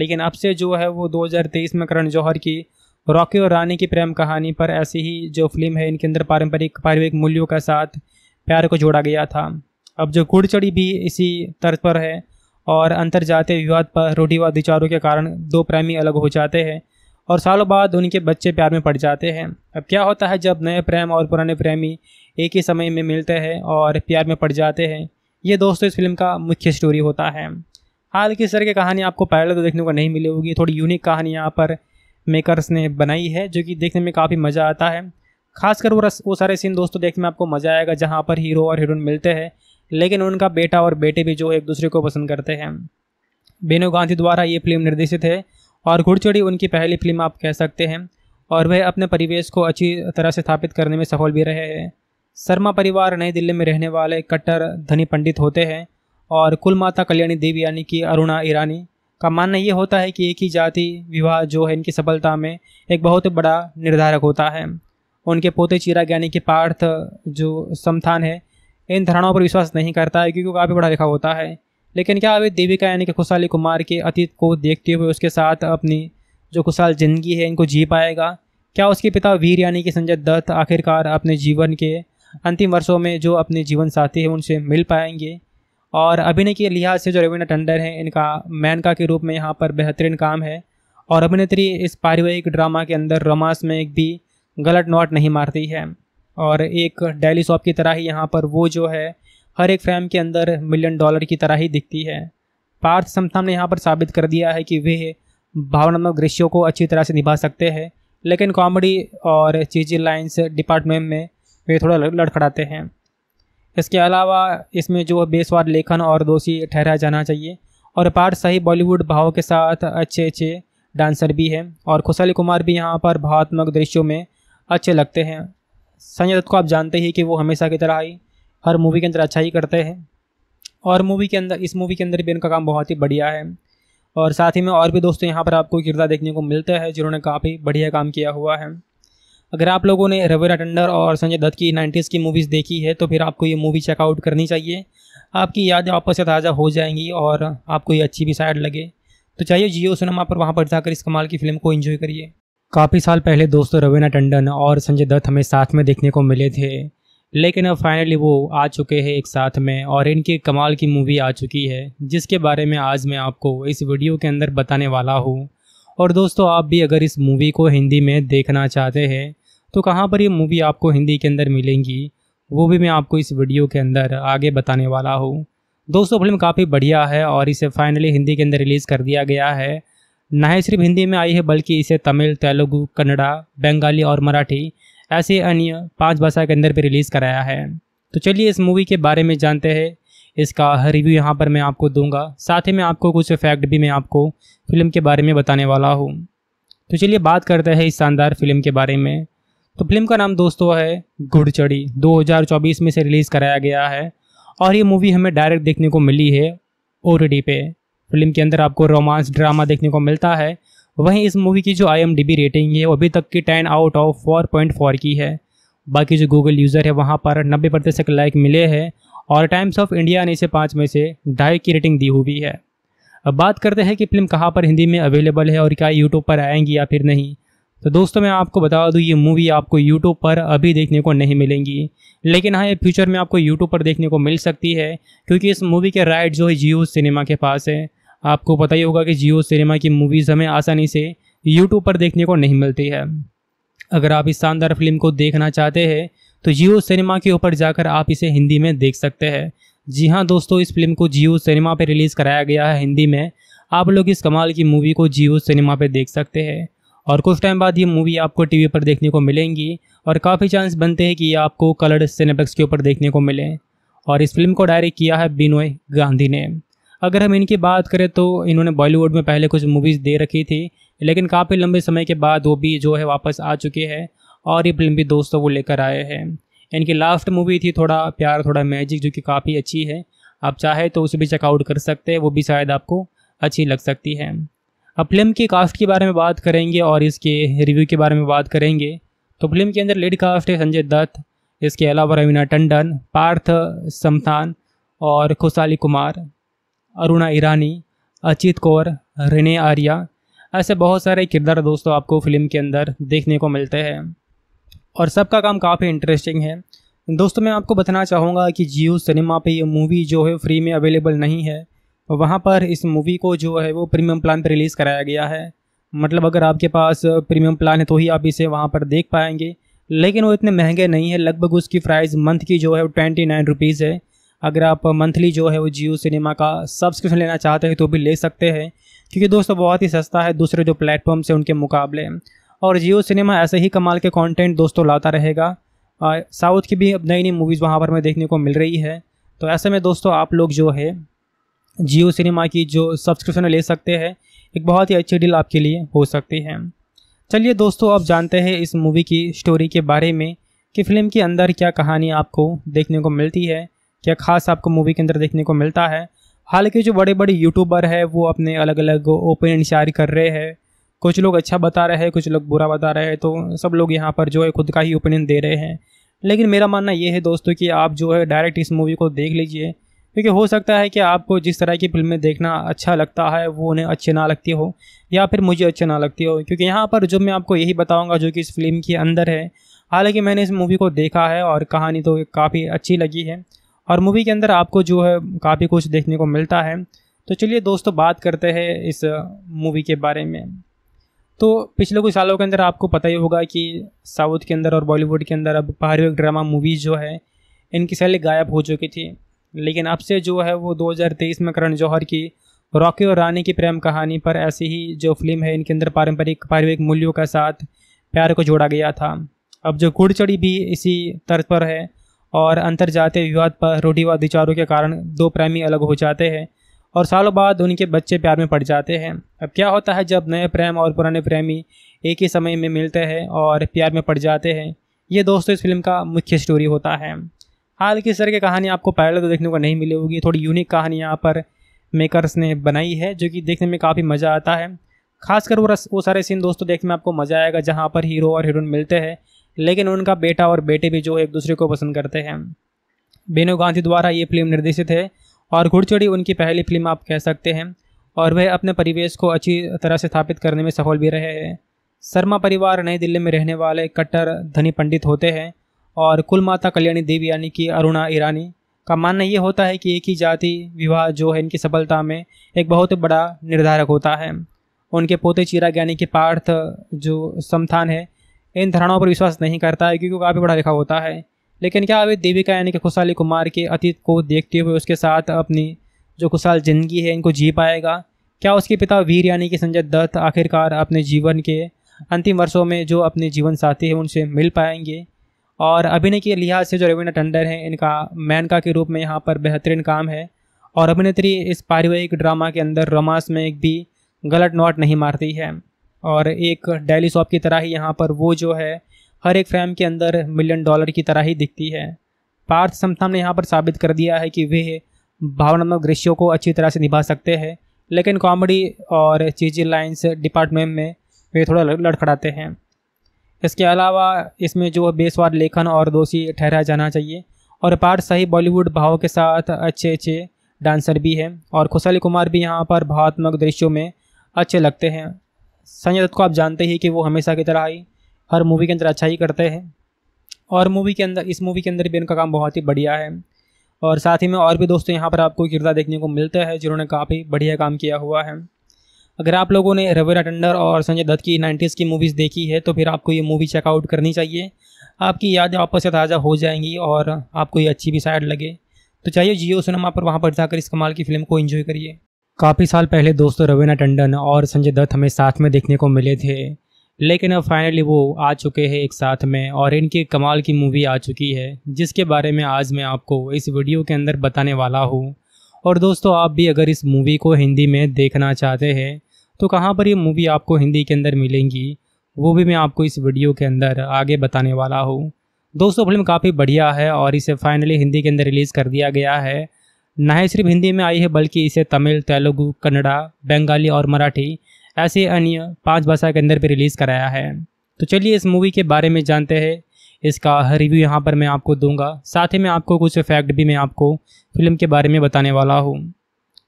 लेकिन अब से जो है वो 2023 में करण जौहर की रॉकी और रानी की प्रेम कहानी पर ऐसी ही जो फिल्म है इनके अंदर पारंपरिक पारिवारिक मूल्यों के साथ प्यार को जोड़ा गया था अब जो घुड़चड़ी भी इसी तर्ज पर है और अंतर जातीय विवाद पर रूढ़िवाद विचारों के कारण दो प्रेमी अलग हो जाते हैं और सालों बाद उनके बच्चे प्यार में पड़ जाते हैं अब क्या होता है जब नए प्रेम और पुराने प्रेमी एक ही समय में मिलते हैं और प्यार में पड़ जाते हैं ये दोस्तों इस फिल्म का मुख्य स्टोरी होता है हाल की सर की कहानी आपको पहले तो देखने को नहीं मिली होगी थोड़ी यूनिक कहानी यहाँ पर मेकर्स ने बनाई है जो कि देखने में काफ़ी मज़ा आता है खासकर वो रस वो सारे सीन दोस्तों देखने में आपको मज़ा आएगा जहाँ पर हीरो और हीरोइन मिलते हैं लेकिन उनका बेटा और बेटे भी जो एक दूसरे को पसंद करते हैं बेनू गांधी द्वारा ये फिल्म निर्देशित है और घुड़चड़ी उनकी पहली फिल्म आप कह सकते हैं और वह अपने परिवेश को अच्छी तरह से स्थापित करने में सफल भी रहे हैं शर्मा परिवार नई दिल्ली में रहने वाले कट्टर धनी पंडित होते हैं और कुल माता कल्याणी देवी यानी कि अरुणा ईरानी का मानना ये होता है कि एक ही जाति विवाह जो है इनकी सफलता में एक बहुत बड़ा निर्धारक होता है उनके पोते चिराग ज्ञानी के पार्थ जो समथान है इन धारणाओं पर विश्वास नहीं करता है क्योंकि काफ़ी पढ़ा लिखा होता है लेकिन क्या अभी देविका यानी कि खुशहाली कुमार के अतीत को देखते हुए उसके साथ अपनी जो खुशहाल जिंदगी है इनको जी पाएगा क्या उसके पिता वीर यानी कि संजय दत्त आखिरकार अपने जीवन के अंतिम वर्षों में जो अपने जीवन साथी हैं उनसे मिल पाएंगे और अभिनय के लिहाज से जो रवीना टंडन है इनका मैनका के रूप में यहाँ पर बेहतरीन काम है और अभिनेत्री इस पारिवारिक ड्रामा के अंदर रोमांस में एक भी गलत नोट नहीं मारती है और एक डेली शॉप की तरह ही यहाँ पर वो जो है हर एक फ्रेम के अंदर मिलियन डॉलर की तरह ही दिखती है पार्थ समथम ने यहाँ पर साबित कर दिया है कि वे भावनात्मक दृश्यों को अच्छी तरह से निभा सकते हैं लेकिन कॉमेडी और चीजी लाइन्स डिपार्टमेंट में वे थोड़ा लड़खड़ाते हैं इसके अलावा इसमें जो बेसवार लेखन और दोषी ठहराया जाना चाहिए और पार्थ सही बॉलीवुड भाव के साथ अच्छे अच्छे डांसर भी हैं और खुशाली कुमार भी यहाँ पर भावात्मक दृश्यों में अच्छे लगते हैं संजय दत्त को आप जानते ही कि वो हमेशा की तरह ही हर मूवी के अंदर अच्छा ही करते हैं और मूवी के अंदर इस मूवी के अंदर भी इनका काम बहुत ही बढ़िया है और साथ ही में और भी दोस्तों यहाँ पर आपको किरदार देखने को मिलते हैं जिन्होंने काफ़ी बढ़िया काम किया हुआ है अगर आप लोगों ने रविरा टंडर और संजय दत्त की नाइन्टीज़ की मूवीज़ देखी है तो फिर आपको ये मूवी चेकआउट करनी चाहिए आपकी यादें आपस से ताज़ा हो जाएंगी और आपको ये अच्छी भी साइड लगे तो चाहिए जियो सिनेमा पर वहाँ पर जाकर इस कमाल की फिल्म को इन्जॉय करिए काफ़ी साल पहले दोस्तों रवीना टंडन और संजय दत्त हमें साथ में देखने को मिले थे लेकिन अब फाइनली वो आ चुके हैं एक साथ में और इनकी कमाल की मूवी आ चुकी है जिसके बारे में आज मैं आपको इस वीडियो के अंदर बताने वाला हूँ और दोस्तों आप भी अगर इस मूवी को हिंदी में देखना चाहते हैं तो कहाँ पर ये मूवी आपको हिंदी के अंदर मिलेंगी वो भी मैं आपको इस वीडियो के अंदर आगे बताने वाला हूँ दोस्तों फिल्म काफ़ी बढ़िया है और इसे फाइनली हिंदी के अंदर रिलीज़ कर दिया गया है न सिर्फ हिंदी में आई है बल्कि इसे तमिल तेलुगु कन्नड़ा बंगाली और मराठी ऐसे अन्य पांच भाषा के अंदर भी रिलीज़ कराया है तो चलिए इस मूवी के बारे में जानते हैं इसका रिव्यू यहाँ पर मैं आपको दूंगा साथ ही मैं आपको कुछ फैक्ट भी मैं आपको फिल्म के बारे में बताने वाला हूँ तो चलिए बात करते हैं इस शानदार फिल्म के बारे में तो फिल्म का नाम दोस्तों है घुड़चड़ी 2024 में से रिलीज़ कराया गया है और ये मूवी हमें डायरेक्ट देखने को मिली है ओ पे फिल्म के अंदर आपको रोमांस ड्रामा देखने को मिलता है वहीं इस मूवी की जो आई रेटिंग है वो अभी तक की ten out of four point four की है बाकी जो गूगल यूज़र है वहाँ पर नब्बे प्रतिशत लाइक मिले हैं और टाइम्स ऑफ इंडिया ने इसे पाँच में से ढाई की रेटिंग दी हुई है अब बात करते हैं कि फिल्म कहाँ पर हिंदी में अवेलेबल है और क्या यूट्यूब पर आएंगी या फिर नहीं तो दोस्तों मैं आपको बता दूँ ये मूवी आपको यूट्यूब पर अभी देखने को नहीं मिलेंगी लेकिन हाँ ये फ्यूचर में आपको यूट्यूब पर देखने को मिल सकती है क्योंकि इस मूवी के राइट जो है जियो सिनेमा के पास है आपको पता ही होगा कि जियो सिनेमा की मूवीज़ हमें आसानी से यूट्यूब पर देखने को नहीं मिलती है अगर आप इस शानदार फिल्म को देखना चाहते हैं तो जियो सिनेमा के ऊपर जाकर आप इसे हिंदी में देख सकते हैं जी हाँ दोस्तों इस फिल्म को जियो सिनेमा पर रिलीज़ कराया गया है हिंदी में आप लोग इस कमाल की मूवी को जियो सिनेमा पर देख सकते हैं और कुछ टाइम बाद ये मूवी आपको टीवी पर देखने को मिलेंगी और काफ़ी चांस बनते हैं कि ये आपको कलर्ड सिनेप्लेक्स के ऊपर देखने को मिले और इस फिल्म को डायरेक्ट किया है बिनोय गांधी ने अगर हम इनकी बात करें तो इन्होंने बॉलीवुड में पहले कुछ मूवीज़ दे रखी थी लेकिन काफ़ी लंबे समय के बाद वो भी जो है वापस आ चुके हैं और ये फिल्म भी दोस्तों को लेकर आए हैं इनकी लास्ट मूवी थी थोड़ा प्यार थोड़ा मैजिक जो कि काफ़ी अच्छी है आप चाहे तो उसे भी चेकआउट कर सकते हैं वो भी शायद आपको अच्छी लग सकती है अब फिल्म की कास्ट के बारे में बात करेंगे और इसके रिव्यू के बारे में बात करेंगे तो फिल्म के अंदर लेड कास्ट है संजय दत्त इसके अलावा रवीना टंडन पार्थ समथान और खुशाली कुमार अरुणा ईरानी अचित कौर रिने आर्या ऐसे बहुत सारे किरदार दोस्तों आपको फिल्म के अंदर देखने को मिलते हैं और सबका काम काफ़ी इंटरेस्टिंग है दोस्तों मैं आपको बताना चाहूँगा कि जियो सिनेमा पे ये मूवी जो है फ्री में अवेलेबल नहीं है वहाँ पर इस मूवी को जो है वो प्रीमियम प्लान पर रिलीज़ कराया गया है मतलब अगर आपके पास प्रीमियम प्लान है तो ही आप इसे वहाँ पर देख पाएंगे लेकिन वो इतने महंगे नहीं है लगभग उसकी प्राइस मंथ की जो है वो ट्वेंटी नाइन रुपीज़ है अगर आप मंथली जो है वो जियो सिनेमा का सब्सक्रिप्शन लेना चाहते हैं तो भी ले सकते हैं क्योंकि दोस्तों बहुत ही सस्ता है दूसरे जो प्लेटफॉर्म्स से उनके मुकाबले और जियो सिनेमा ऐसे ही कमाल के कंटेंट दोस्तों लाता रहेगा साउथ की भी अब नई नई मूवीज़ वहाँ पर हमें देखने को मिल रही है तो ऐसे में दोस्तों आप लोग जो है जियो सिनेमा की जो सब्सक्रिप्शन ले सकते हैं एक बहुत ही अच्छी डील आपके लिए हो सकती है चलिए दोस्तों आप जानते हैं इस मूवी की स्टोरी के बारे में कि फिल्म के अंदर क्या कहानी आपको देखने को मिलती है क्या खास आपको मूवी के अंदर देखने को मिलता है हालांकि जो बड़े बड़े यूट्यूबर है वो अपने अलग अलग ओपिनियन शेयर कर रहे हैं कुछ लोग अच्छा बता रहे हैं कुछ लोग बुरा बता रहे हैं तो सब लोग यहाँ पर जो है खुद का ही ओपिनियन दे रहे हैं लेकिन मेरा मानना ये है दोस्तों कि आप जो है डायरेक्ट इस मूवी को देख लीजिए क्योंकि हो सकता है कि आपको जिस तरह की फिल्में देखना अच्छा लगता है वो उन्हें अच्छे ना लगती हो या फिर मुझे अच्छे ना लगती हो क्योंकि यहाँ पर जो मैं आपको यही बताऊँगा जो कि इस फिल्म के अंदर है हालांकि मैंने इस मूवी को देखा है और कहानी तो काफ़ी अच्छी लगी है और मूवी के अंदर आपको जो है काफ़ी कुछ देखने को मिलता है तो चलिए दोस्तों बात करते हैं इस मूवी के बारे में तो पिछले कुछ सालों के अंदर आपको पता ही होगा कि साउथ के अंदर और बॉलीवुड के अंदर अब पारिवारिक ड्रामा मूवीज़ जो है इनकी सैली गायब हो चुकी थी लेकिन अब से जो है वो 2023 में करण जौहर की रॉकी और रानी की प्रेम कहानी पर ऐसी ही जो फिल्म है इनके अंदर पारंपरिक पारिवारिक मूल्यों का साथ प्यार को जोड़ा गया था अब जो घुड़चड़ी भी इसी तर्ज पर है और अंतर जातीय विवाद पर रूढ़िवाद विचारों के कारण दो प्रेमी अलग हो जाते हैं और सालों बाद उनके बच्चे प्यार में पड़ जाते हैं अब क्या होता है जब नए प्रेम और पुराने प्रेमी एक ही समय में मिलते हैं और प्यार में पड़ जाते हैं ये दोस्तों इस फिल्म का मुख्य स्टोरी होता है हाल की सर की कहानी आपको पहले तो देखने को नहीं मिली होगी थोड़ी यूनिक कहानी यहाँ पर मेकर्स ने बनाई है जो कि देखने में काफ़ी मज़ा आता है खासकर वो रस वो सारे सीन दोस्तों देखने में आपको मज़ा आएगा जहाँ पर हीरो और हीरोइन मिलते हैं लेकिन उनका बेटा और बेटे भी जो एक दूसरे को पसंद करते हैं बेनो गांधी द्वारा ये फिल्म निर्देशित है और घुड़चड़ी उनकी पहली फिल्म आप कह सकते हैं और वह अपने परिवेश को अच्छी तरह से स्थापित करने में सफल भी रहे हैं शर्मा परिवार नई दिल्ली में रहने वाले कट्टर धनी पंडित होते हैं और कुल माता कल्याणी देवी यानी कि अरुणा ईरानी का मानना ये होता है कि एक ही जाति विवाह जो है इनकी सफलता में एक बहुत बड़ा निर्धारक होता है उनके पोते चिराग यानी कि पार्थ जो समथान है इन धारणाओं पर विश्वास नहीं करता है क्योंकि काफ़ी पढ़ा लिखा होता है लेकिन क्या अभी देविका यानी कि खुशहाली कुमार के अतीत को देखते हुए उसके साथ अपनी जो खुशहाल जिंदगी है इनको जी पाएगा क्या उसके पिता वीर यानी कि संजय दत्त आखिरकार अपने जीवन के अंतिम वर्षों में जो अपने जीवन साथी हैं उनसे मिल पाएंगे और अभिनय के लिहाज से जो रवीना टंडन है इनका मैनका के रूप में यहाँ पर बेहतरीन काम है और अभिनेत्री इस पारिवारिक ड्रामा के अंदर रोमांस में एक भी गलत नोट नहीं मारती है और एक डेली शॉप की तरह ही यहाँ पर वो जो है हर एक फ्रेम के अंदर मिलियन डॉलर की तरह ही दिखती है पार्थ समथम ने यहाँ पर साबित कर दिया है कि वे भावनात्मक दृश्यों को अच्छी तरह से निभा सकते हैं लेकिन कॉमेडी और चीजी लाइन्स डिपार्टमेंट में वे थोड़ा लड़खड़ाते हैं इसके अलावा इसमें जो बेसवार लेखन और दोषी ठहराया जाना चाहिए और पार्थ सही बॉलीवुड भाव के साथ अच्छे अच्छे डांसर भी हैं और खुशाली कुमार भी यहाँ पर भावात्मक दृश्यों में अच्छे लगते हैं संजय दत्त को आप जानते ही कि वो हमेशा की तरह ही हर मूवी के अंदर अच्छा ही करते हैं और मूवी के अंदर इस मूवी के अंदर भी इनका काम बहुत ही बढ़िया है और साथ ही में और भी दोस्तों यहाँ पर आपको किरदार देखने को मिलते हैं जिन्होंने काफ़ी बढ़िया काम किया हुआ है अगर आप लोगों ने रविरा टंडर और संजय दत्त की नाइन्टीज़ की मूवीज़ देखी है तो फिर आपको ये मूवी चेकआउट करनी चाहिए आपकी यादें आपस से ताज़ा हो जाएंगी और आपको ये अच्छी भी साइड लगे तो चाहिए जियो सिनेमा पर वहाँ पर जाकर इस कमाल की फिल्म को इन्जॉय करिए काफ़ी साल पहले दोस्तों रवीना टंडन और संजय दत्त हमें साथ में देखने को मिले थे लेकिन अब फाइनली वो आ चुके हैं एक साथ में और इनकी कमाल की मूवी आ चुकी है जिसके बारे में आज मैं आपको इस वीडियो के अंदर बताने वाला हूँ और दोस्तों आप भी अगर इस मूवी को हिंदी में देखना चाहते हैं तो कहाँ पर ये मूवी आपको हिंदी के अंदर मिलेंगी वो भी मैं आपको इस वीडियो के अंदर आगे बताने वाला हूँ दोस्तों फिल्म काफ़ी बढ़िया है और इसे फाइनली हिंदी के अंदर रिलीज़ कर दिया गया है न सिर्फ हिंदी में आई है बल्कि इसे तमिल तेलुगु कन्नड़ा बंगाली और मराठी ऐसे अन्य पांच भाषा के अंदर भी रिलीज़ कराया है तो चलिए इस मूवी के बारे में जानते हैं इसका रिव्यू यहाँ पर मैं आपको दूंगा साथ ही मैं आपको कुछ फैक्ट भी मैं आपको फिल्म के बारे में बताने वाला हूँ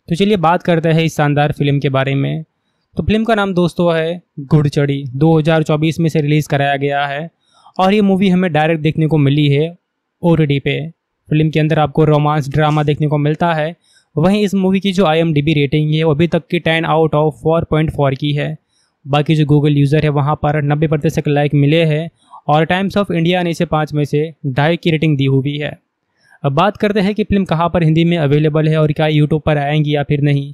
तो चलिए बात करते हैं इस शानदार फिल्म के बारे में तो फिल्म का नाम दोस्तों है घुड़चड़ी 2024 में से रिलीज़ कराया गया है और ये मूवी हमें डायरेक्ट देखने को मिली है ओ पे फिल्म के अंदर आपको रोमांस ड्रामा देखने को मिलता है वहीं इस मूवी की जो आई रेटिंग है वो अभी तक की ten out of four point four की है बाकी जो गूगल यूज़र है वहाँ पर नब्बे प्रतिशत लाइक मिले हैं और टाइम्स ऑफ इंडिया ने इसे पाँच में से ढाई की रेटिंग दी हुई है अब बात करते हैं कि फिल्म कहाँ पर हिंदी में अवेलेबल है और क्या यूट्यूब पर आएंगी या फिर नहीं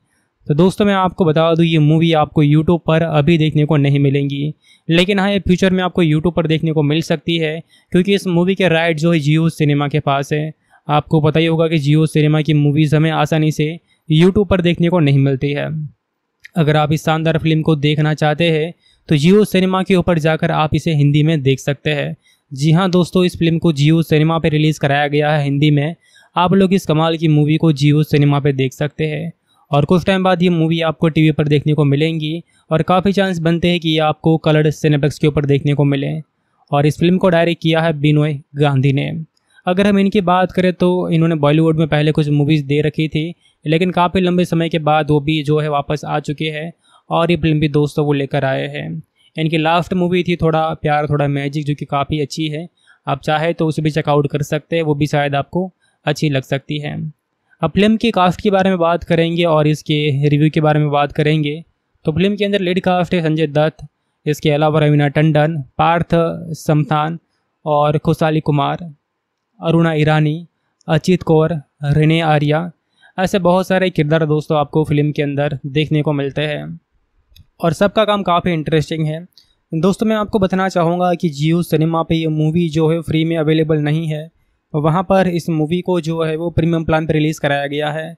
तो दोस्तों मैं आपको बता दूँ ये मूवी आपको यूट्यूब पर अभी देखने को नहीं मिलेंगी लेकिन हाँ ये फ्यूचर में आपको यूट्यूब पर देखने को मिल सकती है क्योंकि इस मूवी के राइट जो है जियो सिनेमा के पास है आपको पता ही होगा कि जियो सिनेमा की मूवीज़ हमें आसानी से यूट्यूब पर देखने को नहीं मिलती है अगर आप इस शानदार फिल्म को देखना चाहते हैं तो जियो सिनेमा के ऊपर जाकर आप इसे हिंदी में देख सकते हैं जी हाँ दोस्तों इस फिल्म को जियो सिनेमा पर रिलीज़ कराया गया है हिंदी में आप लोग इस कमाल की मूवी को जियो सिनेमा पर देख सकते हैं और कुछ टाइम बाद ये मूवी आपको टीवी पर देखने को मिलेंगी और काफ़ी चांस बनते हैं कि ये आपको कलर्ड सिनेप्लेक्स के ऊपर देखने को मिले और इस फिल्म को डायरेक्ट किया है बिनोय गांधी ने अगर हम इनकी बात करें तो इन्होंने बॉलीवुड में पहले कुछ मूवीज़ दे रखी थी लेकिन काफ़ी लंबे समय के बाद वो भी जो है वापस आ चुके हैं और ये फिल्म भी दोस्तों को लेकर आए हैं इनकी लास्ट मूवी थी थोड़ा प्यार थोड़ा मैजिक जो कि काफ़ी अच्छी है आप चाहे तो उसे भी चेकआउट कर सकते हैं वो भी शायद आपको अच्छी लग सकती है अब फिल्म की कास्ट के बारे में बात करेंगे और इसके रिव्यू के बारे में बात करेंगे तो फिल्म के अंदर लेड कास्ट है संजय दत्त इसके अलावा रवीना टंडन पार्थ समथान और खुशाली कुमार अरुणा ईरानी अचित कौर रिने आर्या ऐसे बहुत सारे किरदार दोस्तों आपको फिल्म के अंदर देखने को मिलते हैं और सबका काम काफ़ी इंटरेस्टिंग है दोस्तों मैं आपको बताना चाहूँगा कि जियो सिनेमा पे ये मूवी जो है फ्री में अवेलेबल नहीं है वहाँ पर इस मूवी को जो है वो प्रीमियम प्लान पर रिलीज़ कराया गया है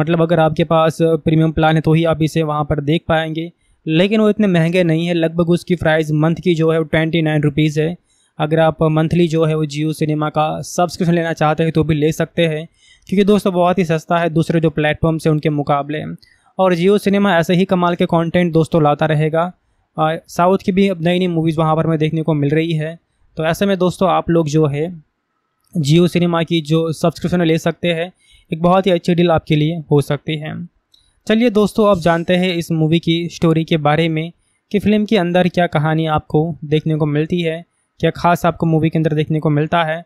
मतलब अगर आपके पास प्रीमियम प्लान है तो ही आप इसे वहाँ पर देख पाएंगे लेकिन वो इतने महंगे नहीं है लगभग उसकी प्राइस मंथ की जो है वो ट्वेंटी नाइन रुपीज़ है अगर आप मंथली जो है वो जियो सिनेमा का सब्सक्रिप्शन लेना चाहते हैं तो भी ले सकते हैं क्योंकि दोस्तों बहुत ही सस्ता है दूसरे जो प्लेटफॉर्म्स हैं उनके मुकाबले और जियो सिनेमा ऐसे ही कमाल के कंटेंट दोस्तों लाता रहेगा साउथ की भी नई नई मूवीज़ वहाँ पर हमें देखने को मिल रही है तो ऐसे में दोस्तों आप लोग जो है जियो सिनेमा की जो सब्सक्रिप्शन ले सकते हैं एक बहुत ही अच्छी डील आपके लिए हो सकती है चलिए दोस्तों आप जानते हैं इस मूवी की स्टोरी के बारे में कि फिल्म के अंदर क्या कहानी आपको देखने को मिलती है क्या खास आपको मूवी के अंदर देखने को मिलता है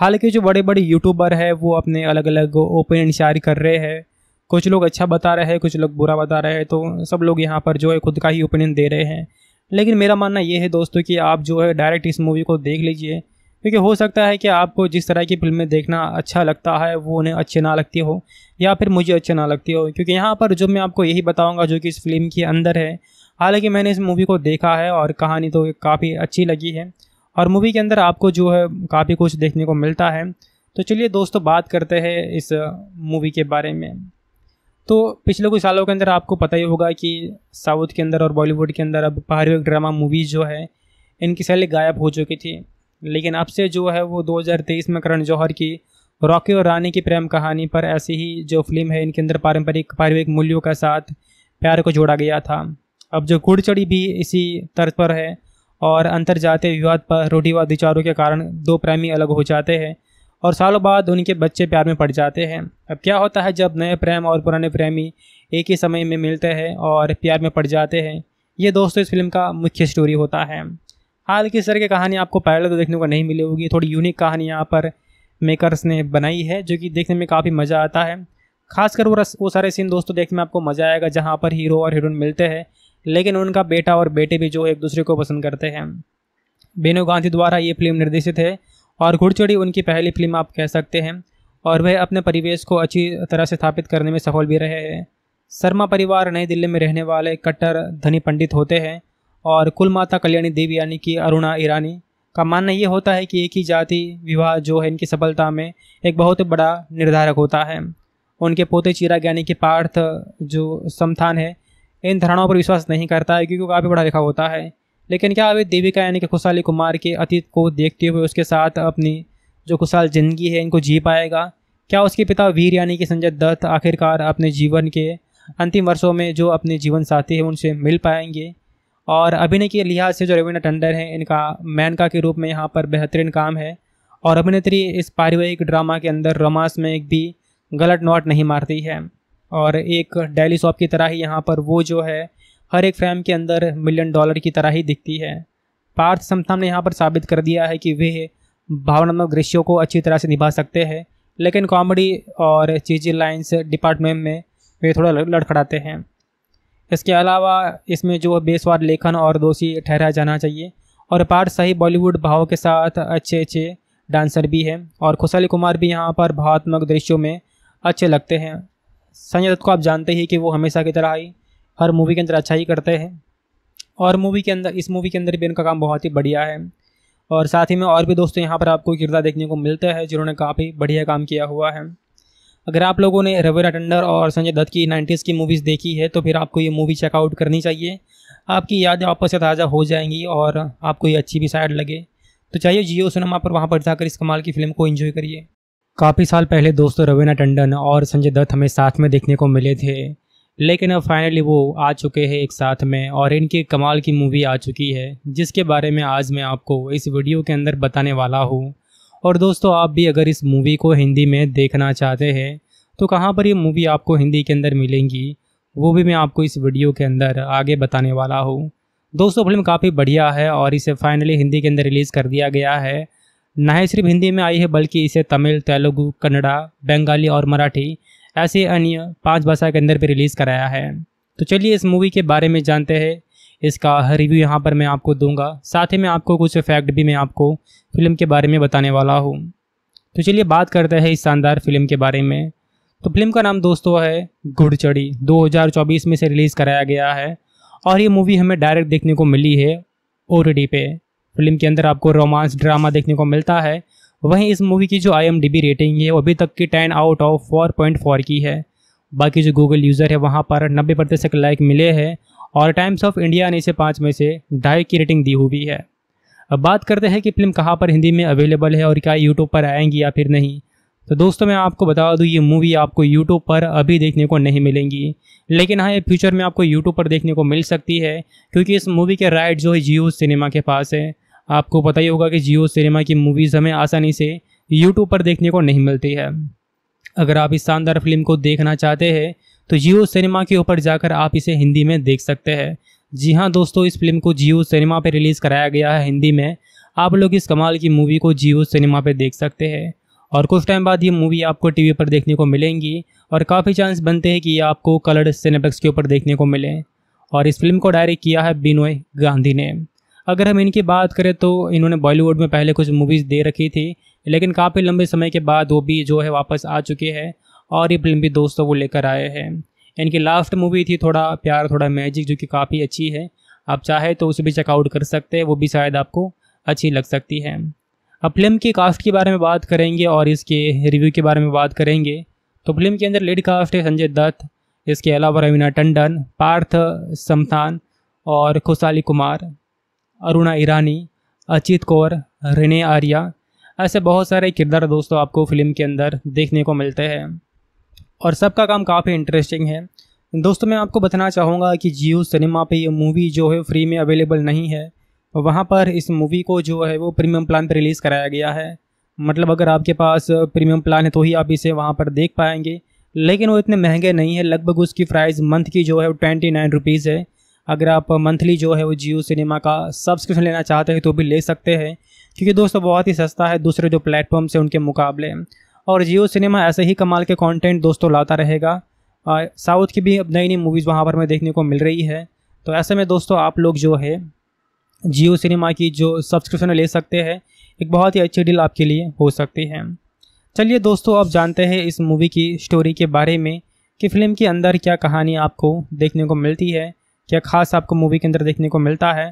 हालांकि जो बड़े बड़े यूट्यूबर है वो अपने अलग अलग ओपिनियन शायर कर रहे हैं कुछ लोग अच्छा बता रहे हैं कुछ लोग बुरा बता रहे हैं तो सब लोग यहाँ पर जो है खुद का ही ओपिनियन दे रहे हैं लेकिन मेरा मानना ये है दोस्तों कि आप जो है डायरेक्ट इस मूवी को देख लीजिए क्योंकि हो सकता है कि आपको जिस तरह की फिल्में देखना अच्छा लगता है वो उन्हें अच्छे ना लगती हो या फिर मुझे अच्छे ना लगती हो क्योंकि यहाँ पर जो मैं आपको यही बताऊँगा जो कि इस फिल्म के अंदर है हालांकि मैंने इस मूवी को देखा है और कहानी तो काफ़ी अच्छी लगी है और मूवी के अंदर आपको जो है काफ़ी कुछ देखने को मिलता है तो चलिए दोस्तों बात करते हैं इस मूवी के बारे में तो पिछले कुछ सालों के अंदर आपको पता ही होगा कि साउथ के अंदर और बॉलीवुड के अंदर अब बाहरी ड्रामा मूवीज़ जो है इनकी शैली गायब हो चुकी थी लेकिन अब से जो है वो 2023 में करण जौहर की रॉकी और रानी की प्रेम कहानी पर ऐसी ही जो फिल्म है इनके अंदर पारंपरिक पारिवारिक मूल्यों के साथ प्यार को जोड़ा गया था अब जो घुड़ भी इसी तर्ज पर है और अंतर जातीय विवाद पर रूढ़िवाद विचारों के कारण दो प्रेमी अलग हो जाते हैं और सालों बाद उनके बच्चे प्यार में पड़ जाते हैं अब क्या होता है जब नए प्रेम और पुराने प्रेमी एक ही समय में मिलते हैं और प्यार में पड़ जाते हैं ये दोस्तों इस फिल्म का मुख्य स्टोरी होता है हाल की सर की कहानी आपको पहले तो देखने को नहीं मिली होगी थोड़ी यूनिक कहानी यहाँ पर मेकर्स ने बनाई है जो कि देखने में काफ़ी मज़ा आता है खासकर वो रस, वो सारे सीन दोस्तों देखने में आपको मज़ा आएगा जहाँ पर हीरो और हीरोइन मिलते हैं लेकिन उनका बेटा और बेटे भी जो एक दूसरे को पसंद करते हैं बेनू गांधी द्वारा ये फिल्म निर्देशित है और घुड़चड़ी उनकी पहली फिल्म आप कह सकते हैं और वह अपने परिवेश को अच्छी तरह से स्थापित करने में सफल भी रहे हैं शर्मा परिवार नई दिल्ली में रहने वाले कट्टर धनी पंडित होते हैं और कुल माता कल्याणी देवी यानी कि अरुणा ईरानी का मानना ये होता है कि एक ही जाति विवाह जो है इनकी सफलता में एक बहुत बड़ा निर्धारक होता है उनके पोते चिराग ज्ञानी के पार्थ जो संस्थान है इन धारणाओं पर विश्वास नहीं करता है क्योंकि वो काफ़ी पढ़ा लिखा होता है लेकिन क्या अभी देविका यानी कि खुशहाली कुमार के अतीत को देखते हुए उसके साथ अपनी जो खुशहाल जिंदगी है इनको जी पाएगा क्या उसके पिता वीर यानी कि संजय दत्त आखिरकार अपने जीवन के अंतिम वर्षों में जो अपने जीवन साथी हैं उनसे मिल पाएंगे और अभिनय के लिहाज से जो रविंद्र टंडन है इनका मैनका के रूप में यहाँ पर बेहतरीन काम है और अभिनेत्री इस पारिवारिक ड्रामा के अंदर रोमांस में एक भी गलत नोट नहीं मारती है और एक डेली शॉप की तरह ही यहाँ पर वो जो है हर एक फ्रेम के अंदर मिलियन डॉलर की तरह ही दिखती है पार्थ समथाम ने यहाँ पर साबित कर दिया है कि वे भावनात्मक दृश्यों को अच्छी तरह से निभा सकते हैं लेकिन कॉमेडी और चीजी लाइन्स डिपार्टमेंट में वे थोड़ा लड़खड़ाते हैं इसके अलावा इसमें जो बेसवार लेखन और दोषी ठहराया जाना चाहिए और पार्थ सही बॉलीवुड भाव के साथ अच्छे अच्छे डांसर भी हैं और खुशाली कुमार भी यहाँ पर भावात्मक दृश्यों में अच्छे लगते हैं संजय दत्त को आप जानते ही कि वो हमेशा की तरह ही हर मूवी के अंदर अच्छा ही करते हैं और मूवी के अंदर इस मूवी के अंदर भी इनका काम बहुत ही बढ़िया है और साथ ही में और भी दोस्तों यहाँ पर आपको किरदार देखने को मिलता है जिन्होंने काफ़ी बढ़िया काम किया हुआ है अगर आप लोगों ने रवि टंडर और संजय दत्त की नाइन्टीज़ की मूवीज़ देखी है तो फिर आपको ये मूवी चेकआउट करनी चाहिए आपकी यादें आपस से ताज़ा हो जाएंगी और आपको ये अच्छी भी साइड लगे तो चाहिए जियो सिनेमा पर वहाँ पर जाकर इस कमाल की फिल्म को इन्जॉय करिए काफ़ी साल पहले दोस्तों रवीना टंडन और संजय दत्त हमें साथ में देखने को मिले थे लेकिन अब फाइनली वो आ चुके हैं एक साथ में और इनकी कमाल की मूवी आ चुकी है जिसके बारे में आज मैं आपको इस वीडियो के अंदर बताने वाला हूँ और दोस्तों आप भी अगर इस मूवी को हिंदी में देखना चाहते हैं तो कहाँ पर ये मूवी आपको हिंदी के अंदर मिलेंगी वो भी मैं आपको इस वीडियो के अंदर आगे बताने वाला हूँ दोस्तों फिल्म काफ़ी बढ़िया है और इसे फाइनली हिंदी के अंदर रिलीज़ कर दिया गया है ना ही सिर्फ हिंदी में आई है बल्कि इसे तमिल तेलुगु कन्नड़ा बंगाली और मराठी ऐसे अन्य पांच भाषा के अंदर भी रिलीज़ कराया है तो चलिए इस मूवी के बारे में जानते हैं इसका रिव्यू यहाँ पर मैं आपको दूंगा साथ ही मैं आपको कुछ फैक्ट भी मैं आपको फिल्म के बारे में बताने वाला हूँ तो चलिए बात करते हैं इस शानदार फिल्म के बारे में तो फिल्म का नाम दोस्तों है गुड़चड़ी 2024 में से रिलीज़ कराया गया है और ये मूवी हमें डायरेक्ट देखने को मिली है ओ पे फिल्म के अंदर आपको रोमांस ड्रामा देखने को मिलता है वहीं इस मूवी की जो आई रेटिंग है वो अभी तक की ten out of four point four की है बाकी जो गूगल यूज़र है वहाँ पर नब्बे प्रतिशत लाइक मिले हैं और टाइम्स ऑफ इंडिया ने इसे पाँच में से ढाई की रेटिंग दी हुई है अब बात करते हैं कि फिल्म कहाँ पर हिंदी में अवेलेबल है और क्या यूट्यूब पर आएंगी या फिर नहीं तो दोस्तों मैं आपको बता दूँ ये मूवी आपको यूट्यूब पर अभी देखने को नहीं मिलेंगी लेकिन हाँ ये फ्यूचर में आपको यूट्यूब पर देखने को मिल सकती है क्योंकि इस मूवी के राइट जो है जियो सिनेमा के पास है आपको पता ही होगा कि जियो सिनेमा की मूवीज़ हमें आसानी से यूट्यूब पर देखने को नहीं मिलती है अगर आप इस शानदार फिल्म को देखना चाहते हैं तो जियो सिनेमा के ऊपर जाकर आप इसे हिंदी में देख सकते हैं जी हाँ दोस्तों इस फिल्म को जियो सिनेमा पर रिलीज़ कराया गया है हिंदी में आप लोग इस कमाल की मूवी को जियो सिनेमा पर देख सकते हैं और कुछ टाइम बाद ये मूवी आपको टीवी पर देखने को मिलेंगी और काफ़ी चांस बनते हैं कि ये आपको कलर्ड सिनेपेक्स के ऊपर देखने को मिले और इस फिल्म को डायरेक्ट किया है बिनोय गांधी ने अगर हम इनकी बात करें तो इन्होंने बॉलीवुड में पहले कुछ मूवीज़ दे रखी थी लेकिन काफ़ी लंबे समय के बाद वो भी जो है वापस आ चुके हैं और ये फिल्म भी दोस्तों वो लेकर आए हैं इनकी लास्ट मूवी थी थोड़ा प्यार थोड़ा मैजिक जो कि काफ़ी अच्छी है आप चाहे तो उसे भी चेकआउट कर सकते हैं वो भी शायद आपको अच्छी लग सकती है अब फिल्म की कास्ट के बारे में बात करेंगे और इसके रिव्यू के बारे में बात करेंगे तो फिल्म के अंदर लेडी कास्ट है संजय दत्त इसके अलावा रवीना टंडन पार्थ समथान और खुशाली कुमार अरुणा ईरानी अचित कौर रिने आर्या ऐसे बहुत सारे किरदार दोस्तों आपको फिल्म के अंदर देखने को मिलते हैं और सबका काम काफ़ी इंटरेस्टिंग है दोस्तों मैं आपको बताना चाहूँगा कि जियो सिनेमा पे ये मूवी जो है फ्री में अवेलेबल नहीं है वहाँ पर इस मूवी को जो है वो प्रीमियम प्लान पर रिलीज़ कराया गया है मतलब अगर आपके पास प्रीमियम प्लान है तो ही आप इसे वहाँ पर देख पाएंगे लेकिन वो इतने महंगे नहीं है लगभग उसकी प्राइस मंथ की जो है वो ट्वेंटी नाइन रुपीज़ है अगर आप मंथली जो है वो जियो सिनेमा का सब्सक्रिप्शन लेना चाहते हैं तो भी ले सकते हैं क्योंकि दोस्तों बहुत ही सस्ता है दूसरे जो प्लेटफॉर्म्स हैं उनके मुकाबले और जियो सिनेमा ऐसे ही कमाल के कंटेंट दोस्तों लाता रहेगा साउथ की भी अब नई नई मूवीज़ वहाँ पर हमें देखने को मिल रही है तो ऐसे में दोस्तों आप लोग जो है जियो सिनेमा की जो सब्सक्रिप्शन ले सकते हैं एक बहुत ही अच्छी डील आपके लिए हो सकती है चलिए दोस्तों अब जानते हैं इस मूवी की स्टोरी के बारे में कि फिल्म के अंदर क्या कहानी आपको देखने को मिलती है क्या खास आपको मूवी के अंदर देखने को मिलता है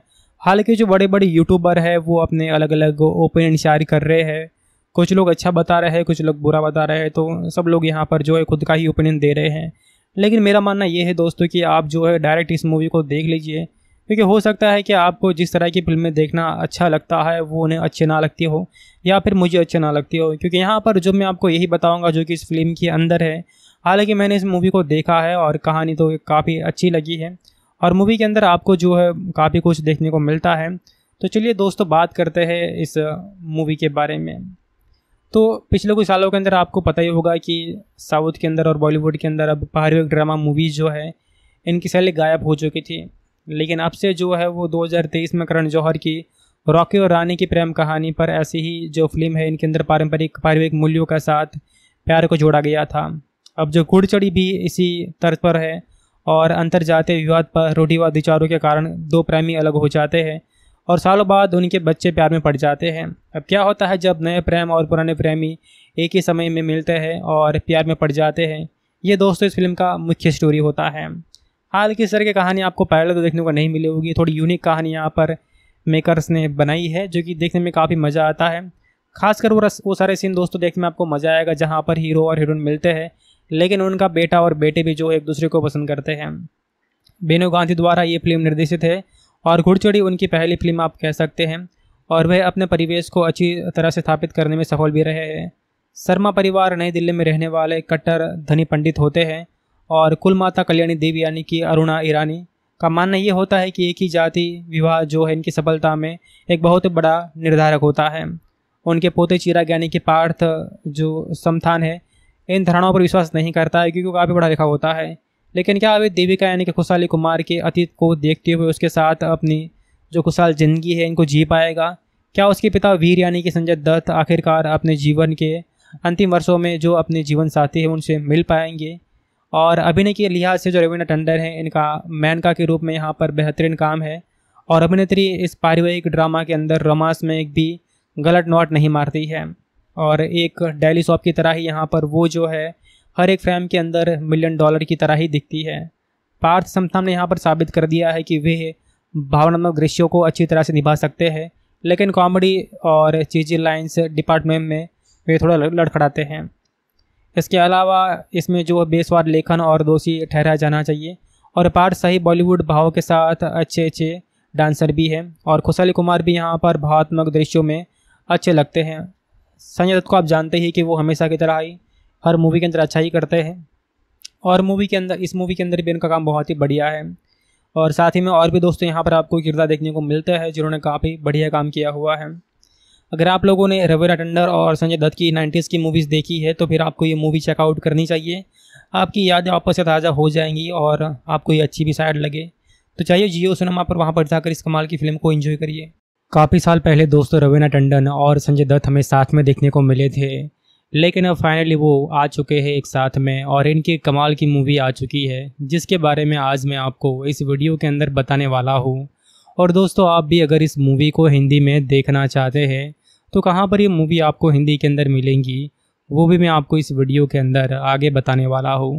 हालांकि जो बड़े बड़े यूट्यूबर है वो अपने अलग अलग ओपिनियन शायर कर रहे हैं कुछ लोग अच्छा बता रहे हैं कुछ लोग बुरा बता रहे हैं तो सब लोग यहाँ पर जो है खुद का ही ओपिनियन दे रहे हैं लेकिन मेरा मानना ये है दोस्तों कि आप जो है डायरेक्ट इस मूवी को देख लीजिए क्योंकि हो सकता है कि आपको जिस तरह की फिल्में देखना अच्छा लगता है वो उन्हें अच्छे ना लगती हो या फिर मुझे अच्छे ना लगती हो क्योंकि यहाँ पर जो मैं आपको यही बताऊँगा जो कि इस फिल्म के अंदर है हालांकि मैंने इस मूवी को देखा है और कहानी तो काफ़ी अच्छी लगी है और मूवी के अंदर आपको जो है काफ़ी कुछ देखने को मिलता है तो चलिए दोस्तों बात करते हैं इस मूवी के बारे में तो पिछले कुछ सालों के अंदर आपको पता ही होगा कि साउथ के अंदर और बॉलीवुड के अंदर अब बाहरी ड्रामा मूवीज़ जो है इनकी सैली गायब हो चुकी थी लेकिन अब से जो है वो 2023 में करण जौहर की रॉकी और रानी की प्रेम कहानी पर ऐसी ही जो फिल्म है इनके अंदर पारंपरिक पारिवारिक मूल्यों के साथ प्यार को जोड़ा गया था अब जो गुड़चड़ी भी इसी तर्ज पर है और अंतर जातीय विवाद पर रूढ़िवाद विचारों के कारण दो प्रेमी अलग हो जाते हैं और सालों बाद उनके बच्चे प्यार में पड़ जाते हैं अब क्या होता है जब नए प्रेम और पुराने प्रेमी एक ही समय में मिलते हैं और प्यार में पड़ जाते हैं ये दोस्तों इस फिल्म का मुख्य स्टोरी होता है हाल की सर की कहानी आपको पहले तो देखने को नहीं मिली होगी थोड़ी यूनिक कहानी यहाँ पर मेकर्स ने बनाई है जो कि देखने में काफ़ी मज़ा आता है खासकर वो रस वो सारे सीन दोस्तों देखने में आपको मज़ा आएगा जहाँ पर हीरो और हीरोइन मिलते हैं लेकिन उनका बेटा और बेटे भी जो एक दूसरे को पसंद करते हैं बेनू गांधी द्वारा ये फिल्म निर्देशित है और घुड़चड़ी उनकी पहली फिल्म आप कह सकते हैं और वह अपने परिवेश को अच्छी तरह से स्थापित करने में सफल भी रहे हैं शर्मा परिवार नई दिल्ली में रहने वाले कट्टर धनी पंडित होते हैं और कुल माता कल्याणी देवी यानी कि अरुणा ईरानी का मानना ये होता है कि एक ही जाति विवाह जो है इनकी सफलता में एक बहुत बड़ा निर्धारक होता है उनके पोते चिराग यानी के पार्थ जो समथान है इन धारणाओं पर विश्वास नहीं करता है क्योंकि काफ़ी पढ़ा लिखा होता है लेकिन क्या अभी देविका यानी कि खुशहाली कुमार के अतीत को देखते हुए उसके साथ अपनी जो खुशहाल ज़िंदगी है इनको जी पाएगा क्या उसके पिता वीर यानी कि संजय दत्त आखिरकार अपने जीवन के अंतिम वर्षों में जो अपने जीवन साथी हैं उनसे मिल पाएंगे और अभिनय के लिहाज से जो रविंद्र टंडन है इनका मैनका के रूप में यहाँ पर बेहतरीन काम है और अभिनेत्री इस पारिवारिक ड्रामा के अंदर रोमांस में एक भी गलत नोट नहीं मारती है और एक डेली शॉप की तरह ही यहाँ पर वो जो है हर एक फ्रेम के अंदर मिलियन डॉलर की तरह ही दिखती है पार्थ समथम ने यहाँ पर साबित कर दिया है कि वे भावनात्मक दृश्यों को अच्छी तरह से निभा सकते हैं लेकिन कॉमेडी और चीजी लाइन्स डिपार्टमेंट में वे थोड़ा लड़खड़ाते हैं इसके अलावा इसमें जो बेसवार लेखन और दोषी ठहराया जाना चाहिए और पार्थ सही बॉलीवुड भाव के साथ अच्छे अच्छे डांसर भी हैं और खुशाली कुमार भी यहाँ पर भावात्मक दृश्यों में अच्छे लगते हैं संजय दत्त को आप जानते ही कि वो हमेशा की तरह ही हर मूवी के अंदर अच्छा ही करते हैं और मूवी के अंदर इस मूवी के अंदर भी इनका काम बहुत ही बढ़िया है और साथ ही में और भी दोस्तों यहाँ पर आपको किरदार देखने को मिलते हैं जिन्होंने काफ़ी बढ़िया काम किया हुआ है अगर आप लोगों ने रवेरा टंडर और संजय दत्त की नाइन्टीज़ की मूवीज़ देखी है तो फिर आपको ये मूवी चेकआउट करनी चाहिए आपकी यादें आपस से ताज़ा हो जाएंगी और आपको ये अच्छी भी साइड लगे तो चाहिए जियो सिनेमा पर वहाँ पर जाकर इस कमाल की फिल्म को इन्जॉय करिए काफ़ी साल पहले दोस्तों रवीना टंडन और संजय दत्त हमें साथ में देखने को मिले थे लेकिन अब फाइनली वो आ चुके हैं एक साथ में और इनकी कमाल की मूवी आ चुकी है जिसके बारे में आज मैं आपको इस वीडियो के अंदर बताने वाला हूँ और दोस्तों आप भी अगर इस मूवी को हिंदी में देखना चाहते हैं तो कहाँ पर ये मूवी आपको हिंदी के अंदर मिलेंगी वो भी मैं आपको इस वीडियो के अंदर आगे बताने वाला हूँ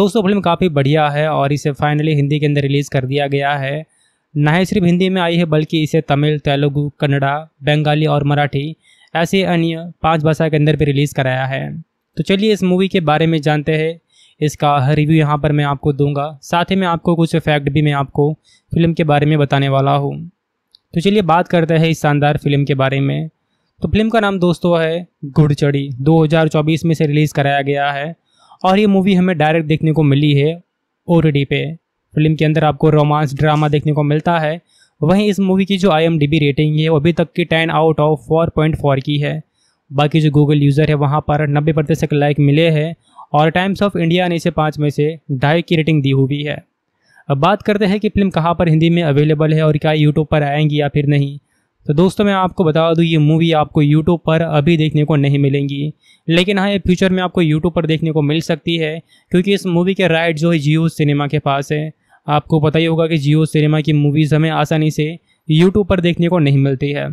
दोस्तों फिल्म काफ़ी बढ़िया है और इसे फाइनली हिंदी के अंदर रिलीज़ कर दिया गया है न सिर्फ हिंदी में आई है बल्कि इसे तमिल तेलुगु कन्नड़ा बंगाली और मराठी ऐसे अन्य पांच भाषा के अंदर भी रिलीज़ कराया है तो चलिए इस मूवी के बारे में जानते हैं इसका रिव्यू यहाँ पर मैं आपको दूंगा साथ ही मैं आपको कुछ फैक्ट भी मैं आपको फिल्म के बारे में बताने वाला हूँ तो चलिए बात करते हैं इस शानदार फिल्म के बारे में तो फिल्म का नाम दोस्तों है घुड़चड़ी 2024 में से रिलीज़ कराया गया है और ये मूवी हमें डायरेक्ट देखने को मिली है ओ पे फिल्म के अंदर आपको रोमांस ड्रामा देखने को मिलता है वहीं इस मूवी की जो आई रेटिंग है वो अभी तक की ten out of four point four की है बाकी जो गूगल यूज़र है वहाँ पर नब्बे प्रतिशत लाइक मिले हैं और टाइम्स ऑफ इंडिया ने इसे पाँच में से ढाई की रेटिंग दी हुई है अब बात करते हैं कि फिल्म कहाँ पर हिंदी में अवेलेबल है और क्या यूट्यूब पर आएंगी या फिर नहीं तो दोस्तों मैं आपको बता दूँ ये मूवी आपको यूट्यूब पर अभी देखने को नहीं मिलेंगी लेकिन हाँ ये फ्यूचर में आपको यूट्यूब पर देखने को मिल सकती है क्योंकि इस मूवी के राइट जो है जियो सिनेमा के पास है आपको पता ही होगा कि जियो सिनेमा की मूवीज़ हमें आसानी से यूट्यूब पर देखने को नहीं मिलती है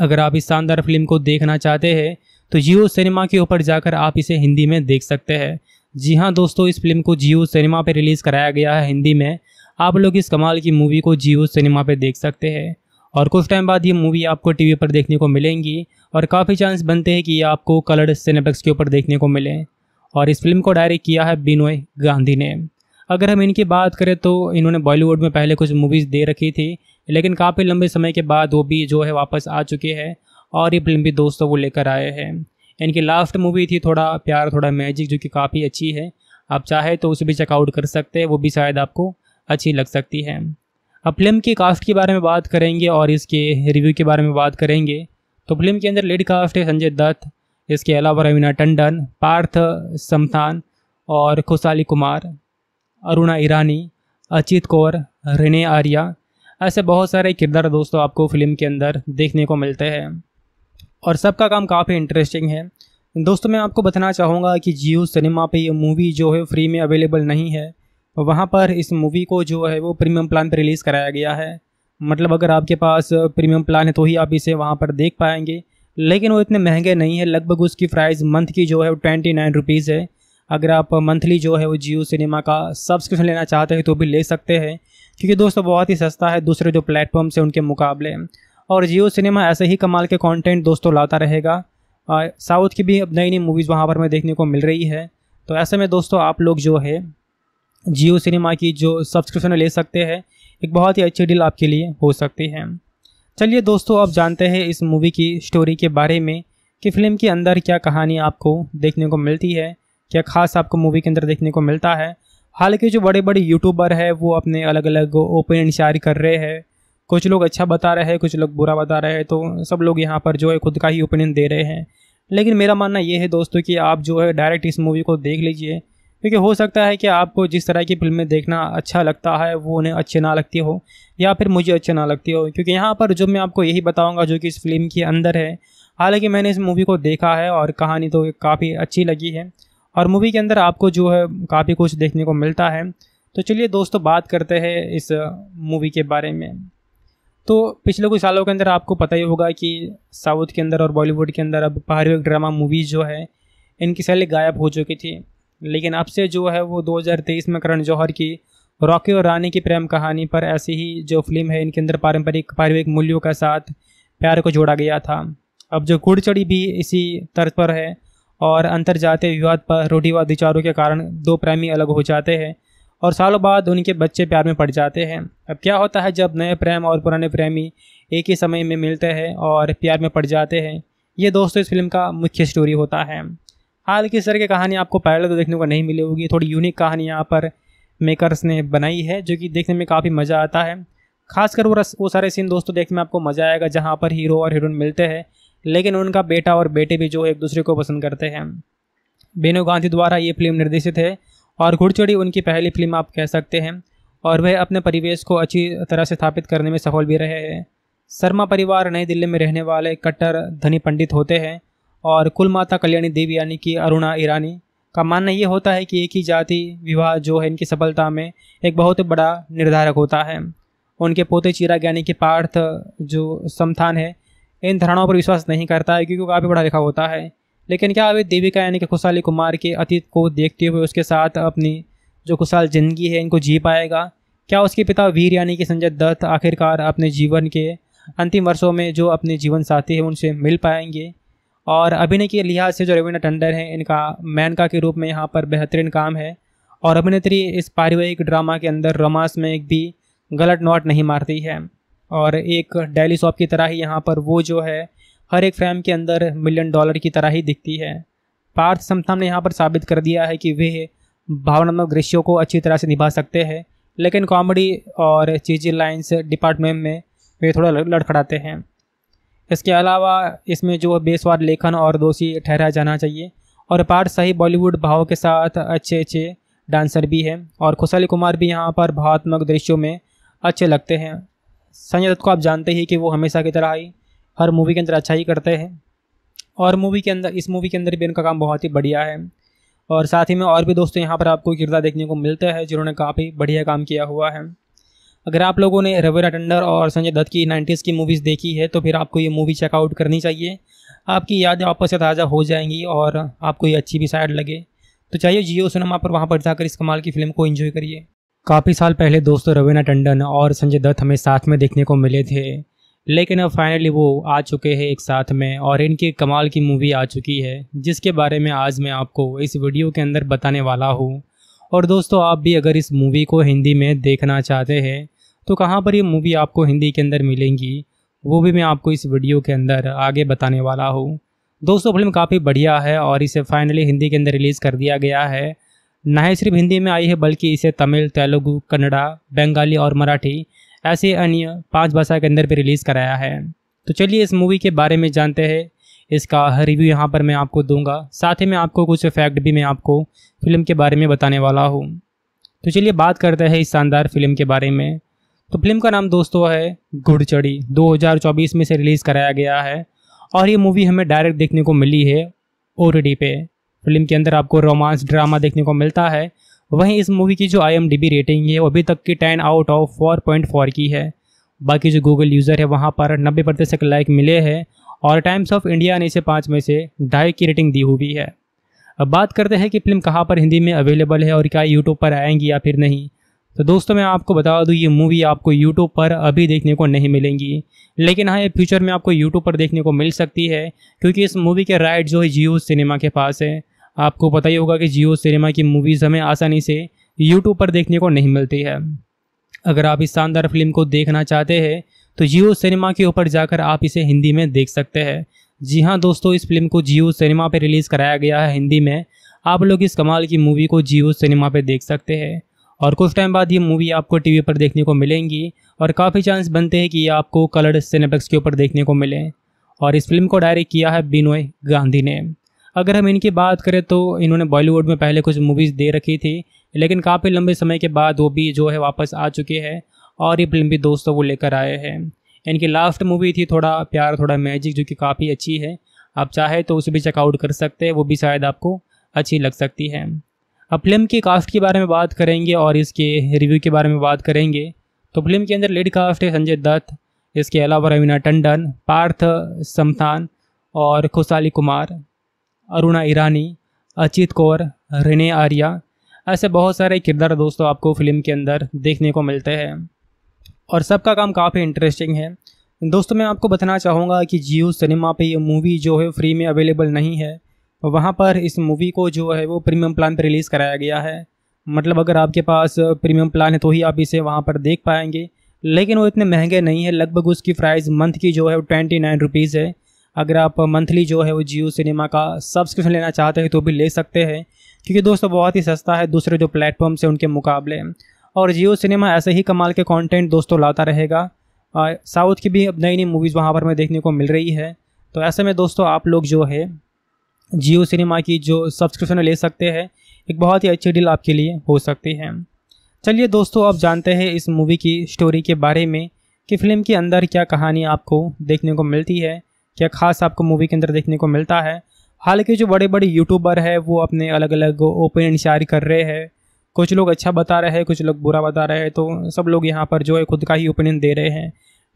अगर आप इस शानदार फिल्म को देखना चाहते हैं तो जियो सिनेमा के ऊपर जाकर आप इसे हिंदी में देख सकते हैं जी हाँ दोस्तों इस फिल्म को जियो सिनेमा पर रिलीज़ कराया गया है हिंदी में आप लोग इस कमाल की मूवी को जियो सिनेमा पर देख सकते हैं और कुछ टाइम बाद ये मूवी आपको टीवी पर देखने को मिलेंगी और काफ़ी चांस बनते हैं कि ये आपको कलर्ड सिनेप्लेक्स के ऊपर देखने को मिले और इस फिल्म को डायरेक्ट किया है बिनोय गांधी ने अगर हम इनकी बात करें तो इन्होंने बॉलीवुड में पहले कुछ मूवीज़ दे रखी थी लेकिन काफ़ी लंबे समय के बाद वो भी जो है वापस आ चुके हैं और ये फिल्म भी दोस्तों को लेकर आए हैं इनकी लास्ट मूवी थी थोड़ा प्यार थोड़ा मैजिक जो कि काफ़ी अच्छी है आप चाहे तो उसे भी चेकआउट कर सकते हैं वो भी शायद आपको अच्छी लग सकती है अब फिल्म की कास्ट के बारे में बात करेंगे और इसके रिव्यू के बारे में बात करेंगे तो फिल्म के अंदर लेड कास्ट है संजय दत्त इसके अलावा रवीना टंडन पार्थ समथान और खुशाली कुमार अरुणा ईरानी अचित कौर रिने आर्या ऐसे बहुत सारे किरदार दोस्तों आपको फिल्म के अंदर देखने को मिलते हैं और सबका काम काफ़ी इंटरेस्टिंग है दोस्तों मैं आपको बताना चाहूँगा कि जियो सिनेमा पे ये मूवी जो है फ्री में अवेलेबल नहीं है वहाँ पर इस मूवी को जो है वो प्रीमियम प्लान पर रिलीज़ कराया गया है मतलब अगर आपके पास प्रीमियम प्लान है तो ही आप इसे वहाँ पर देख पाएंगे लेकिन वो इतने महंगे नहीं है लगभग उसकी प्राइस मंथ की जो है वो ट्वेंटी नाइन रुपीज़ है अगर आप मंथली जो है वो जियो सिनेमा का सब्सक्रिप्शन लेना चाहते हैं तो भी ले सकते हैं क्योंकि दोस्तों बहुत ही सस्ता है दूसरे जो प्लेटफॉर्म्स हैं उनके मुकाबले और जियो सिनेमा ऐसे ही कमाल के कंटेंट दोस्तों लाता रहेगा साउथ की भी अब नई नई मूवीज़ वहाँ पर हमें देखने को मिल रही है तो ऐसे में दोस्तों आप लोग जो है जियो सिनेमा की जो सब्सक्रिप्शन ले सकते हैं एक बहुत ही अच्छी डील आपके लिए हो सकती है चलिए दोस्तों आप जानते हैं इस मूवी की स्टोरी के बारे में कि फिल्म के अंदर क्या कहानी आपको देखने को मिलती है क्या खास आपको मूवी के अंदर देखने को मिलता है हालांकि जो बड़े बड़े यूट्यूबर है वो अपने अलग अलग ओपिनियन शायर कर रहे हैं कुछ लोग अच्छा बता रहे हैं कुछ लोग बुरा बता रहे हैं तो सब लोग यहाँ पर जो है खुद का ही ओपिनियन दे रहे हैं लेकिन मेरा मानना ये है दोस्तों कि आप जो है डायरेक्ट इस मूवी को देख लीजिए क्योंकि हो सकता है कि आपको जिस तरह की फिल्में देखना अच्छा लगता है वो उन्हें अच्छे ना लगती हो या फिर मुझे अच्छे ना लगती हो क्योंकि यहाँ पर जो मैं आपको यही बताऊँगा जो कि इस फिल्म के अंदर है हालांकि मैंने इस मूवी को देखा है और कहानी तो काफ़ी अच्छी लगी है और मूवी के अंदर आपको जो है काफ़ी कुछ देखने को मिलता है तो चलिए दोस्तों बात करते हैं इस मूवी के बारे में तो पिछले कुछ सालों के अंदर आपको पता ही होगा कि साउथ के अंदर और बॉलीवुड के अंदर अब पहाड़ी ड्रामा मूवीज़ जो है इनकी सैली गायब हो चुकी थी लेकिन अब से जो है वो 2023 में करण जौहर की रॉकी और रानी की प्रेम कहानी पर ऐसी ही जो फिल्म है इनके अंदर पारंपरिक पारिवारिक मूल्यों के साथ प्यार को जोड़ा गया था अब जो घुड़चड़ी भी इसी तर्ज पर है और अंतर जातीय विवाद पर रूढ़िवाद विचारों के कारण दो प्रेमी अलग हो जाते हैं और सालों बाद उनके बच्चे प्यार में पड़ जाते हैं अब क्या होता है जब नए प्रेम और पुराने प्रेमी एक ही समय में मिलते हैं और प्यार में पड़ जाते हैं ये दोस्तों इस फिल्म का मुख्य स्टोरी होता है हाल की सर की कहानी आपको पहले तो देखने को नहीं मिली होगी थोड़ी यूनिक कहानी यहाँ पर मेकर्स ने बनाई है जो कि देखने में काफ़ी मज़ा आता है खासकर वो रस वो सारे सीन दोस्तों देखने में आपको मज़ा आएगा जहाँ पर हीरो और हीरोइन मिलते हैं लेकिन उनका बेटा और बेटी भी जो एक दूसरे को पसंद करते हैं बेनो गांधी द्वारा ये फिल्म निर्देशित है और घुड़चड़ी उनकी पहली फिल्म आप कह सकते हैं और वह अपने परिवेश को अच्छी तरह से स्थापित करने में सफल भी रहे हैं शर्मा परिवार नई दिल्ली में रहने वाले कट्टर धनी पंडित होते हैं और कुल माता कल्याणी देवी यानी कि अरुणा ईरानी का मानना ये होता है कि एक ही जाति विवाह जो है इनकी सफलता में एक बहुत बड़ा निर्धारक होता है उनके पोते चिरा ज्ञानी कि पार्थ जो समथान है इन धारणाओं पर विश्वास नहीं करता है क्योंकि वो काफ़ी पढ़ा लिखा होता है लेकिन क्या अभी देविका यानी कि खुशहाली कुमार के अतीत को देखते हुए उसके साथ अपनी जो खुशहाल ज़िंदगी है इनको जी पाएगा क्या उसके पिता वीर यानी कि संजय दत्त आखिरकार अपने जीवन के अंतिम वर्षों में जो अपने जीवन साथी हैं उनसे मिल पाएंगे और अभिनय के लिहाज से जो रवीना टंडन है इनका मैनका के रूप में यहाँ पर बेहतरीन काम है और अभिनेत्री इस पारिवारिक ड्रामा के अंदर रोमांस में एक भी गलत नोट नहीं मारती है और एक डेली शॉप की तरह ही यहाँ पर वो जो है हर एक फ्रेम के अंदर मिलियन डॉलर की तरह ही दिखती है पार्थ समथम ने यहाँ पर साबित कर दिया है कि वे भावनात्मक दृश्यों को अच्छी तरह से निभा सकते हैं लेकिन कॉमेडी और चीजी लाइन्स डिपार्टमेंट में वे थोड़ा लड़खड़ाते हैं इसके अलावा इसमें जो बेसवार लेखन और दोषी ठहरा जाना चाहिए और पार्थ सही बॉलीवुड भाव के साथ अच्छे अच्छे डांसर भी हैं और खुशाली कुमार भी यहाँ पर भावात्मक दृश्यों में अच्छे लगते हैं संजय दत्त को आप जानते ही कि वो हमेशा की तरह ही हर मूवी के अंदर अच्छा ही करते हैं और मूवी के अंदर इस मूवी के अंदर भी इनका काम बहुत ही बढ़िया है और साथ ही में और भी दोस्तों यहाँ पर आपको किरदार देखने को मिलते हैं जिन्होंने काफ़ी बढ़िया काम किया हुआ है अगर आप लोगों ने रविरा टंडर और संजय दत्त की नाइन्टीज़ की मूवीज़ देखी है तो फिर आपको ये मूवी चेकआउट करनी चाहिए आपकी यादें आपस से ताज़ा हो जाएंगी और आपको ये अच्छी भी साइड लगे तो चाहिए जियो सिनेमा पर वहाँ पर जाकर इस कमाल की फिल्म को इन्जॉय करिए काफ़ी साल पहले दोस्तों रवीना टंडन और संजय दत्त हमें साथ में देखने को मिले थे लेकिन अब फाइनली वो आ चुके हैं एक साथ में और इनकी कमाल की मूवी आ चुकी है जिसके बारे में आज मैं आपको इस वीडियो के अंदर बताने वाला हूँ और दोस्तों आप भी अगर इस मूवी को हिंदी में देखना चाहते हैं तो कहाँ पर ये मूवी आपको हिंदी के अंदर मिलेंगी वो भी मैं आपको इस वीडियो के अंदर आगे बताने वाला हूँ दोस्तों फिल्म काफ़ी बढ़िया है और इसे फाइनली हिंदी के अंदर रिलीज़ कर दिया गया है न सिर्फ हिंदी में आई है बल्कि इसे तमिल तेलुगु कन्नड़ा बंगाली और मराठी ऐसे अन्य पांच भाषा के अंदर भी रिलीज़ कराया है तो चलिए इस मूवी के बारे में जानते हैं इसका रिव्यू यहाँ पर मैं आपको दूंगा साथ ही मैं आपको कुछ फैक्ट भी मैं आपको फिल्म के बारे में बताने वाला हूँ तो चलिए बात करते हैं इस शानदार फिल्म के बारे में तो फिल्म का नाम दोस्तों है घुड़चड़ी 2024 में से रिलीज़ कराया गया है और ये मूवी हमें डायरेक्ट देखने को मिली है ओ पे फिल्म के अंदर आपको रोमांस ड्रामा देखने को मिलता है वहीं इस मूवी की जो आई रेटिंग है वो अभी तक की ten out of four point four की है बाकी जो गूगल यूज़र है वहाँ पर नब्बे प्रतिशत लाइक मिले हैं और टाइम्स ऑफ इंडिया ने इसे पाँच में से ढाई की रेटिंग दी हुई है अब बात करते हैं कि फिल्म कहाँ पर हिंदी में अवेलेबल है और क्या यूट्यूब पर आएंगी या फिर नहीं तो दोस्तों मैं आपको बता दूँ ये मूवी आपको यूट्यूब पर अभी देखने को नहीं मिलेंगी लेकिन हाँ ये फ्यूचर में आपको यूट्यूब पर देखने को मिल सकती है क्योंकि इस मूवी के राइट जो है जियो सिनेमा के पास है आपको पता ही होगा कि जियो सिनेमा की मूवीज़ हमें आसानी से यूट्यूब पर देखने को नहीं मिलती है अगर आप इस शानदार फिल्म को देखना चाहते हैं तो जियो सिनेमा के ऊपर जाकर आप इसे हिंदी में देख सकते हैं जी हाँ दोस्तों इस फिल्म को जियो सिनेमा पर रिलीज़ कराया गया है हिंदी में आप लोग इस कमाल की मूवी को जियो सिनेमा पर देख सकते हैं और कुछ टाइम बाद ये मूवी आपको टीवी पर देखने को मिलेंगी और काफ़ी चांस बनते हैं कि ये आपको कलर्ड सिनेपेक्स के ऊपर देखने को मिले और इस फिल्म को डायरेक्ट किया है बिनोय गांधी ने अगर हम इनकी बात करें तो इन्होंने बॉलीवुड में पहले कुछ मूवीज़ दे रखी थी लेकिन काफ़ी लंबे समय के बाद वो भी जो है वापस आ चुके हैं और ये फिल्म भी दोस्तों को लेकर आए हैं इनकी लास्ट मूवी थी थोड़ा प्यार थोड़ा मैजिक जो कि काफ़ी अच्छी है आप चाहे तो उसे भी चेकआउट कर सकते हैं वो भी शायद आपको अच्छी लग सकती है अब फिल्म की कास्ट के बारे में बात करेंगे और इसके रिव्यू के बारे में बात करेंगे तो फिल्म के अंदर लेडी कास्ट है संजय दत्त इसके अलावा रवीना टंडन पार्थ समथान और खुशाली कुमार अरुणा ईरानी अचित कौर रिने आर्या ऐसे बहुत सारे किरदार दोस्तों आपको फिल्म के अंदर देखने को मिलते हैं और सबका काम काफ़ी इंटरेस्टिंग है दोस्तों मैं आपको बताना चाहूँगा कि जियो सिनेमा पे ये मूवी जो है फ्री में अवेलेबल नहीं है वहाँ पर इस मूवी को जो है वो प्रीमियम प्लान पर रिलीज़ कराया गया है मतलब अगर आपके पास प्रीमियम प्लान है तो ही आप इसे वहाँ पर देख पाएंगे लेकिन वो इतने महंगे नहीं है लगभग उसकी प्राइस मंथ की जो है वो ट्वेंटी नाइन रुपीज़ है अगर आप मंथली जो है वो जियो सिनेमा का सब्सक्रिप्शन लेना चाहते हैं तो भी ले सकते हैं क्योंकि दोस्तों बहुत ही सस्ता है दूसरे जो प्लेटफॉर्म्स हैं उनके मुकाबले और जियो सिनेमा ऐसे ही कमाल के कंटेंट दोस्तों लाता रहेगा साउथ की भी नई नई मूवीज़ वहाँ पर हमें देखने को मिल रही है तो ऐसे में दोस्तों आप लोग जो है जियो सिनेमा की जो सब्सक्रिप्शन ले सकते हैं एक बहुत ही अच्छी डील आपके लिए हो सकती है चलिए दोस्तों आप जानते हैं इस मूवी की स्टोरी के बारे में कि फिल्म के अंदर क्या कहानी आपको देखने को मिलती है क्या खास आपको मूवी के अंदर देखने को मिलता है हालांकि जो बड़े बड़े यूट्यूबर है वो अपने अलग अलग ओपिनियन शेयर कर रहे हैं कुछ लोग अच्छा बता रहे हैं कुछ लोग बुरा बता रहे हैं तो सब लोग यहाँ पर जो है खुद का ही ओपिनियन दे रहे हैं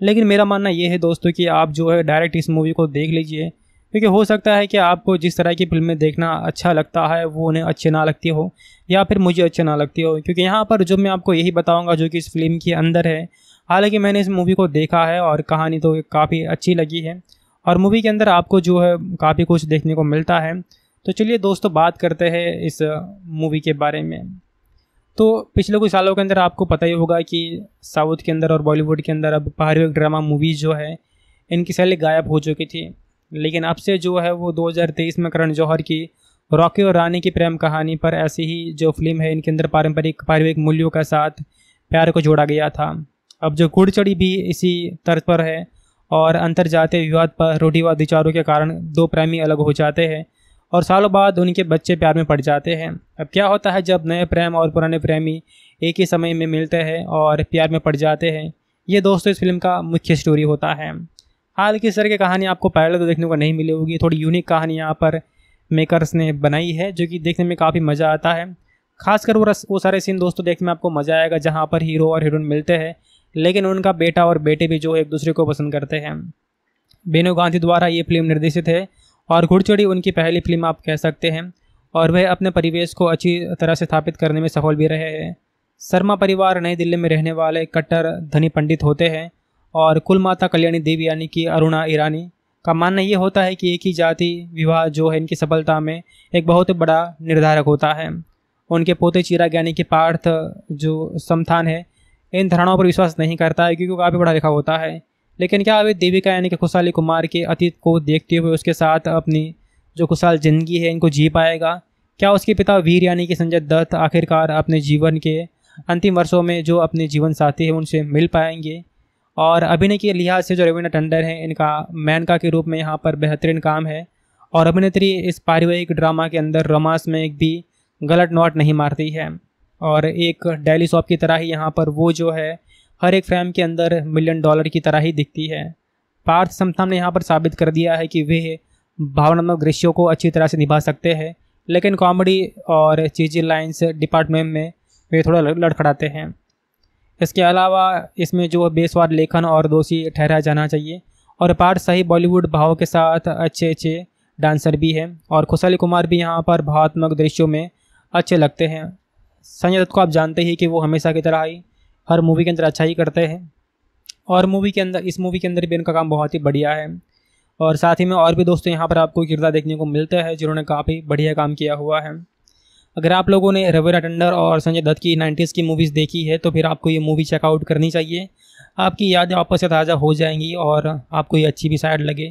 लेकिन मेरा मानना ये है दोस्तों कि आप जो है डायरेक्ट इस मूवी को देख लीजिए क्योंकि हो सकता है कि आपको जिस तरह की फिल्में देखना अच्छा लगता है वो उन्हें अच्छे ना लगती हो या फिर मुझे अच्छे ना लगती हो क्योंकि यहाँ पर जो मैं आपको यही बताऊँगा जो कि इस फिल्म के अंदर है हालांकि मैंने इस मूवी को देखा है और कहानी तो काफ़ी अच्छी लगी है और मूवी के अंदर आपको जो है काफ़ी कुछ देखने को मिलता है तो चलिए दोस्तों बात करते हैं इस मूवी के बारे में तो पिछले कुछ सालों के अंदर आपको पता ही होगा कि साउथ के अंदर और बॉलीवुड के अंदर अब पारिवारिक ड्रामा मूवीज़ जो है इनकी सैली गायब हो चुकी थी लेकिन अब से जो है वो 2023 में करण जौहर की रॉकी और रानी की प्रेम कहानी पर ऐसी ही जो फिल्म है इनके अंदर पारंपरिक पारिवारिक मूल्यों के साथ प्यार को जोड़ा गया था अब जो गुड़चड़ी भी इसी तर्ज पर है और अंतर जातीय विवाद पर रूढ़िवाद विचारों के कारण दो प्रेमी अलग हो जाते हैं और सालों बाद उनके बच्चे प्यार में पड़ जाते हैं अब क्या होता है जब नए प्रेम और पुराने प्रेमी एक ही समय में मिलते हैं और प्यार में पड़ जाते हैं ये दोस्तों इस फिल्म का मुख्य स्टोरी होता है हाल की सर की कहानी आपको पहले तो देखने को नहीं मिली होगी थोड़ी यूनिक कहानी यहाँ पर मेकर्स ने बनाई है जो कि देखने में काफ़ी मज़ा आता है खासकर वो रस वो सारे सीन दोस्तों देखने में आपको मज़ा आएगा जहाँ पर हीरो और हीरोइन मिलते हैं लेकिन उनका बेटा और बेटे भी जो एक दूसरे को पसंद करते हैं बेनू गांधी द्वारा ये फिल्म निर्देशित है और घुड़चड़ी उनकी पहली फिल्म आप कह सकते हैं और वह अपने परिवेश को अच्छी तरह से स्थापित करने में सफल भी रहे हैं शर्मा परिवार नई दिल्ली में रहने वाले कट्टर धनी पंडित होते हैं और कुल माता कल्याणी देवी यानी कि अरुणा ईरानी का मानना ये होता है कि एक ही जाति विवाह जो है इनकी सफलता में एक बहुत बड़ा निर्धारक होता है उनके पोते चिराग यानी कि पार्थ जो समथान है इन धारणाओं पर विश्वास नहीं करता है क्योंकि वो काफ़ी पढ़ा लिखा होता है लेकिन क्या अभी देविका यानी कि खुशहाली कुमार के अतीत को देखते हुए उसके साथ अपनी जो खुशहाल जिंदगी है इनको जी पाएगा क्या उसके पिता वीर यानी कि संजय दत्त आखिरकार अपने जीवन के अंतिम वर्षों में जो अपने जीवन साथी हैं उनसे मिल पाएंगे और अभिनय के लिहाज से जो रविंद्र टंडन है इनका मैनका के रूप में यहाँ पर बेहतरीन काम है और अभिनेत्री इस पारिवारिक ड्रामा के अंदर रोमांस में एक भी गलत नोट नहीं मारती है और एक डेली शॉप की तरह ही यहाँ पर वो जो है हर एक फ्रेम के अंदर मिलियन डॉलर की तरह ही दिखती है पार्थ समथम ने यहाँ पर साबित कर दिया है कि वे भावनात्मक दृश्यों को अच्छी तरह से निभा सकते हैं लेकिन कॉमेडी और चीज़ी लाइन्स डिपार्टमेंट में वे थोड़ा लड़खड़ाते हैं इसके अलावा इसमें जो बेसवार लेखन और दोषी ठहराया जाना चाहिए और पार्थ सही बॉलीवुड भाव के साथ अच्छे अच्छे डांसर भी हैं और खुशाली कुमार भी यहाँ पर भावात्मक दृश्यों में अच्छे लगते हैं संजय दत्त को आप जानते ही कि वो हमेशा की तरह ही हर मूवी के अंदर अच्छा ही करते हैं और मूवी के अंदर इस मूवी के अंदर भी इनका काम बहुत ही बढ़िया है और साथ ही में और भी दोस्तों यहाँ पर आपको किरदार देखने को मिलता है जिन्होंने काफ़ी बढ़िया काम किया हुआ है अगर आप लोगों ने रवेरा टंडर और संजय दत्त की नाइन्टीज़ की मूवीज़ देखी है तो फिर आपको ये मूवी चेकआउट करनी चाहिए आपकी यादें आपस से ताज़ा हो जाएंगी और आपको ये अच्छी भी साइड लगे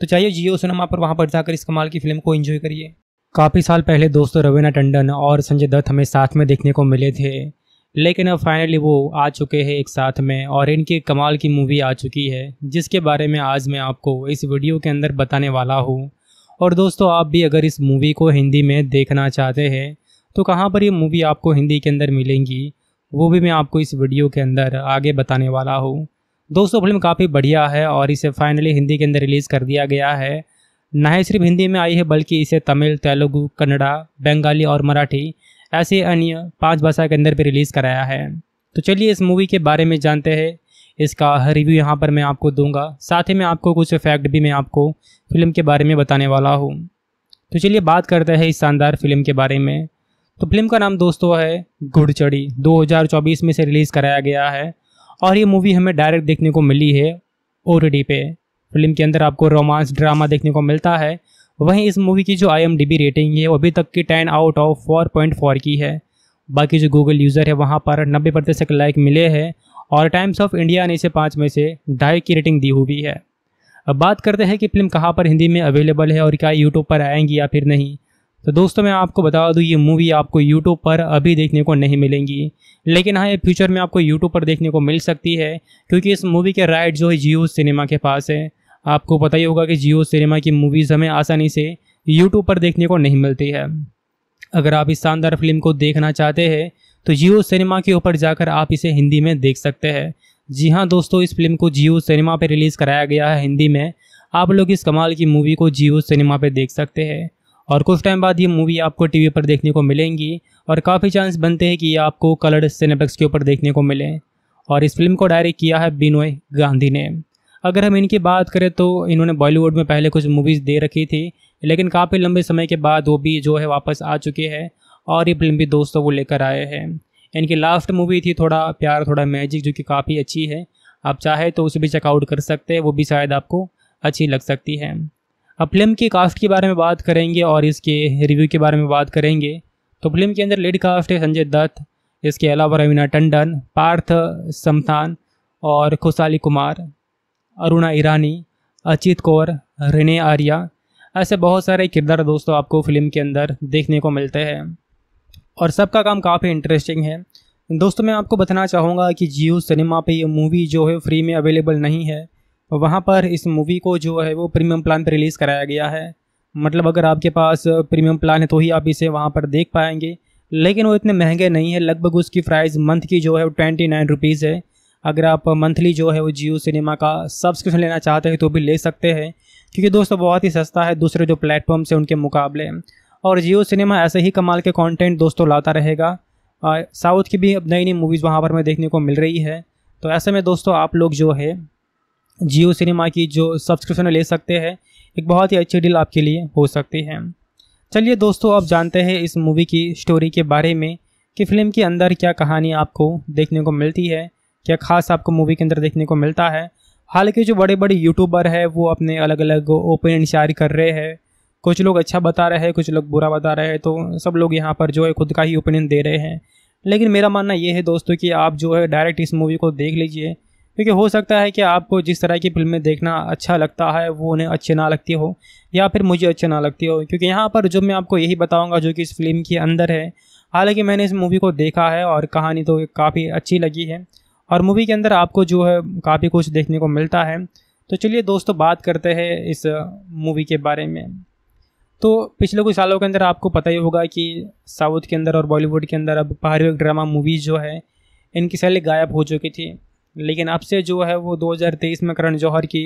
तो चाहिए जियो सिनेमा पर वहाँ पर जाकर इस कमाल की फिल्म को इन्जॉय करिए काफ़ी साल पहले दोस्तों रवीना टंडन और संजय दत्त हमें साथ में देखने को मिले थे लेकिन अब फाइनली वो आ चुके हैं एक साथ में और इनकी कमाल की मूवी आ चुकी है जिसके बारे में आज मैं आपको इस वीडियो के अंदर बताने वाला हूँ और दोस्तों आप भी अगर इस मूवी को हिंदी में देखना चाहते हैं तो कहाँ पर ये मूवी आपको हिंदी के अंदर मिलेंगी वो भी मैं आपको इस वीडियो के अंदर आगे बताने वाला हूँ दोस्तों फिल्म काफ़ी बढ़िया है और इसे फाइनली हिंदी के अंदर रिलीज़ कर दिया गया है न ही सिर्फ हिंदी में आई है बल्कि इसे तमिल तेलुगु कन्नड़ा बंगाली और मराठी ऐसे अन्य पांच भाषा के अंदर भी रिलीज़ कराया है तो चलिए इस मूवी के बारे में जानते हैं इसका रिव्यू यहाँ पर मैं आपको दूंगा साथ ही मैं आपको कुछ फैक्ट भी मैं आपको फिल्म के बारे में बताने वाला हूँ तो चलिए बात करते हैं इस शानदार फिल्म के बारे में तो फिल्म का नाम दोस्तों है घुड़चड़ी 2024 में से रिलीज़ कराया गया है और ये मूवी हमें डायरेक्ट देखने को मिली है ओ पे फिल्म के अंदर आपको रोमांस ड्रामा देखने को मिलता है वहीं इस मूवी की जो आई रेटिंग है वो अभी तक की ten out of four point four की है बाकी जो गूगल यूज़र है वहाँ पर नब्बे प्रतिशत लाइक मिले हैं और टाइम्स ऑफ इंडिया ने इसे पाँच में से ढाई की रेटिंग दी हुई है अब बात करते हैं कि फिल्म कहाँ पर हिंदी में अवेलेबल है और क्या यूट्यूब पर आएंगी या फिर नहीं तो दोस्तों मैं आपको बता दूँ ये मूवी आपको यूट्यूब पर अभी देखने को नहीं मिलेंगी लेकिन हाँ ये फ्यूचर में आपको यूट्यूब पर देखने को मिल सकती है क्योंकि इस मूवी के राइट जो है जियो सिनेमा के पास है आपको पता ही होगा कि जियो सिनेमा की मूवीज़ हमें आसानी से यूट्यूब पर देखने को नहीं मिलती है अगर आप इस शानदार फिल्म को देखना चाहते हैं तो जियो सिनेमा के ऊपर जाकर आप इसे हिंदी में देख सकते हैं जी हाँ दोस्तों इस फिल्म को जियो सिनेमा पर रिलीज़ कराया गया है हिंदी में आप लोग इस कमाल की मूवी को जियो सिनेमा पर देख सकते हैं और कुछ टाइम बाद ये मूवी आपको टीवी पर देखने को मिलेंगी और काफ़ी चांस बनते हैं कि ये आपको कलर्ड सिनेप्लेक्स के ऊपर देखने को मिलें और इस फिल्म को डायरेक्ट किया है बिनोय गांधी ने अगर हम इनकी बात करें तो इन्होंने बॉलीवुड में पहले कुछ मूवीज़ दे रखी थी लेकिन काफ़ी लंबे समय के बाद वो भी जो है वापस आ चुके हैं और ये फिल्म भी दोस्तों को लेकर आए हैं इनकी लास्ट मूवी थी थोड़ा प्यार थोड़ा मैजिक जो कि काफ़ी अच्छी है आप चाहे तो उसे भी चेकआउट कर सकते हैं वो भी शायद आपको अच्छी लग सकती है अब फिल्म की कास्ट के बारे में बात करेंगे और इसके रिव्यू के बारे में बात करेंगे तो फिल्म के अंदर लेड कास्ट है संजय दत्त इसके अलावा रवीना टंडन पार्थ समथान और खुशाली कुमार अरुणा ईरानी अचित कौर रिने आर्या ऐसे बहुत सारे किरदार दोस्तों आपको फिल्म के अंदर देखने को मिलते हैं और सबका काम काफ़ी इंटरेस्टिंग है दोस्तों मैं आपको बताना चाहूँगा कि जियो सिनेमा पे ये मूवी जो है फ्री में अवेलेबल नहीं है वहाँ पर इस मूवी को जो है वो प्रीमियम प्लान पर रिलीज़ कराया गया है मतलब अगर आपके पास प्रीमियम प्लान है तो ही आप इसे वहाँ पर देख पाएंगे लेकिन वो इतने महंगे नहीं है लगभग उसकी प्राइस मंथ की जो है वो ट्वेंटी नाइन रुपीज़ है अगर आप मंथली जो है वो जियो सिनेमा का सब्सक्रिप्शन लेना चाहते हैं तो भी ले सकते हैं क्योंकि दोस्तों बहुत ही सस्ता है दूसरे जो प्लेटफॉर्म्स हैं उनके मुकाबले और जियो सिनेमा ऐसे ही कमाल के कंटेंट दोस्तों लाता रहेगा साउथ की भी अब नई नई मूवीज़ वहाँ पर हमें देखने को मिल रही है तो ऐसे में दोस्तों आप लोग जो है जियो सिनेमा की जो सब्सक्रिप्शन ले सकते हैं एक बहुत ही अच्छी डील आपके लिए हो सकती है चलिए दोस्तों आप जानते हैं इस मूवी की स्टोरी के बारे में कि फिल्म के अंदर क्या कहानी आपको देखने को मिलती है क्या खास आपको मूवी के अंदर देखने को मिलता है हालांकि जो बड़े बड़े यूट्यूबर है वो अपने अलग अलग ओपिनियन शायर कर रहे हैं कुछ लोग अच्छा बता रहे हैं कुछ लोग बुरा बता रहे हैं तो सब लोग यहाँ पर जो है खुद का ही ओपिनियन दे रहे हैं लेकिन मेरा मानना ये है दोस्तों कि आप जो है डायरेक्ट इस मूवी को देख लीजिए क्योंकि हो सकता है कि आपको जिस तरह की फिल्में देखना अच्छा लगता है वो उन्हें अच्छे ना लगती हो या फिर मुझे अच्छे ना लगती हो क्योंकि यहाँ पर जो मैं आपको यही बताऊँगा जो कि इस फिल्म के अंदर है हालांकि मैंने इस मूवी को देखा है और कहानी तो काफ़ी अच्छी लगी है और मूवी के अंदर आपको जो है काफ़ी कुछ देखने को मिलता है तो चलिए दोस्तों बात करते हैं इस मूवी के बारे में तो पिछले कुछ सालों के अंदर आपको पता ही होगा कि साउथ के अंदर और बॉलीवुड के अंदर अब बाहरी ड्रामा मूवीज़ जो है इनकी सैली गायब हो चुकी थी लेकिन अब से जो है वो 2023 में करण जौहर की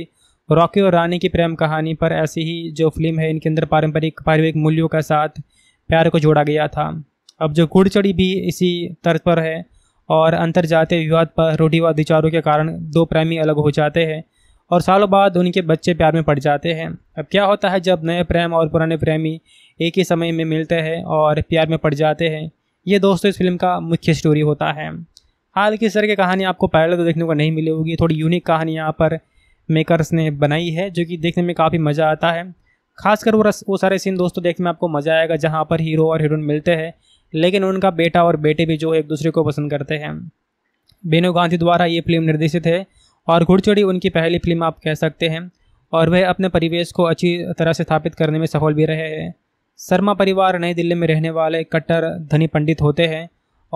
रॉकी और रानी की प्रेम कहानी पर ऐसी ही जो फिल्म है इनके अंदर पारंपरिक पारिवारिक मूल्यों के साथ प्यार को जोड़ा गया था अब जो गुड़चड़ी भी इसी तर्ज पर है और अंतर जातीय विवाद पर रूढ़िवाद विचारों के कारण दो प्रेमी अलग हो जाते हैं और सालों बाद उनके बच्चे प्यार में पड़ जाते हैं अब क्या होता है जब नए प्रेम और पुराने प्रेमी एक ही समय में मिलते हैं और प्यार में पड़ जाते हैं ये दोस्तों इस फिल्म का मुख्य स्टोरी होता है हाल की सर की कहानी आपको पहले तो देखने को नहीं मिली होगी थोड़ी यूनिक कहानी यहाँ पर मेकर्स ने बनाई है जो कि देखने में काफ़ी मज़ा आता है खासकर वो रस वो सारे सीन दोस्तों देखने में आपको मज़ा आएगा जहाँ पर हीरो और हीरोइन मिलते हैं लेकिन उनका बेटा और बेटे भी जो एक दूसरे को पसंद करते हैं बेनो गांधी द्वारा ये फिल्म निर्देशित है और घुड़चड़ी उनकी पहली फिल्म आप कह सकते हैं और वह अपने परिवेश को अच्छी तरह से स्थापित करने में सफल भी रहे हैं शर्मा परिवार नई दिल्ली में रहने वाले कट्टर धनी पंडित होते हैं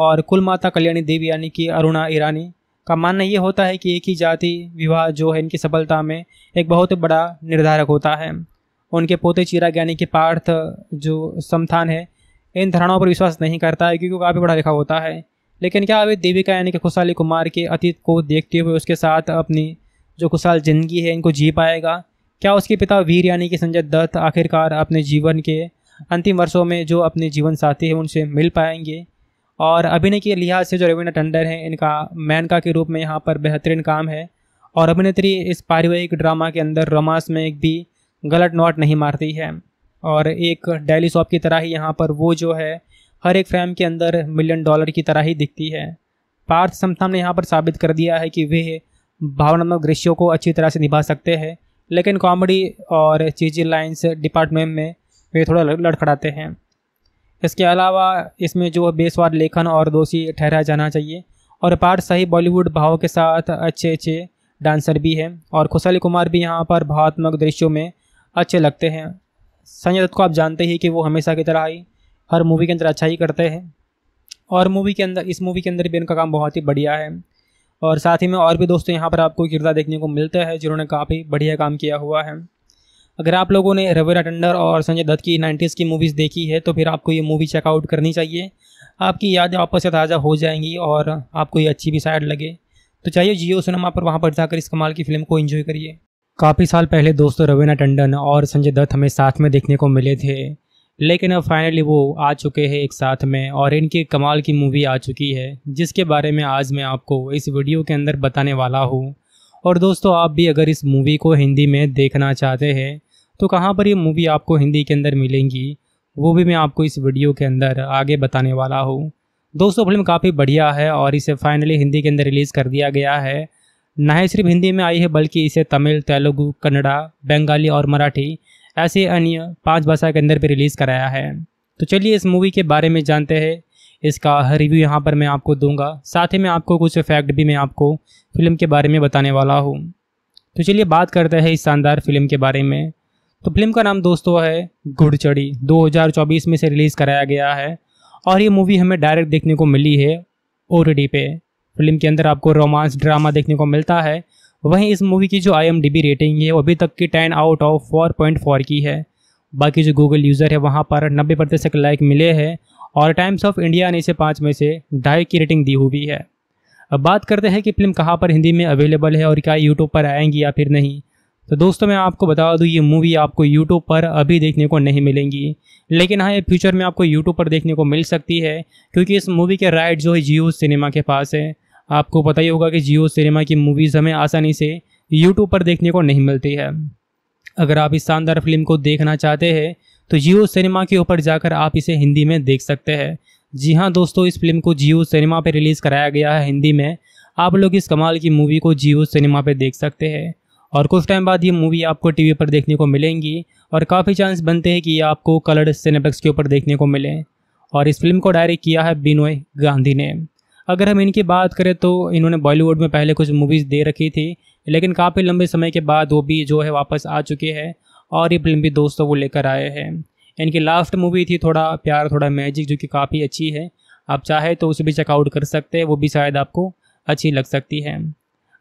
और कुल माता कल्याणी देवी यानी कि अरुणा ईरानी का मानना ये होता है कि एक ही जाति विवाह जो है इनकी सफलता में एक बहुत बड़ा निर्धारक होता है उनके पोते चिराग यानी के पार्थ जो समथान है इन धारणाओं पर विश्वास नहीं करता है क्योंकि काफ़ी पढ़ा लिखा होता है लेकिन क्या अभी देविका यानी कि खुशहाली कुमार के अतीत को देखते हुए उसके साथ अपनी जो खुशहाल जिंदगी है इनको जी पाएगा क्या उसके पिता वीर यानी कि संजय दत्त आखिरकार अपने जीवन के अंतिम वर्षों में जो अपने जीवन साथी हैं उनसे मिल पाएंगे और अभिनय के लिहाज से जो रवीना टंडन है इनका मैनका के रूप में यहाँ पर बेहतरीन काम है और अभिनेत्री इस पारिवारिक ड्रामा के अंदर रोमांस में एक भी गलत नोट नहीं मारती है और एक डेली शॉप की तरह ही यहाँ पर वो जो है हर एक फ्रेम के अंदर मिलियन डॉलर की तरह ही दिखती है पार्थ समथम ने यहाँ पर साबित कर दिया है कि वे भावनात्मक दृश्यों को अच्छी तरह से निभा सकते हैं लेकिन कॉमेडी और चीजी लाइन्स डिपार्टमेंट में वे थोड़ा लड़खड़ाते हैं इसके अलावा इसमें जो बेसवार लेखन और दोषी ठहराया जाना चाहिए और पार्थ सही बॉलीवुड भाव के साथ अच्छे अच्छे डांसर भी हैं और खुशाली कुमार भी यहाँ पर भावात्मक दृश्यों में अच्छे लगते हैं संजय दत्त को आप जानते ही कि वो हमेशा की तरह ही हर मूवी के अंदर अच्छा ही करते हैं और मूवी के अंदर इस मूवी के अंदर भी इनका काम बहुत ही बढ़िया है और साथ ही में और भी दोस्तों यहाँ पर आपको किरदार देखने को मिलते हैं जिन्होंने काफ़ी बढ़िया काम किया हुआ है अगर आप लोगों ने रवेरा टंडर और संजय दत्त की नाइन्टीज़ की मूवीज़ देखी है तो फिर आपको ये मूवी चेकआउट करनी चाहिए आपकी यादें आपस से ताज़ा हो जाएंगी और आपको ये अच्छी भी शायद लगे तो चाहिए जियो सिनेमा पर वहाँ पर जाकर इस कमाल की फिल्म को इन्जॉय करिए काफ़ी साल पहले दोस्तों रवीना टंडन और संजय दत्त हमें साथ में देखने को मिले थे लेकिन अब फाइनली वो आ चुके हैं एक साथ में और इनकी कमाल की मूवी आ चुकी है जिसके बारे में आज मैं आपको इस वीडियो के अंदर बताने वाला हूँ और दोस्तों आप भी अगर इस मूवी को हिंदी में देखना चाहते हैं तो कहाँ पर ये मूवी आपको हिंदी के अंदर मिलेंगी वो भी मैं आपको इस वीडियो के अंदर आगे बताने वाला हूँ दोस्तों फिल्म काफ़ी बढ़िया है और इसे फाइनली हिंदी के अंदर रिलीज़ कर दिया गया है न ही सिर्फ हिंदी में आई है बल्कि इसे तमिल तेलुगू कन्नड़ा बंगाली और मराठी ऐसे अन्य पांच भाषा के अंदर भी रिलीज़ कराया है तो चलिए इस मूवी के बारे में जानते हैं इसका रिव्यू यहाँ पर मैं आपको दूंगा साथ ही मैं आपको कुछ फैक्ट भी मैं आपको फिल्म के बारे में बताने वाला हूँ तो चलिए बात करते हैं इस शानदार फिल्म के बारे में तो फिल्म का नाम दोस्तों है घुड़चड़ी 2024 में से रिलीज़ कराया गया है और ये मूवी हमें डायरेक्ट देखने को मिली है ओ पे फिल्म के अंदर आपको रोमांस ड्रामा देखने को मिलता है वहीं इस मूवी की जो आई रेटिंग है वो अभी तक की ten out of four point four की है बाकी जो गूगल यूज़र है वहाँ पर नब्बे प्रतिशत लाइक मिले हैं और टाइम्स ऑफ इंडिया ने इसे पाँच में से ढाई की रेटिंग दी हुई है अब बात करते हैं कि फिल्म कहाँ पर हिंदी में अवेलेबल है और क्या यूट्यूब पर आएंगी या फिर नहीं तो दोस्तों मैं आपको बता दूँ ये मूवी आपको यूट्यूब पर अभी देखने को नहीं मिलेंगी लेकिन हाँ ये फ्यूचर में आपको यूट्यूब पर देखने को मिल सकती है क्योंकि इस मूवी के राइट जो है जियो सिनेमा के पास है आपको पता ही होगा कि जियो सिनेमा की मूवीज़ हमें आसानी से यूट्यूब पर देखने को नहीं मिलती है अगर आप इस शानदार फिल्म को देखना चाहते हैं तो जियो सिनेमा के ऊपर जाकर आप इसे हिंदी में देख सकते हैं जी हाँ दोस्तों इस फिल्म को जियो सिनेमा पर रिलीज़ कराया गया है हिंदी में आप लोग इस कमाल की मूवी को जियो सिनेमा पर देख सकते हैं और कुछ टाइम बाद ये मूवी आपको टीवी पर देखने को मिलेंगी और काफ़ी चांस बनते हैं कि ये आपको कलर्ड सिनेप्लेक्स के ऊपर देखने को मिले और इस फिल्म को डायरेक्ट किया है बिनोय गांधी ने अगर हम इनकी बात करें तो इन्होंने बॉलीवुड में पहले कुछ मूवीज़ दे रखी थी लेकिन काफ़ी लंबे समय के बाद वो भी जो है वापस आ चुके हैं और ये फिल्म भी दोस्तों को लेकर आए हैं इनकी लास्ट मूवी थी थोड़ा प्यार थोड़ा मैजिक जो कि काफ़ी अच्छी है आप चाहे तो उसे भी चेकआउट कर सकते हैं वो भी शायद आपको अच्छी लग सकती है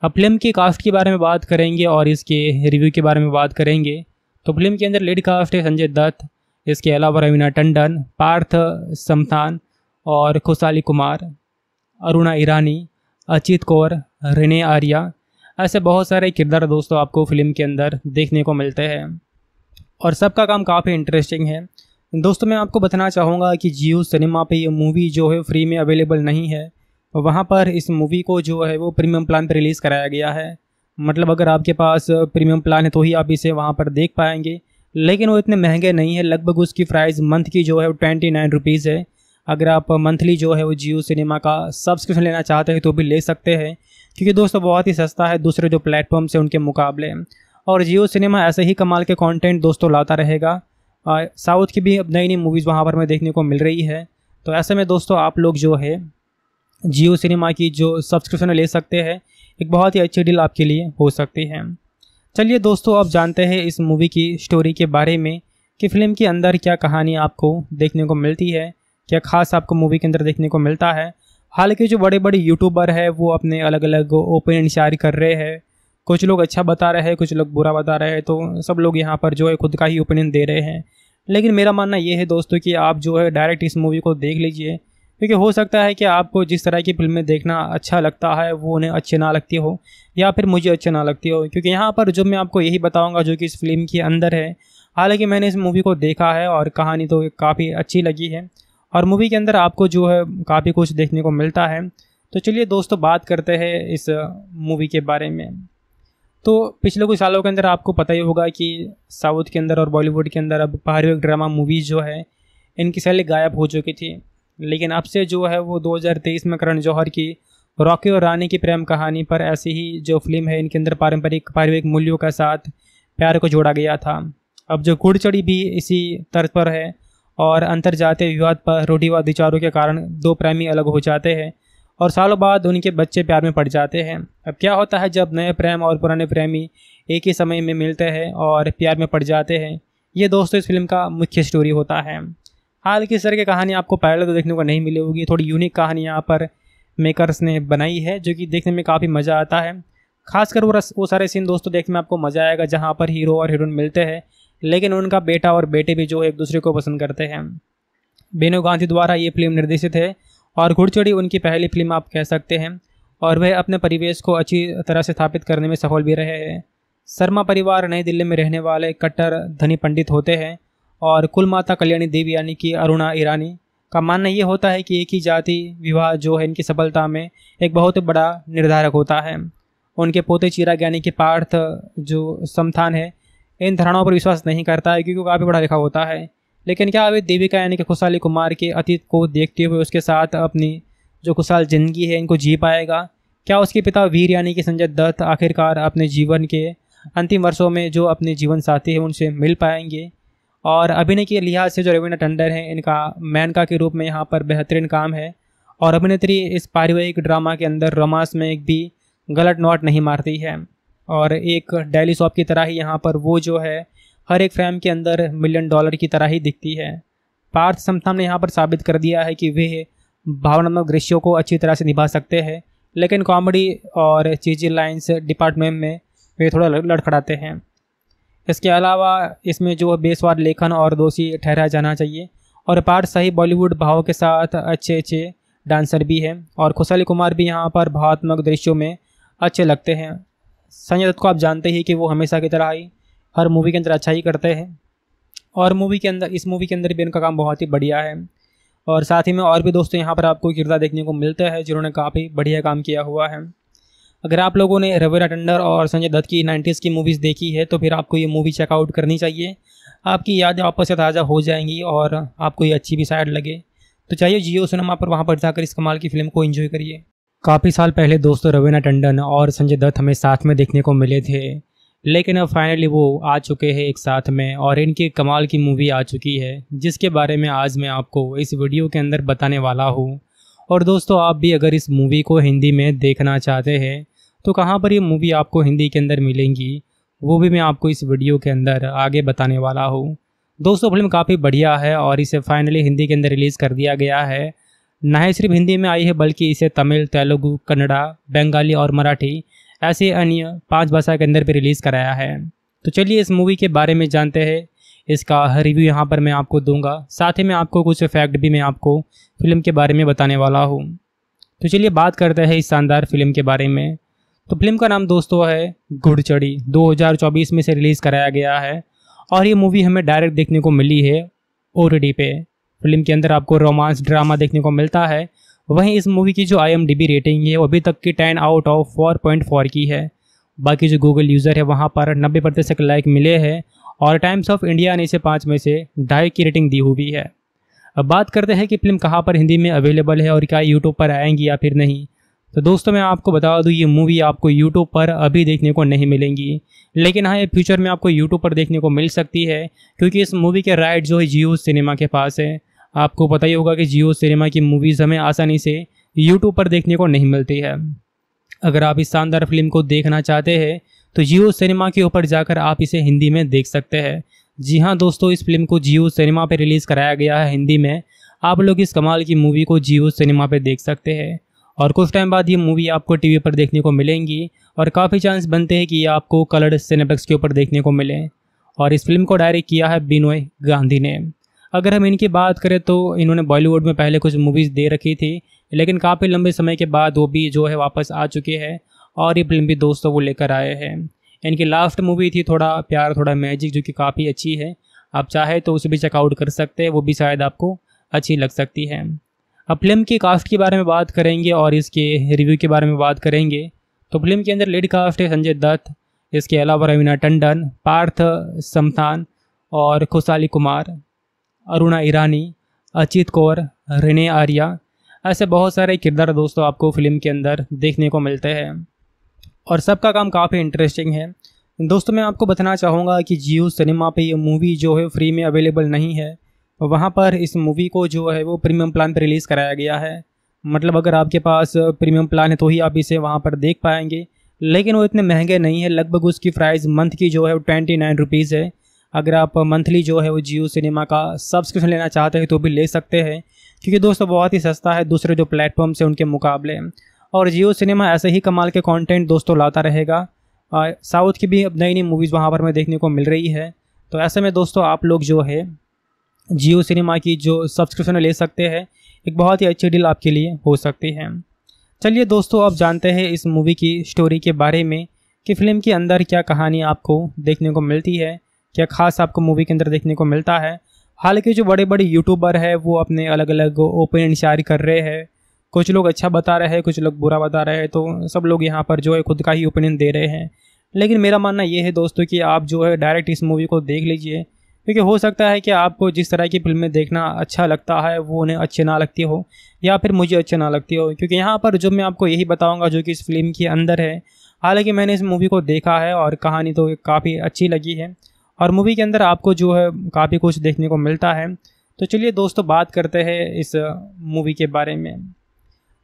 अब फिल्म की कास्ट के बारे में बात करेंगे और इसके रिव्यू के बारे में बात करेंगे तो फिल्म के अंदर लीड कास्ट है संजय दत्त इसके अलावा रवीना टंडन पार्थ समथान और खुशाली कुमार अरुणा ईरानी अचित कौर रिने आर्या ऐसे बहुत सारे किरदार दोस्तों आपको फिल्म के अंदर देखने को मिलते हैं और सबका काम काफ़ी इंटरेस्टिंग है दोस्तों मैं आपको बताना चाहूँगा कि जियो सिनेमा पे ये मूवी जो है फ्री में अवेलेबल नहीं है वहाँ पर इस मूवी को जो है वो प्रीमियम प्लान पर रिलीज़ कराया गया है मतलब अगर आपके पास प्रीमियम प्लान है तो ही आप इसे वहाँ पर देख पाएंगे लेकिन वो इतने महंगे नहीं है लगभग उसकी प्राइस मंथ की जो है वो ट्वेंटी नाइन रुपीज़ है अगर आप मंथली जो है वो जियो सिनेमा का सब्सक्रिप्शन लेना चाहते हैं तो भी ले सकते हैं क्योंकि दोस्तों बहुत ही सस्ता है दूसरे जो प्लेटफॉर्म्स हैं उनके मुकाबले और जियो सिनेमा ऐसे ही कमाल के कंटेंट दोस्तों लाता रहेगा साउथ की भी नई नई मूवीज़ वहाँ पर हमें देखने को मिल रही है तो ऐसे में दोस्तों आप लोग जो है जियो सिनेमा की जो सब्सक्रिप्शन ले सकते हैं एक बहुत ही अच्छी डील आपके लिए हो सकती है चलिए दोस्तों अब जानते हैं इस मूवी की स्टोरी के बारे में कि फिल्म के अंदर क्या कहानी आपको देखने को मिलती है क्या खास आपको मूवी के अंदर देखने को मिलता है हालांकि जो बड़े बड़े यूट्यूबर है वो अपने अलग अलग ओपिनियन शायर कर रहे हैं कुछ लोग अच्छा बता रहे हैं कुछ लोग बुरा बता रहे हैं तो सब लोग यहाँ पर जो है खुद का ही ओपिनियन दे रहे हैं लेकिन मेरा मानना ये है दोस्तों कि आप जो है डायरेक्ट इस मूवी को देख लीजिए क्योंकि हो सकता है कि आपको जिस तरह की फिल्में देखना अच्छा लगता है वो उन्हें अच्छे ना लगती हो या फिर मुझे अच्छे ना लगती हो क्योंकि यहाँ पर जो मैं आपको यही बताऊँगा जो कि इस फिल्म के अंदर है हालांकि मैंने इस मूवी को देखा है और कहानी तो काफ़ी अच्छी लगी है और मूवी के अंदर आपको जो है काफ़ी कुछ देखने को मिलता है तो चलिए दोस्तों बात करते हैं इस मूवी के बारे में तो पिछले कुछ सालों के अंदर आपको पता ही होगा कि साउथ के अंदर और बॉलीवुड के अंदर अब बाहरी ड्रामा मूवीज़ जो है इनकी सैली गायब हो चुकी थी लेकिन अब से जो है वो 2023 में करण जौहर की रॉकी और रानी की प्रेम कहानी पर ऐसी ही जो फिल्म है इनके अंदर पारंपरिक पारिवारिक मूल्यों के साथ प्यार को जोड़ा गया था अब जो घुड़चड़ी भी इसी तर्ज पर है और अंतर जातीय विवाद पर रूढ़िवाद विचारों के कारण दो प्रेमी अलग हो जाते हैं और सालों बाद उनके बच्चे प्यार में पड़ जाते हैं अब क्या होता है जब नए प्रेम और पुराने प्रेमी एक ही समय में मिलते हैं और प्यार में पड़ जाते हैं ये दोस्तों इस फिल्म का मुख्य स्टोरी होता है हाल की सर की कहानी आपको पहले तो देखने को नहीं मिली होगी थोड़ी यूनिक कहानी यहाँ पर मेकर्स ने बनाई है जो कि देखने में काफ़ी मज़ा आता है खासकर वो रस वो सारे सीन दोस्तों देखने में आपको मज़ा आएगा जहाँ पर हीरो और हीरोइन मिलते हैं लेकिन उनका बेटा और बेटे भी जो एक दूसरे को पसंद करते हैं बेनो गांधी द्वारा ये फिल्म निर्देशित है और घुड़चड़ी उनकी पहली फिल्म आप कह सकते हैं और वह अपने परिवेश को अच्छी तरह से स्थापित करने में सफल भी रहे हैं शर्मा परिवार नई दिल्ली में रहने वाले कट्टर धनी पंडित होते हैं और कुल माता कल्याणी देवी यानी कि अरुणा ईरानी का मानना ये होता है कि एक ही जाति विवाह जो है इनकी सफलता में एक बहुत बड़ा निर्धारक होता है उनके पोते चिराग यानी कि पार्थ जो समथान है इन धारणाओं पर विश्वास नहीं करता है क्योंकि वो काफ़ी पढ़ा लिखा होता है लेकिन क्या अभी देविका यानी कि खुशहाली कुमार के अतीत को देखते हुए उसके साथ अपनी जो खुशहाल जिंदगी है इनको जी पाएगा क्या उसके पिता वीर यानी कि संजय दत्त आखिरकार अपने जीवन के अंतिम वर्षों में जो अपने जीवन साथी हैं उनसे मिल पाएंगे और अभिनय के लिहाज से जो रविंद्र टंडन हैं इनका मैनका के रूप में यहाँ पर बेहतरीन काम है और अभिनेत्री इस पारिवारिक ड्रामा के अंदर रोमांस में एक भी गलत नोट नहीं मारती है और एक डेली शॉप की तरह ही यहाँ पर वो जो है हर एक फ्रेम के अंदर मिलियन डॉलर की तरह ही दिखती है पार्थ समथम ने यहाँ पर साबित कर दिया है कि वे भावनात्मक दृश्यों को अच्छी तरह से निभा सकते हैं लेकिन कॉमेडी और चीजी लाइन्स डिपार्टमेंट में वे थोड़ा लड़खड़ाते हैं इसके अलावा इसमें जो बेसवार लेखन और दोषी ठहरा जाना चाहिए और पार्थ सही बॉलीवुड भाव के साथ अच्छे अच्छे डांसर भी हैं और खुशाली कुमार भी यहाँ पर भावात्मक दृश्यों में अच्छे लगते हैं संजय दत्त को आप जानते ही कि वो हमेशा की तरह ही हर मूवी के अंदर अच्छा ही करते हैं और मूवी के अंदर इस मूवी के अंदर भी इनका काम बहुत ही बढ़िया है और साथ ही में और भी दोस्तों यहाँ पर आपको किरदार देखने को मिलते हैं जिन्होंने काफ़ी बढ़िया काम किया हुआ है अगर आप लोगों ने रविरा टंडर और संजय दत्त की नाइन्टीज़ की मूवीज़ देखी है तो फिर आपको ये मूवी चेकआउट करनी चाहिए आपकी यादें आपस से ताज़ा हो जाएंगी और आपको ये अच्छी भी साइड लगे तो चाहिए जियो सिनेमा पर वहाँ पर जाकर इस कमाल की फिल्म को इन्जॉय करिए काफ़ी साल पहले दोस्तों रवीना टंडन और संजय दत्त हमें साथ में देखने को मिले थे लेकिन अब फाइनली वो आ चुके हैं एक साथ में और इनकी कमाल की मूवी आ चुकी है जिसके बारे में आज मैं आपको इस वीडियो के अंदर बताने वाला हूँ और दोस्तों आप भी अगर इस मूवी को हिंदी में देखना चाहते हैं तो कहाँ पर ये मूवी आपको हिंदी के अंदर मिलेंगी वो भी मैं आपको इस वीडियो के अंदर आगे बताने वाला हूँ दोस्तों फिल्म काफ़ी बढ़िया है और इसे फाइनली हिंदी के अंदर रिलीज़ कर दिया गया है न ही सिर्फ हिंदी में आई है बल्कि इसे तमिल तेलुगु कन्नड़ा बंगाली और मराठी ऐसे अन्य पांच भाषा के अंदर भी रिलीज़ कराया है तो चलिए इस मूवी के बारे में जानते हैं इसका रिव्यू यहाँ पर मैं आपको दूंगा साथ ही मैं आपको कुछ फैक्ट भी मैं आपको फिल्म के बारे में बताने वाला हूँ तो चलिए बात करते हैं इस शानदार फिल्म के बारे में तो फिल्म का नाम दोस्तों है घुड़चड़ी 2024 में से रिलीज़ कराया गया है और ये मूवी हमें डायरेक्ट देखने को मिली है ओ पे फिल्म के अंदर आपको रोमांस ड्रामा देखने को मिलता है वहीं इस मूवी की जो आई रेटिंग है वो अभी तक की ten out of four point four की है बाकी जो गूगल यूज़र है वहाँ पर नब्बे प्रतिशत लाइक मिले हैं और टाइम्स ऑफ इंडिया ने इसे पाँच में से ढाई की रेटिंग दी हुई है अब बात करते हैं कि फिल्म कहाँ पर हिंदी में अवेलेबल है और क्या यूट्यूब पर आएंगी या फिर नहीं तो दोस्तों मैं आपको बता दूँ ये मूवी आपको यूट्यूब पर अभी देखने को नहीं मिलेंगी लेकिन हाँ ये फ्यूचर में आपको यूट्यूब पर देखने को मिल सकती है क्योंकि इस मूवी के राइट जो है जियो सिनेमा के पास है आपको पता ही होगा कि जियो सिनेमा की मूवीज़ हमें आसानी से यूट्यूब पर देखने को नहीं मिलती है अगर आप इस शानदार फिल्म को देखना चाहते हैं तो जियो सिनेमा के ऊपर जाकर आप इसे हिंदी में देख सकते हैं जी हाँ दोस्तों इस फिल्म को जियो सिनेमा पर रिलीज़ कराया गया है हिंदी में आप लोग इस कमाल की मूवी को जियो सिनेमा पर देख सकते हैं और कुछ टाइम बाद ये मूवी आपको टीवी पर देखने को मिलेंगी और काफ़ी चांस बनते हैं कि ये आपको कलर्ड सिनेप्लेक्स के ऊपर देखने को मिले और इस फिल्म को डायरेक्ट किया है बिनोय गांधी ने अगर हम इनकी बात करें तो इन्होंने बॉलीवुड में पहले कुछ मूवीज़ दे रखी थी लेकिन काफ़ी लंबे समय के बाद वो भी जो है वापस आ चुके हैं और ये फिल्म भी दोस्तों वो लेकर आए हैं इनकी लास्ट मूवी थी थोड़ा प्यार थोड़ा मैजिक जो कि काफ़ी अच्छी है आप चाहे तो उसे भी चेकआउट कर सकते हैं वो भी शायद आपको अच्छी लग सकती है अब फिल्म की कास्ट के बारे में बात करेंगे और इसके रिव्यू के बारे में बात करेंगे तो फिल्म के अंदर लेडी कास्ट है संजय दत्त इसके अलावा रवीना टंडन पार्थ समथान और खुशाली कुमार अरुणा ईरानी अचित कौर रिने आर्या ऐसे बहुत सारे किरदार दोस्तों आपको फिल्म के अंदर देखने को मिलते हैं और सबका काम काफ़ी इंटरेस्टिंग है दोस्तों मैं आपको बताना चाहूँगा कि जियो सिनेमा पे ये मूवी जो है फ्री में अवेलेबल नहीं है वहाँ पर इस मूवी को जो है वो प्रीमियम प्लान पर रिलीज़ कराया गया है मतलब अगर आपके पास प्रीमियम प्लान है तो ही आप इसे वहाँ पर देख पाएंगे लेकिन वो इतने महंगे नहीं है लगभग उसकी प्राइस मंथ की जो है वो ट्वेंटी नाइन रुपीज़ है अगर आप मंथली जो है वो जियो सिनेमा का सब्सक्रिप्शन लेना चाहते हैं तो भी ले सकते हैं क्योंकि दोस्तों बहुत ही सस्ता है दूसरे जो प्लेटफॉर्म्स हैं उनके मुकाबले और जियो सिनेमा ऐसे ही कमाल के कंटेंट दोस्तों लाता रहेगा साउथ की भी अब नई नई मूवीज़ वहाँ पर हमें देखने को मिल रही है तो ऐसे में दोस्तों आप लोग जो है जियो सिनेमा की जो सब्सक्रिप्शन ले सकते हैं एक बहुत ही अच्छी डील आपके लिए हो सकती है चलिए दोस्तों अब जानते हैं इस मूवी की स्टोरी के बारे में कि फिल्म के अंदर क्या कहानी आपको देखने को मिलती है क्या खास आपको मूवी के अंदर देखने को मिलता है हालांकि जो बड़े बड़े यूट्यूबर है वो अपने अलग अलग ओपिनियन शेयर कर रहे हैं कुछ लोग अच्छा बता रहे हैं कुछ लोग बुरा बता रहे हैं तो सब लोग यहाँ पर जो है खुद का ही ओपिनियन दे रहे हैं लेकिन मेरा मानना ये है दोस्तों कि आप जो है डायरेक्ट इस मूवी को देख लीजिए क्योंकि हो सकता है कि आपको जिस तरह की फिल्में देखना अच्छा लगता है वो उन्हें अच्छे ना लगती हो या फिर मुझे अच्छे ना लगती हो क्योंकि यहाँ पर जो मैं आपको यही बताऊँगा जो कि इस फिल्म के अंदर है हालांकि मैंने इस मूवी को देखा है और कहानी तो काफ़ी अच्छी लगी है और मूवी के अंदर आपको जो है काफ़ी कुछ देखने को मिलता है तो चलिए दोस्तों बात करते हैं इस मूवी के बारे में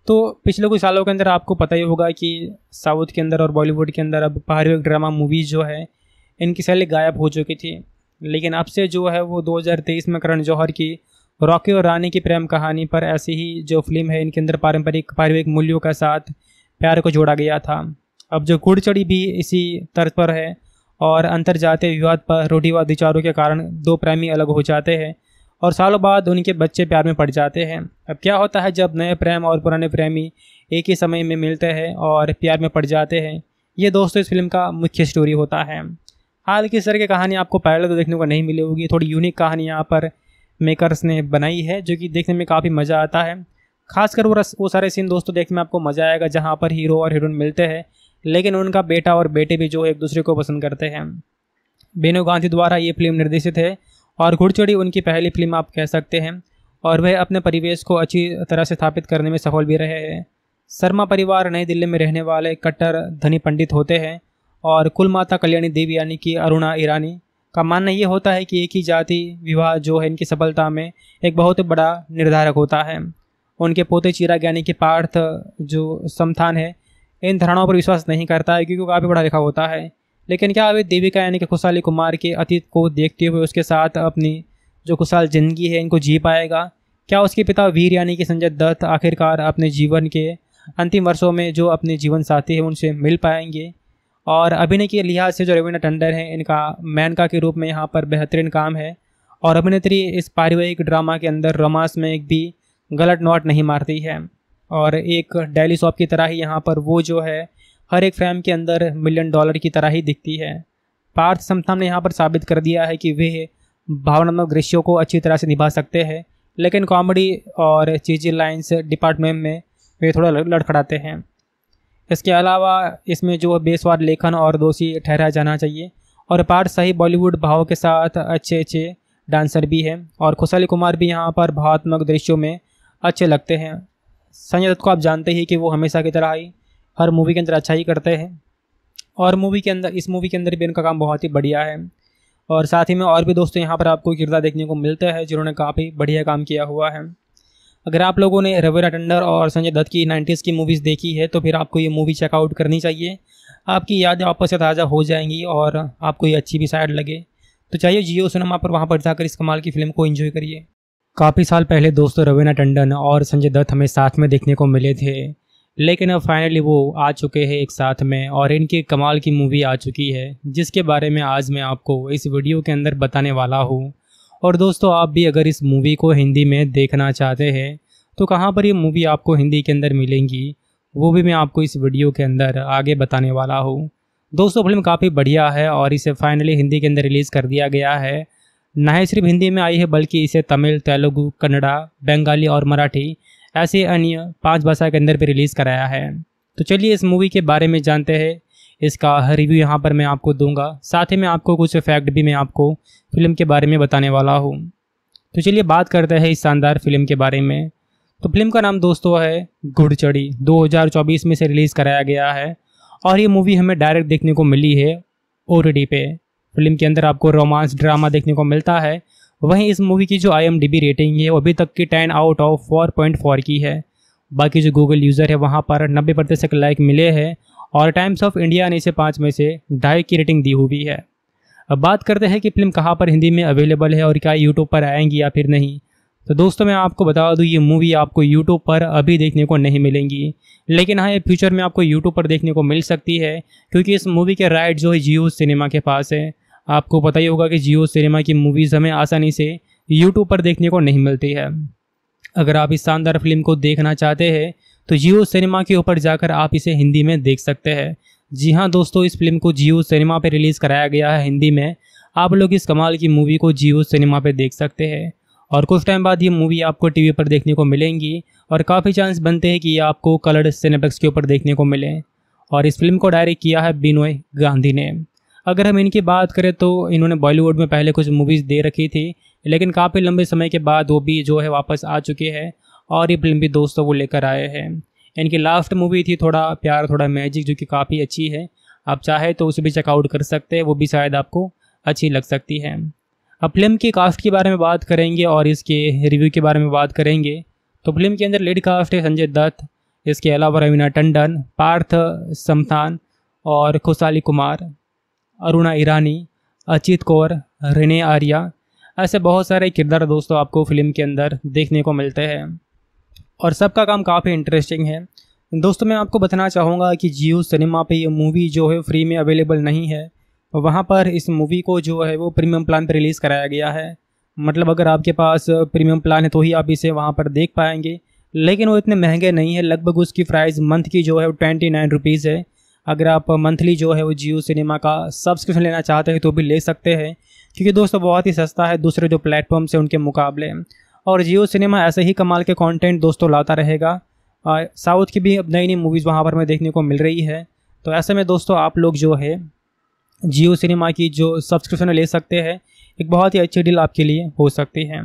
तो पिछले कुछ सालों के अंदर आपको पता ही होगा कि साउथ के अंदर और बॉलीवुड के अंदर अब बाहरी ड्रामा मूवीज़ जो है इनकी सैली गायब हो चुकी थी लेकिन अब से जो है वो 2023 में करण जौहर की रॉकी और रानी की प्रेम कहानी पर ऐसी ही जो फिल्म है इनके अंदर पारंपरिक पारिवारिक मूल्यों के साथ प्यार को जोड़ा गया था अब जो घुड़चड़ी भी इसी तर्ज पर है और अंतर जातीय विवाद पर रूढ़िवाद विचारों के कारण दो प्रेमी अलग हो जाते हैं और सालों बाद उनके बच्चे प्यार में पड़ जाते हैं अब क्या होता है जब नए प्रेम और पुराने प्रेमी एक ही समय में मिलते हैं और प्यार में पड़ जाते हैं ये दोस्तों इस फिल्म का मुख्य स्टोरी होता है हाल की सर की कहानी आपको पहले तो देखने को नहीं मिली होगी थोड़ी यूनिक कहानी यहाँ पर मेकर्स ने बनाई है जो कि देखने में काफ़ी मज़ा आता है खासकर वो रस वो सारे सीन दोस्तों देखने में आपको मज़ा आएगा जहाँ पर हीरो और हीरोइन मिलते हैं लेकिन उनका बेटा और बेटे भी जो एक दूसरे को पसंद करते हैं बेनू गांधी द्वारा ये फिल्म निर्देशित है और घुड़चड़ी उनकी पहली फिल्म आप कह सकते हैं और वह अपने परिवेश को अच्छी तरह से स्थापित करने में सफल भी रहे हैं शर्मा परिवार नई दिल्ली में रहने वाले कट्टर धनी पंडित होते हैं और कुल माता कल्याणी देवी यानी कि अरुणा ईरानी का मानना ये होता है कि एक ही जाति विवाह जो है इनकी सफलता में एक बहुत बड़ा निर्धारक होता है उनके पोते चिराग ज्ञानी के पार्थ जो समथान है इन धारणाओं पर विश्वास नहीं करता है क्योंकि काफ़ी पढ़ा लिखा होता है लेकिन क्या अभी देविका यानी कि खुशहाली कुमार के अतीत को देखते हुए उसके साथ अपनी जो खुशहाल ज़िंदगी है इनको जी पाएगा क्या उसके पिता वीर यानी कि संजय दत्त आखिरकार अपने जीवन के अंतिम वर्षों में जो अपने जीवन साथी हैं उनसे मिल पाएंगे और अभिनय के लिहाज से जो रविना टंडन हैं इनका मैनका के रूप में यहाँ पर बेहतरीन काम है और अभिनेत्री इस पारिवारिक ड्रामा के अंदर रोमांस में एक भी गलत नोट नहीं मारती है और एक डेली शॉप की तरह ही यहाँ पर वो जो है हर एक फ्रेम के अंदर मिलियन डॉलर की तरह ही दिखती है पार्थ समथम ने यहाँ पर साबित कर दिया है कि वे भावनात्मक दृश्यों को अच्छी तरह से निभा सकते हैं लेकिन कॉमेडी और चीजी लाइन्स डिपार्टमेंट में वे थोड़ा लड़खड़ाते हैं इसके अलावा इसमें जो बेसवार लेखन और दोषी ठहराया जाना चाहिए और पार्थ सही बॉलीवुड भाव के साथ अच्छे अच्छे डांसर भी हैं और खुशाली कुमार भी यहाँ पर भावात्मक दृश्यों में अच्छे लगते हैं संजय दत्त को आप जानते ही कि वो हमेशा की तरह ही हर मूवी के अंदर अच्छा ही करते हैं और मूवी के अंदर इस मूवी के अंदर भी उनका काम बहुत ही बढ़िया है और साथ ही में और भी दोस्तों यहाँ पर आपको किरदार देखने को मिलते हैं जिन्होंने काफ़ी बढ़िया काम किया हुआ है अगर आप लोगों ने रविरा टंडर और संजय दत्त की नाइन्टीज़ की मूवीज़ देखी है तो फिर आपको ये मूवी चेकआउट करनी चाहिए आपकी यादें आपस से ताज़ा हो जाएंगी और आपको ये अच्छी भी साइड लगे तो चाहिए जियो सिनेमा पर वहाँ पर जाकर इस कमाल की फिल्म को इन्जॉय करिए काफ़ी साल पहले दोस्तों रवीना टंडन और संजय दत्त हमें साथ में देखने को मिले थे लेकिन अब फाइनली वो आ चुके हैं एक साथ में और इनकी कमाल की मूवी आ चुकी है जिसके बारे में आज मैं आपको इस वीडियो के अंदर बताने वाला हूँ और दोस्तों आप भी अगर इस मूवी को हिंदी में देखना चाहते हैं तो कहाँ पर ये मूवी आपको हिंदी के अंदर मिलेंगी वो भी मैं आपको इस वीडियो के अंदर आगे बताने वाला हूँ दोस्तों फिल्म काफ़ी बढ़िया है और इसे फाइनली हिंदी के अंदर रिलीज़ कर दिया गया है न ही सिर्फ हिंदी में आई है बल्कि इसे तमिल तेलुगु कन्नड़ा बंगाली और मराठी ऐसे अन्य पांच भाषा के अंदर भी रिलीज़ कराया है तो चलिए इस मूवी के बारे में जानते हैं इसका रिव्यू यहाँ पर मैं आपको दूंगा साथ ही मैं आपको कुछ फैक्ट भी मैं आपको फिल्म के बारे में बताने वाला हूँ तो चलिए बात करते हैं इस शानदार फिल्म के बारे में तो फिल्म का नाम दोस्तों है घुड़चड़ी 2024 में से रिलीज़ कराया गया है और ये मूवी हमें डायरेक्ट देखने को मिली है ओ पे फिल्म के अंदर आपको रोमांस ड्रामा देखने को मिलता है वहीं इस मूवी की जो आई रेटिंग है वो अभी तक की ten out of four point four की है बाकी जो गूगल यूज़र है वहाँ पर नब्बे प्रतिशत लाइक मिले हैं और टाइम्स ऑफ इंडिया ने इसे पाँच में से ढाई की रेटिंग दी हुई है अब बात करते हैं कि फिल्म कहाँ पर हिंदी में अवेलेबल है और क्या यूट्यूब पर आएंगी या फिर नहीं तो दोस्तों मैं आपको बता दूं ये मूवी आपको यूट्यूब पर अभी देखने को नहीं मिलेंगी लेकिन हाँ ये फ्यूचर में आपको यूट्यूब पर देखने को मिल सकती है क्योंकि इस मूवी के राइट जो है जियो सिनेमा के पास है आपको पता ही होगा कि जियो सिनेमा की मूवीज़ हमें आसानी से यूट्यूब पर देखने को नहीं मिलती है अगर आप इस शानदार फिल्म को देखना चाहते हैं तो जियो सिनेमा के ऊपर जाकर आप इसे हिंदी में देख सकते हैं जी हाँ दोस्तों इस फिल्म को जियो सिनेमा पर रिलीज़ कराया गया है हिंदी में आप लोग इस कमाल की मूवी को जियो सिनेमा पर देख सकते हैं और कुछ टाइम बाद ये मूवी आपको टीवी पर देखने को मिलेंगी और काफ़ी चांस बनते हैं कि ये आपको कलर्ड सिनेप्लेक्स के ऊपर देखने को मिले और इस फिल्म को डायरेक्ट किया है बिनोय गांधी ने अगर हम इनकी बात करें तो इन्होंने बॉलीवुड में पहले कुछ मूवीज़ दे रखी थी लेकिन काफ़ी लंबे समय के बाद वो भी जो है वापस आ चुके हैं और ये फिल्म भी दोस्तों को लेकर आए हैं इनकी लास्ट मूवी थी थोड़ा प्यार थोड़ा मैजिक जो कि काफ़ी अच्छी है आप चाहे तो उसे भी चेकआउट कर सकते हैं वो भी शायद आपको अच्छी लग सकती है अब फिल्म की कास्ट के बारे में बात करेंगे और इसके रिव्यू के बारे में बात करेंगे तो फिल्म के अंदर लेड कास्ट है संजय दत्त इसके अलावा रवीना टंडन पार्थ समथान और खुशाली कुमार अरुणा ईरानी अचित कौर रिने आर्या ऐसे बहुत सारे किरदार दोस्तों आपको फिल्म के अंदर देखने को मिलते हैं और सबका काम काफ़ी इंटरेस्टिंग है दोस्तों मैं आपको बताना चाहूँगा कि जियो सिनेमा पे ये मूवी जो है फ्री में अवेलेबल नहीं है वहाँ पर इस मूवी को जो है वो प्रीमियम प्लान पर रिलीज़ कराया गया है मतलब अगर आपके पास प्रीमियम प्लान है तो ही आप इसे वहाँ पर देख पाएंगे लेकिन वो इतने महंगे नहीं है लगभग उसकी प्राइस मंथ की जो है वो ट्वेंटी नाइन रुपीज़ है अगर आप मंथली जो है वो जियो सिनेमा का सब्सक्रिप्शन लेना चाहते हैं तो भी ले सकते हैं क्योंकि दोस्तों बहुत ही सस्ता है दूसरे जो प्लेटफॉर्म्स हैं उनके मुकाबले और जियो सिनेमा ऐसे ही कमाल के कॉन्टेंट दोस्तों लाता रहेगा साउथ की भी अब नई नई मूवीज़ वहाँ पर हमें देखने को मिल रही है तो ऐसे में दोस्तों आप लोग जो है जियो सिनेमा की जो सब्सक्रिप्शन ले सकते हैं एक बहुत ही अच्छी डील आपके लिए हो सकती है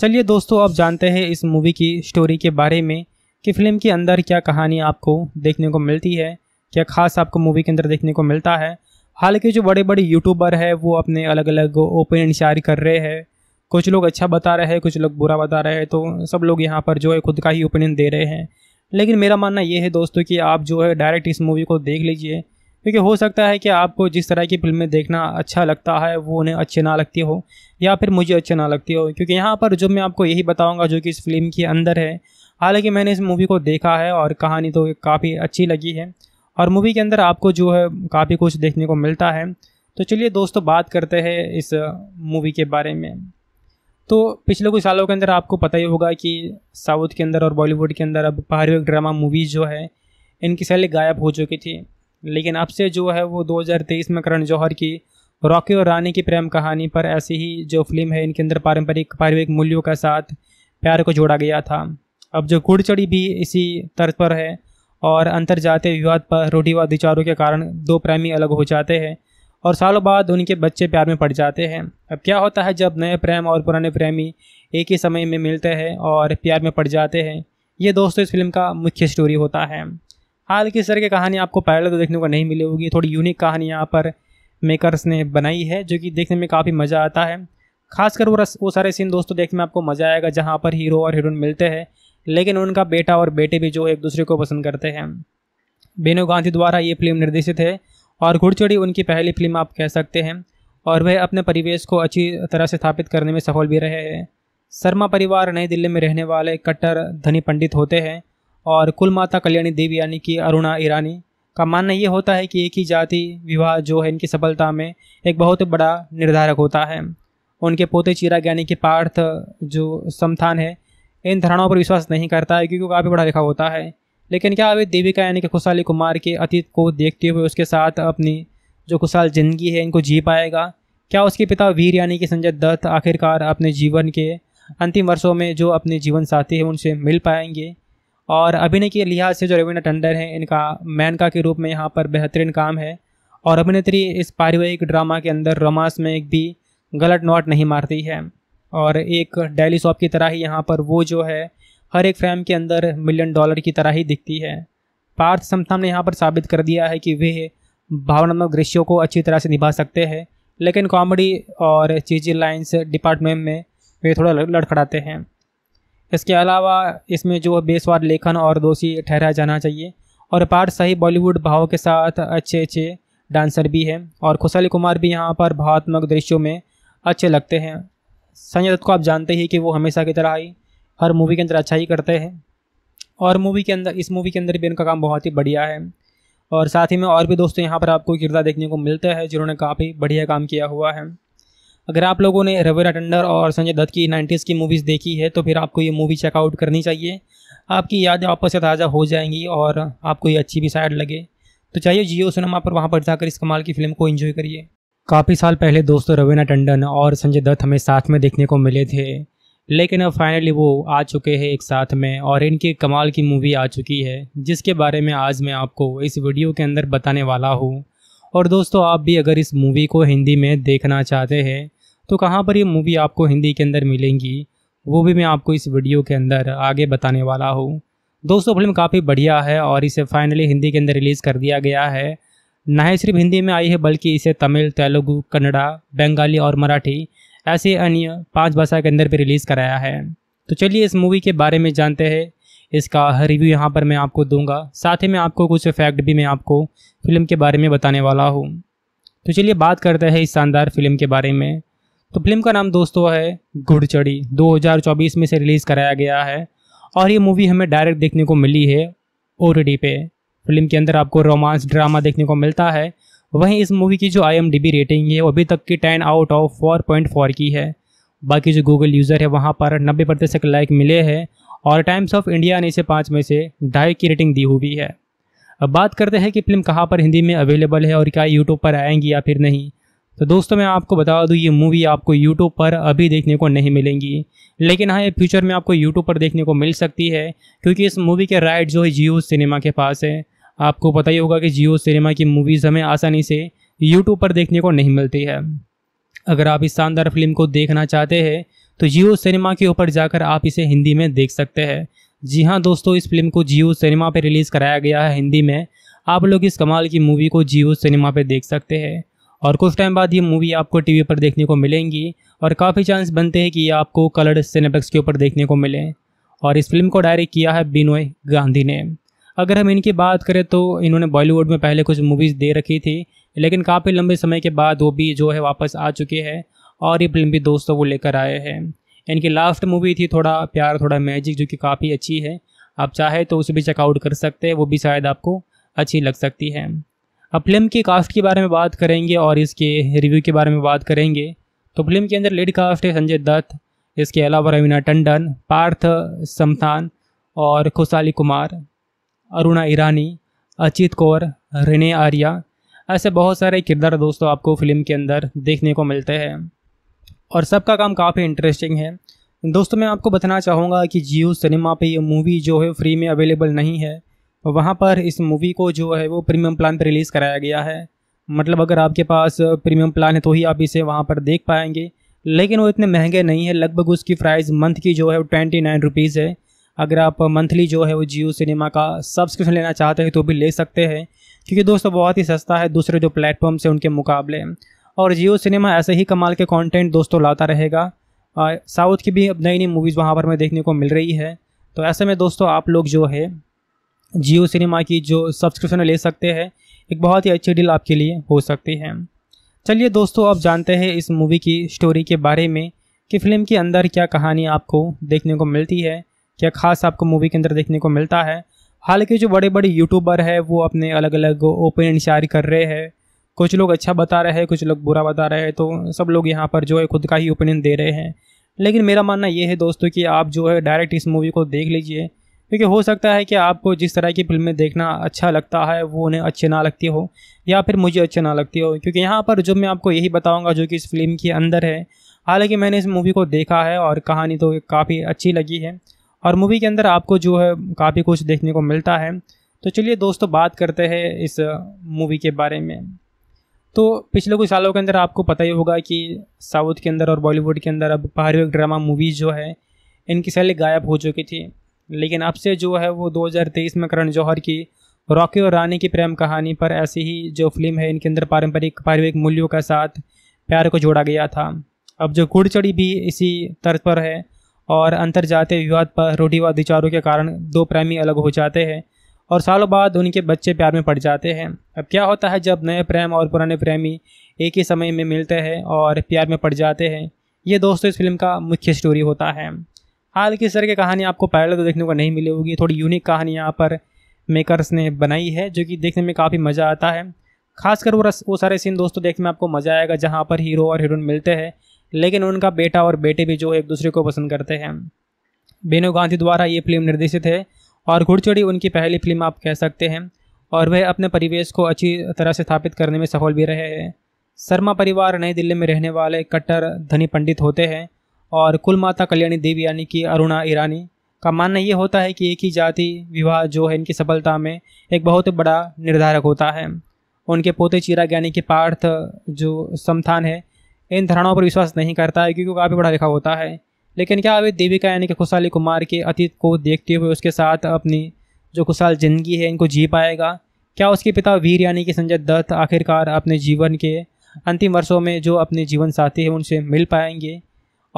चलिए दोस्तों आप जानते हैं इस मूवी की स्टोरी के बारे में कि फिल्म के अंदर क्या कहानी आपको देखने को मिलती है क्या खास आपको मूवी के अंदर देखने को मिलता है हालांकि जो बड़े बड़े यूट्यूबर है वो अपने अलग अलग ओपिनियन शेयर कर रहे हैं कुछ लोग अच्छा बता रहे हैं कुछ लोग बुरा बता रहे हैं तो सब लोग यहाँ पर जो है खुद का ही ओपिनियन दे रहे हैं लेकिन मेरा मानना ये है दोस्तों कि आप जो है डायरेक्ट इस मूवी को देख लीजिए क्योंकि हो सकता है कि आपको जिस तरह की फिल्में देखना अच्छा लगता है वो उन्हें अच्छे ना लगती हो या फिर मुझे अच्छे ना लगती हो क्योंकि यहाँ पर जो मैं आपको यही बताऊँगा जो कि इस फिल्म के अंदर है हालांकि मैंने इस मूवी को देखा है और कहानी तो काफ़ी अच्छी लगी है और मूवी के अंदर आपको जो है काफ़ी कुछ देखने को मिलता है तो चलिए दोस्तों बात करते हैं इस मूवी के बारे में तो पिछले कुछ सालों के अंदर आपको पता ही होगा कि साउथ के अंदर और बॉलीवुड के अंदर अब पारिवारिक ड्रामा मूवीज़ जो है इनकी सैली गायब हो चुकी थी लेकिन अब से जो है वो 2023 में करण जौहर की रॉकी और रानी की प्रेम कहानी पर ऐसी ही जो फिल्म है इनके अंदर पारंपरिक पारिवारिक मूल्यों के साथ प्यार को जोड़ा गया था अब जो घुड़चड़ी भी इसी तर्ज पर है और अंतर जाते विवाद पर रूढ़िवाद विचारों के कारण दो प्रेमी अलग हो जाते हैं और सालों बाद उनके बच्चे प्यार में पड़ जाते हैं अब क्या होता है जब नए प्रेम और पुराने प्रेमी एक ही समय में मिलते हैं और प्यार में पड़ जाते हैं ये दोस्तों इस फिल्म का मुख्य स्टोरी होता है हाल की सर की कहानी आपको पहले तो देखने को नहीं मिली होगी थोड़ी यूनिक कहानी यहाँ पर मेकर्स ने बनाई है जो कि देखने में काफ़ी मज़ा आता है खासकर वो रस वो सारे सीन दोस्तों देखने में आपको मज़ा आएगा जहाँ पर हीरो और हीरोइन मिलते हैं लेकिन उनका बेटा और बेटे भी जो एक दूसरे को पसंद करते हैं बेनो गांधी द्वारा ये फिल्म निर्देशित है और घुड़चड़ी उनकी पहली फिल्म आप कह सकते हैं और वह अपने परिवेश को अच्छी तरह से स्थापित करने में सफल भी रहे हैं शर्मा परिवार नई दिल्ली में रहने वाले कट्टर धनी पंडित होते हैं और कुल माता कल्याणी देवी यानी कि अरुणा ईरानी का मानना ये होता है कि एक ही जाति विवाह जो है इनकी सफलता में एक बहुत बड़ा निर्धारक होता है उनके पोते चिराग ज्ञानी के पार्थ जो समथान है इन धारणाओं पर विश्वास नहीं करता है क्योंकि काफ़ी पढ़ा लिखा होता है लेकिन क्या अभी देविका यानी कि खुशहाली कुमार के अतीत को देखते हुए उसके साथ अपनी जो खुशहाल जिंदगी है इनको जी पाएगा क्या उसके पिता वीर यानी कि संजय दत्त आखिरकार अपने जीवन के अंतिम वर्षों में जो अपने जीवन साथी हैं उनसे मिल पाएंगे और अभिनय के लिहाज से जो रवीना टंडन है इनका मैनका के रूप में यहाँ पर बेहतरीन काम है और अभिनेत्री इस पारिवारिक ड्रामा के अंदर रोमांस में एक भी गलत नोट नहीं मारती है और एक डेली शॉप की तरह ही यहाँ पर वो जो है हर एक फ्रेम के अंदर मिलियन डॉलर की तरह ही दिखती है पार्थ समथम ने यहाँ पर साबित कर दिया है कि वे भावनात्मक दृश्यों को अच्छी तरह से निभा सकते हैं लेकिन कॉमेडी और चीजी लाइन्स डिपार्टमेंट में वे थोड़ा लड़खड़ाते हैं इसके अलावा इसमें जो बेसवार लेखन और दोषी ठहराया जाना चाहिए और पार्ट सही बॉलीवुड भाव के साथ अच्छे अच्छे डांसर भी हैं और खुशाली कुमार भी यहाँ पर भावात्मक दृश्यों में अच्छे लगते हैं संजय दत्त को आप जानते ही कि वो हमेशा की तरह ही हर मूवी के अंदर अच्छा ही करते हैं और मूवी के अंदर इस मूवी के अंदर भी इनका काम बहुत ही बढ़िया है और साथ ही में और भी दोस्तों यहाँ पर आपको किरदार देखने को मिलता है जिन्होंने काफ़ी बढ़िया काम किया हुआ है अगर आप लोगों ने रवेरा टंडर और संजय दत्त की नाइन्टीज़ की मूवीज़ देखी है तो फिर आपको ये मूवी चेकआउट करनी चाहिए आपकी यादें आपस से ताज़ा हो जाएंगी और आपको ये अच्छी भी शायद लगे तो चाहिए जियो सिनेमा पर वहाँ पर जाकर इस कमाल की फिल्म को इन्जॉय करिए काफ़ी साल पहले दोस्तों रवीना टंडन और संजय दत्त हमें साथ में देखने को मिले थे लेकिन अब फाइनली वो आ चुके हैं एक साथ में और इनकी कमाल की मूवी आ चुकी है जिसके बारे में आज मैं आपको इस वीडियो के अंदर बताने वाला हूँ और दोस्तों आप भी अगर इस मूवी को हिंदी में देखना चाहते हैं तो कहाँ पर ये मूवी आपको हिंदी के अंदर मिलेंगी वो भी मैं आपको इस वीडियो के अंदर आगे बताने वाला हूँ दोस्तों फिल्म काफ़ी बढ़िया है और इसे फाइनली हिंदी के अंदर रिलीज़ कर दिया गया है न ही सिर्फ हिंदी में आई है बल्कि इसे तमिल तेलुगु कन्नड़ा बंगाली और मराठी ऐसे अन्य पांच भाषा के अंदर भी रिलीज़ कराया है तो चलिए इस मूवी के बारे में जानते हैं इसका रिव्यू यहाँ पर मैं आपको दूंगा साथ ही मैं आपको कुछ फैक्ट भी मैं आपको फिल्म के बारे में बताने वाला हूँ तो चलिए बात करते हैं इस शानदार फिल्म के बारे में तो फिल्म का नाम दोस्तों है घुड़चड़ी 2024 में से रिलीज़ कराया गया है और ये मूवी हमें डायरेक्ट देखने को मिली है ओ पे फिल्म के अंदर आपको रोमांस ड्रामा देखने को मिलता है वहीं इस मूवी की जो आई रेटिंग है वो अभी तक की ten out of four point four की है बाकी जो गूगल यूज़र है वहाँ पर नब्बे प्रतिशत लाइक मिले हैं और टाइम्स ऑफ इंडिया ने इसे पाँच में से ढाई की रेटिंग दी हुई है अब बात करते हैं कि फिल्म कहाँ पर हिंदी में अवेलेबल है और क्या यूट्यूब पर आएंगी या फिर नहीं तो दोस्तों मैं आपको बता दूँ ये मूवी आपको यूट्यूब पर अभी देखने को नहीं मिलेंगी लेकिन हाँ ये फ्यूचर में आपको यूट्यूब पर देखने को मिल सकती है क्योंकि इस मूवी के राइट जो है जियो सिनेमा के पास है आपको पता ही होगा कि जियो सिनेमा की मूवीज़ हमें आसानी से यूट्यूब पर देखने को नहीं मिलती है अगर आप इस शानदार फिल्म को देखना चाहते हैं तो जियो सिनेमा के ऊपर जाकर आप इसे हिंदी में देख सकते हैं जी हाँ दोस्तों इस फिल्म को जियो सिनेमा पर रिलीज़ कराया गया है हिंदी में आप लोग इस कमाल की मूवी को जियो सिनेमा पर देख सकते हैं और कुछ टाइम बाद ये मूवी आपको टीवी पर देखने को मिलेंगी और काफ़ी चांस बनते हैं कि ये आपको कलर्ड सिनेप्लेक्स के ऊपर देखने को मिले और इस फिल्म को डायरेक्ट किया है बिनोय गांधी ने अगर हम इनकी बात करें तो इन्होंने बॉलीवुड में पहले कुछ मूवीज़ दे रखी थी लेकिन काफ़ी लंबे समय के बाद वो भी जो है वापस आ चुके हैं और ये फिल्म भी दोस्तों को लेकर आए हैं इनकी लास्ट मूवी थी थोड़ा प्यार थोड़ा मैजिक जो कि काफ़ी अच्छी है आप चाहे तो उसे भी चेकआउट कर सकते हैं वो भी शायद आपको अच्छी लग सकती है अब फिल्म की कास्ट के बारे में बात करेंगे और इसके रिव्यू के बारे में बात करेंगे तो फिल्म के अंदर लेड कास्ट है संजय दत्त इसके अलावा रवीना टंडन पार्थ समथान और खुशाली कुमार अरुणा ईरानी अचित कौर रिने आर्या ऐसे बहुत सारे किरदार दोस्तों आपको फिल्म के अंदर देखने को मिलते हैं और सबका काम काफ़ी इंटरेस्टिंग है दोस्तों मैं आपको बताना चाहूँगा कि जियो सिनेमा पे ये मूवी जो है फ्री में अवेलेबल नहीं है वहाँ पर इस मूवी को जो है वो प्रीमियम प्लान पर रिलीज़ कराया गया है मतलब अगर आपके पास प्रीमियम प्लान है तो ही आप इसे वहाँ पर देख पाएंगे लेकिन वो इतने महंगे नहीं है लगभग उसकी प्राइस मंथ की जो है वो ट्वेंटी नाइन रुपीज़ है अगर आप मंथली जो है वो जियो सिनेमा का सब्सक्रिप्शन लेना चाहते हैं तो भी ले सकते हैं क्योंकि दोस्तों बहुत ही सस्ता है दूसरे जो प्लेटफॉर्म्स हैं उनके मुकाबले और जियो सिनेमा ऐसे ही कमाल के कंटेंट दोस्तों लाता रहेगा साउथ की भी अब नई नई मूवीज़ वहाँ पर हमें देखने को मिल रही है तो ऐसे में दोस्तों आप लोग जो है जियो सिनेमा की जो सब्सक्रिप्शन ले सकते हैं एक बहुत ही अच्छी डील आपके लिए हो सकती है चलिए दोस्तों अब जानते हैं इस मूवी की स्टोरी के बारे में कि फिल्म के अंदर क्या कहानी आपको देखने को मिलती है क्या खास आपको मूवी के अंदर देखने को मिलता है हालांकि जो बड़े बड़े यूट्यूबर है वो अपने अलग अलग ओपिनियन शायर कर रहे हैं कुछ लोग अच्छा बता रहे हैं कुछ लोग बुरा बता रहे हैं तो सब लोग यहाँ पर जो है खुद का ही ओपिनियन दे रहे हैं लेकिन मेरा मानना ये है दोस्तों कि आप जो है डायरेक्ट इस मूवी को देख लीजिए क्योंकि हो सकता है कि आपको जिस तरह की फिल्में देखना अच्छा लगता है वो उन्हें अच्छे ना लगती हो या फिर मुझे अच्छे ना लगती हो क्योंकि यहाँ पर जो मैं आपको यही बताऊँगा जो कि इस फिल्म के अंदर है हालांकि मैंने इस मूवी को देखा है और कहानी तो काफ़ी अच्छी लगी है और मूवी के अंदर आपको जो है काफ़ी कुछ देखने को मिलता है तो चलिए दोस्तों बात करते हैं इस मूवी के बारे में तो पिछले कुछ सालों के अंदर आपको पता ही होगा कि साउथ के अंदर और बॉलीवुड के अंदर अब बाहरी ड्रामा मूवीज़ जो है इनकी सैली गायब हो चुकी थी लेकिन अब से जो है वो 2023 में करण जौहर की रॉकी और रानी की प्रेम कहानी पर ऐसी ही जो फिल्म है इनके अंदर पारंपरिक पारिवारिक मूल्यों के साथ प्यार को जोड़ा गया था अब जो घुड़चड़ी भी इसी तर्ज पर है और अंतर जातीय विवाद पर रूढ़िवाद विचारों के कारण दो प्रेमी अलग हो जाते हैं और सालों बाद उनके बच्चे प्यार में पड़ जाते हैं अब क्या होता है जब नए प्रेम और पुराने प्रेमी एक ही समय में मिलते हैं और प्यार में पड़ जाते हैं ये दोस्तों इस फिल्म का मुख्य स्टोरी होता है हाल की सर की कहानी आपको पहले तो देखने को नहीं मिली होगी थोड़ी यूनिक कहानी यहाँ पर मेकर्स ने बनाई है जो कि देखने में काफ़ी मज़ा आता है खासकर वो रस वो सारे सीन दोस्तों देखने में आपको मज़ा आएगा जहाँ पर हीरो और हीरोइन मिलते हैं लेकिन उनका बेटा और बेटे भी जो एक दूसरे को पसंद करते हैं बेनो गांधी द्वारा ये फिल्म निर्देशित है और घुड़चड़ी उनकी पहली फिल्म आप कह सकते हैं और वह अपने परिवेश को अच्छी तरह से स्थापित करने में सफल भी रहे हैं शर्मा परिवार नई दिल्ली में रहने वाले कट्टर धनी पंडित होते हैं और कुल माता कल्याणी देवी यानी कि अरुणा ईरानी का मानना ये होता है कि एक ही जाति विवाह जो है इनकी सफलता में एक बहुत बड़ा निर्धारक होता है उनके पोते चीरा ज्ञानी के पार्थ जो संस्थान है इन धारणाओं पर विश्वास नहीं करता है क्योंकि वो काफ़ी पढ़ा लिखा होता है लेकिन क्या अभी देविका यानी कि खुशहाली कुमार के अतीत को देखते हुए उसके साथ अपनी जो खुशहाल जिंदगी है इनको जी पाएगा क्या उसके पिता वीर यानी कि संजय दत्त आखिरकार अपने जीवन के अंतिम वर्षों में जो अपने जीवन साथी हैं उनसे मिल पाएंगे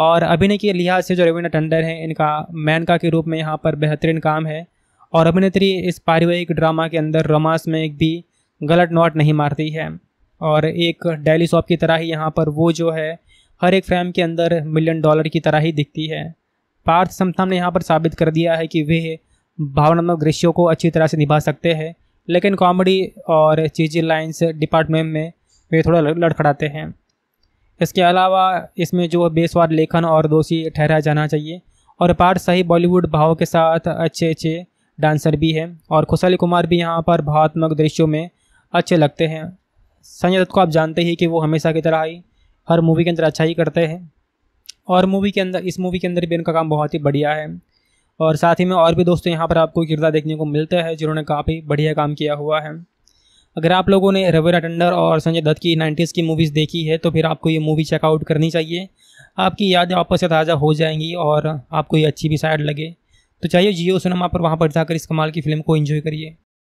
और अभिनय के लिहाज से जो रविंद्र टंडन है इनका मैनका के रूप में यहाँ पर बेहतरीन काम है और अभिनेत्री इस पारिवारिक ड्रामा के अंदर रोमांस में एक भी गलत नोट नहीं मारती है और एक डेली शॉप की तरह ही यहाँ पर वो जो है हर एक फ्रेम के अंदर मिलियन डॉलर की तरह ही दिखती है पार्थ समथम ने यहाँ पर साबित कर दिया है कि वे भावनात्मक दृश्यों को अच्छी तरह से निभा सकते हैं लेकिन कॉमेडी और चीजी लाइन्स डिपार्टमेंट में वे थोड़ा लड़खड़ाते हैं इसके अलावा इसमें जो बेसवार लेखन और दोषी ठहराया जाना चाहिए और पार्थ सही बॉलीवुड भाव के साथ अच्छे अच्छे डांसर भी हैं और खुशहाली कुमार भी यहाँ पर भावात्मक दृश्यों में अच्छे लगते हैं संजय दत्त को आप जानते ही कि वो हमेशा की तरह ही हर मूवी के अंदर अच्छा ही करते हैं और मूवी के अंदर इस मूवी के अंदर भी इनका काम बहुत ही बढ़िया है और साथ ही में और भी दोस्तों यहाँ पर आपको किरदार देखने को मिलता है जिन्होंने काफ़ी बढ़िया काम किया हुआ है अगर आप लोगों ने रविरा टंडर और संजय दत्त की नाइन्टीज़ की मूवीज़ देखी है तो फिर आपको ये मूवी चेकआउट करनी चाहिए आपकी यादें आपस से ताज़ा हो जाएंगी और आपको ये अच्छी भी साइड लगे तो चाहिए जियो सिनेमा पर वहाँ पर जाकर इस कमाल की फिल्म को इन्जॉय करिए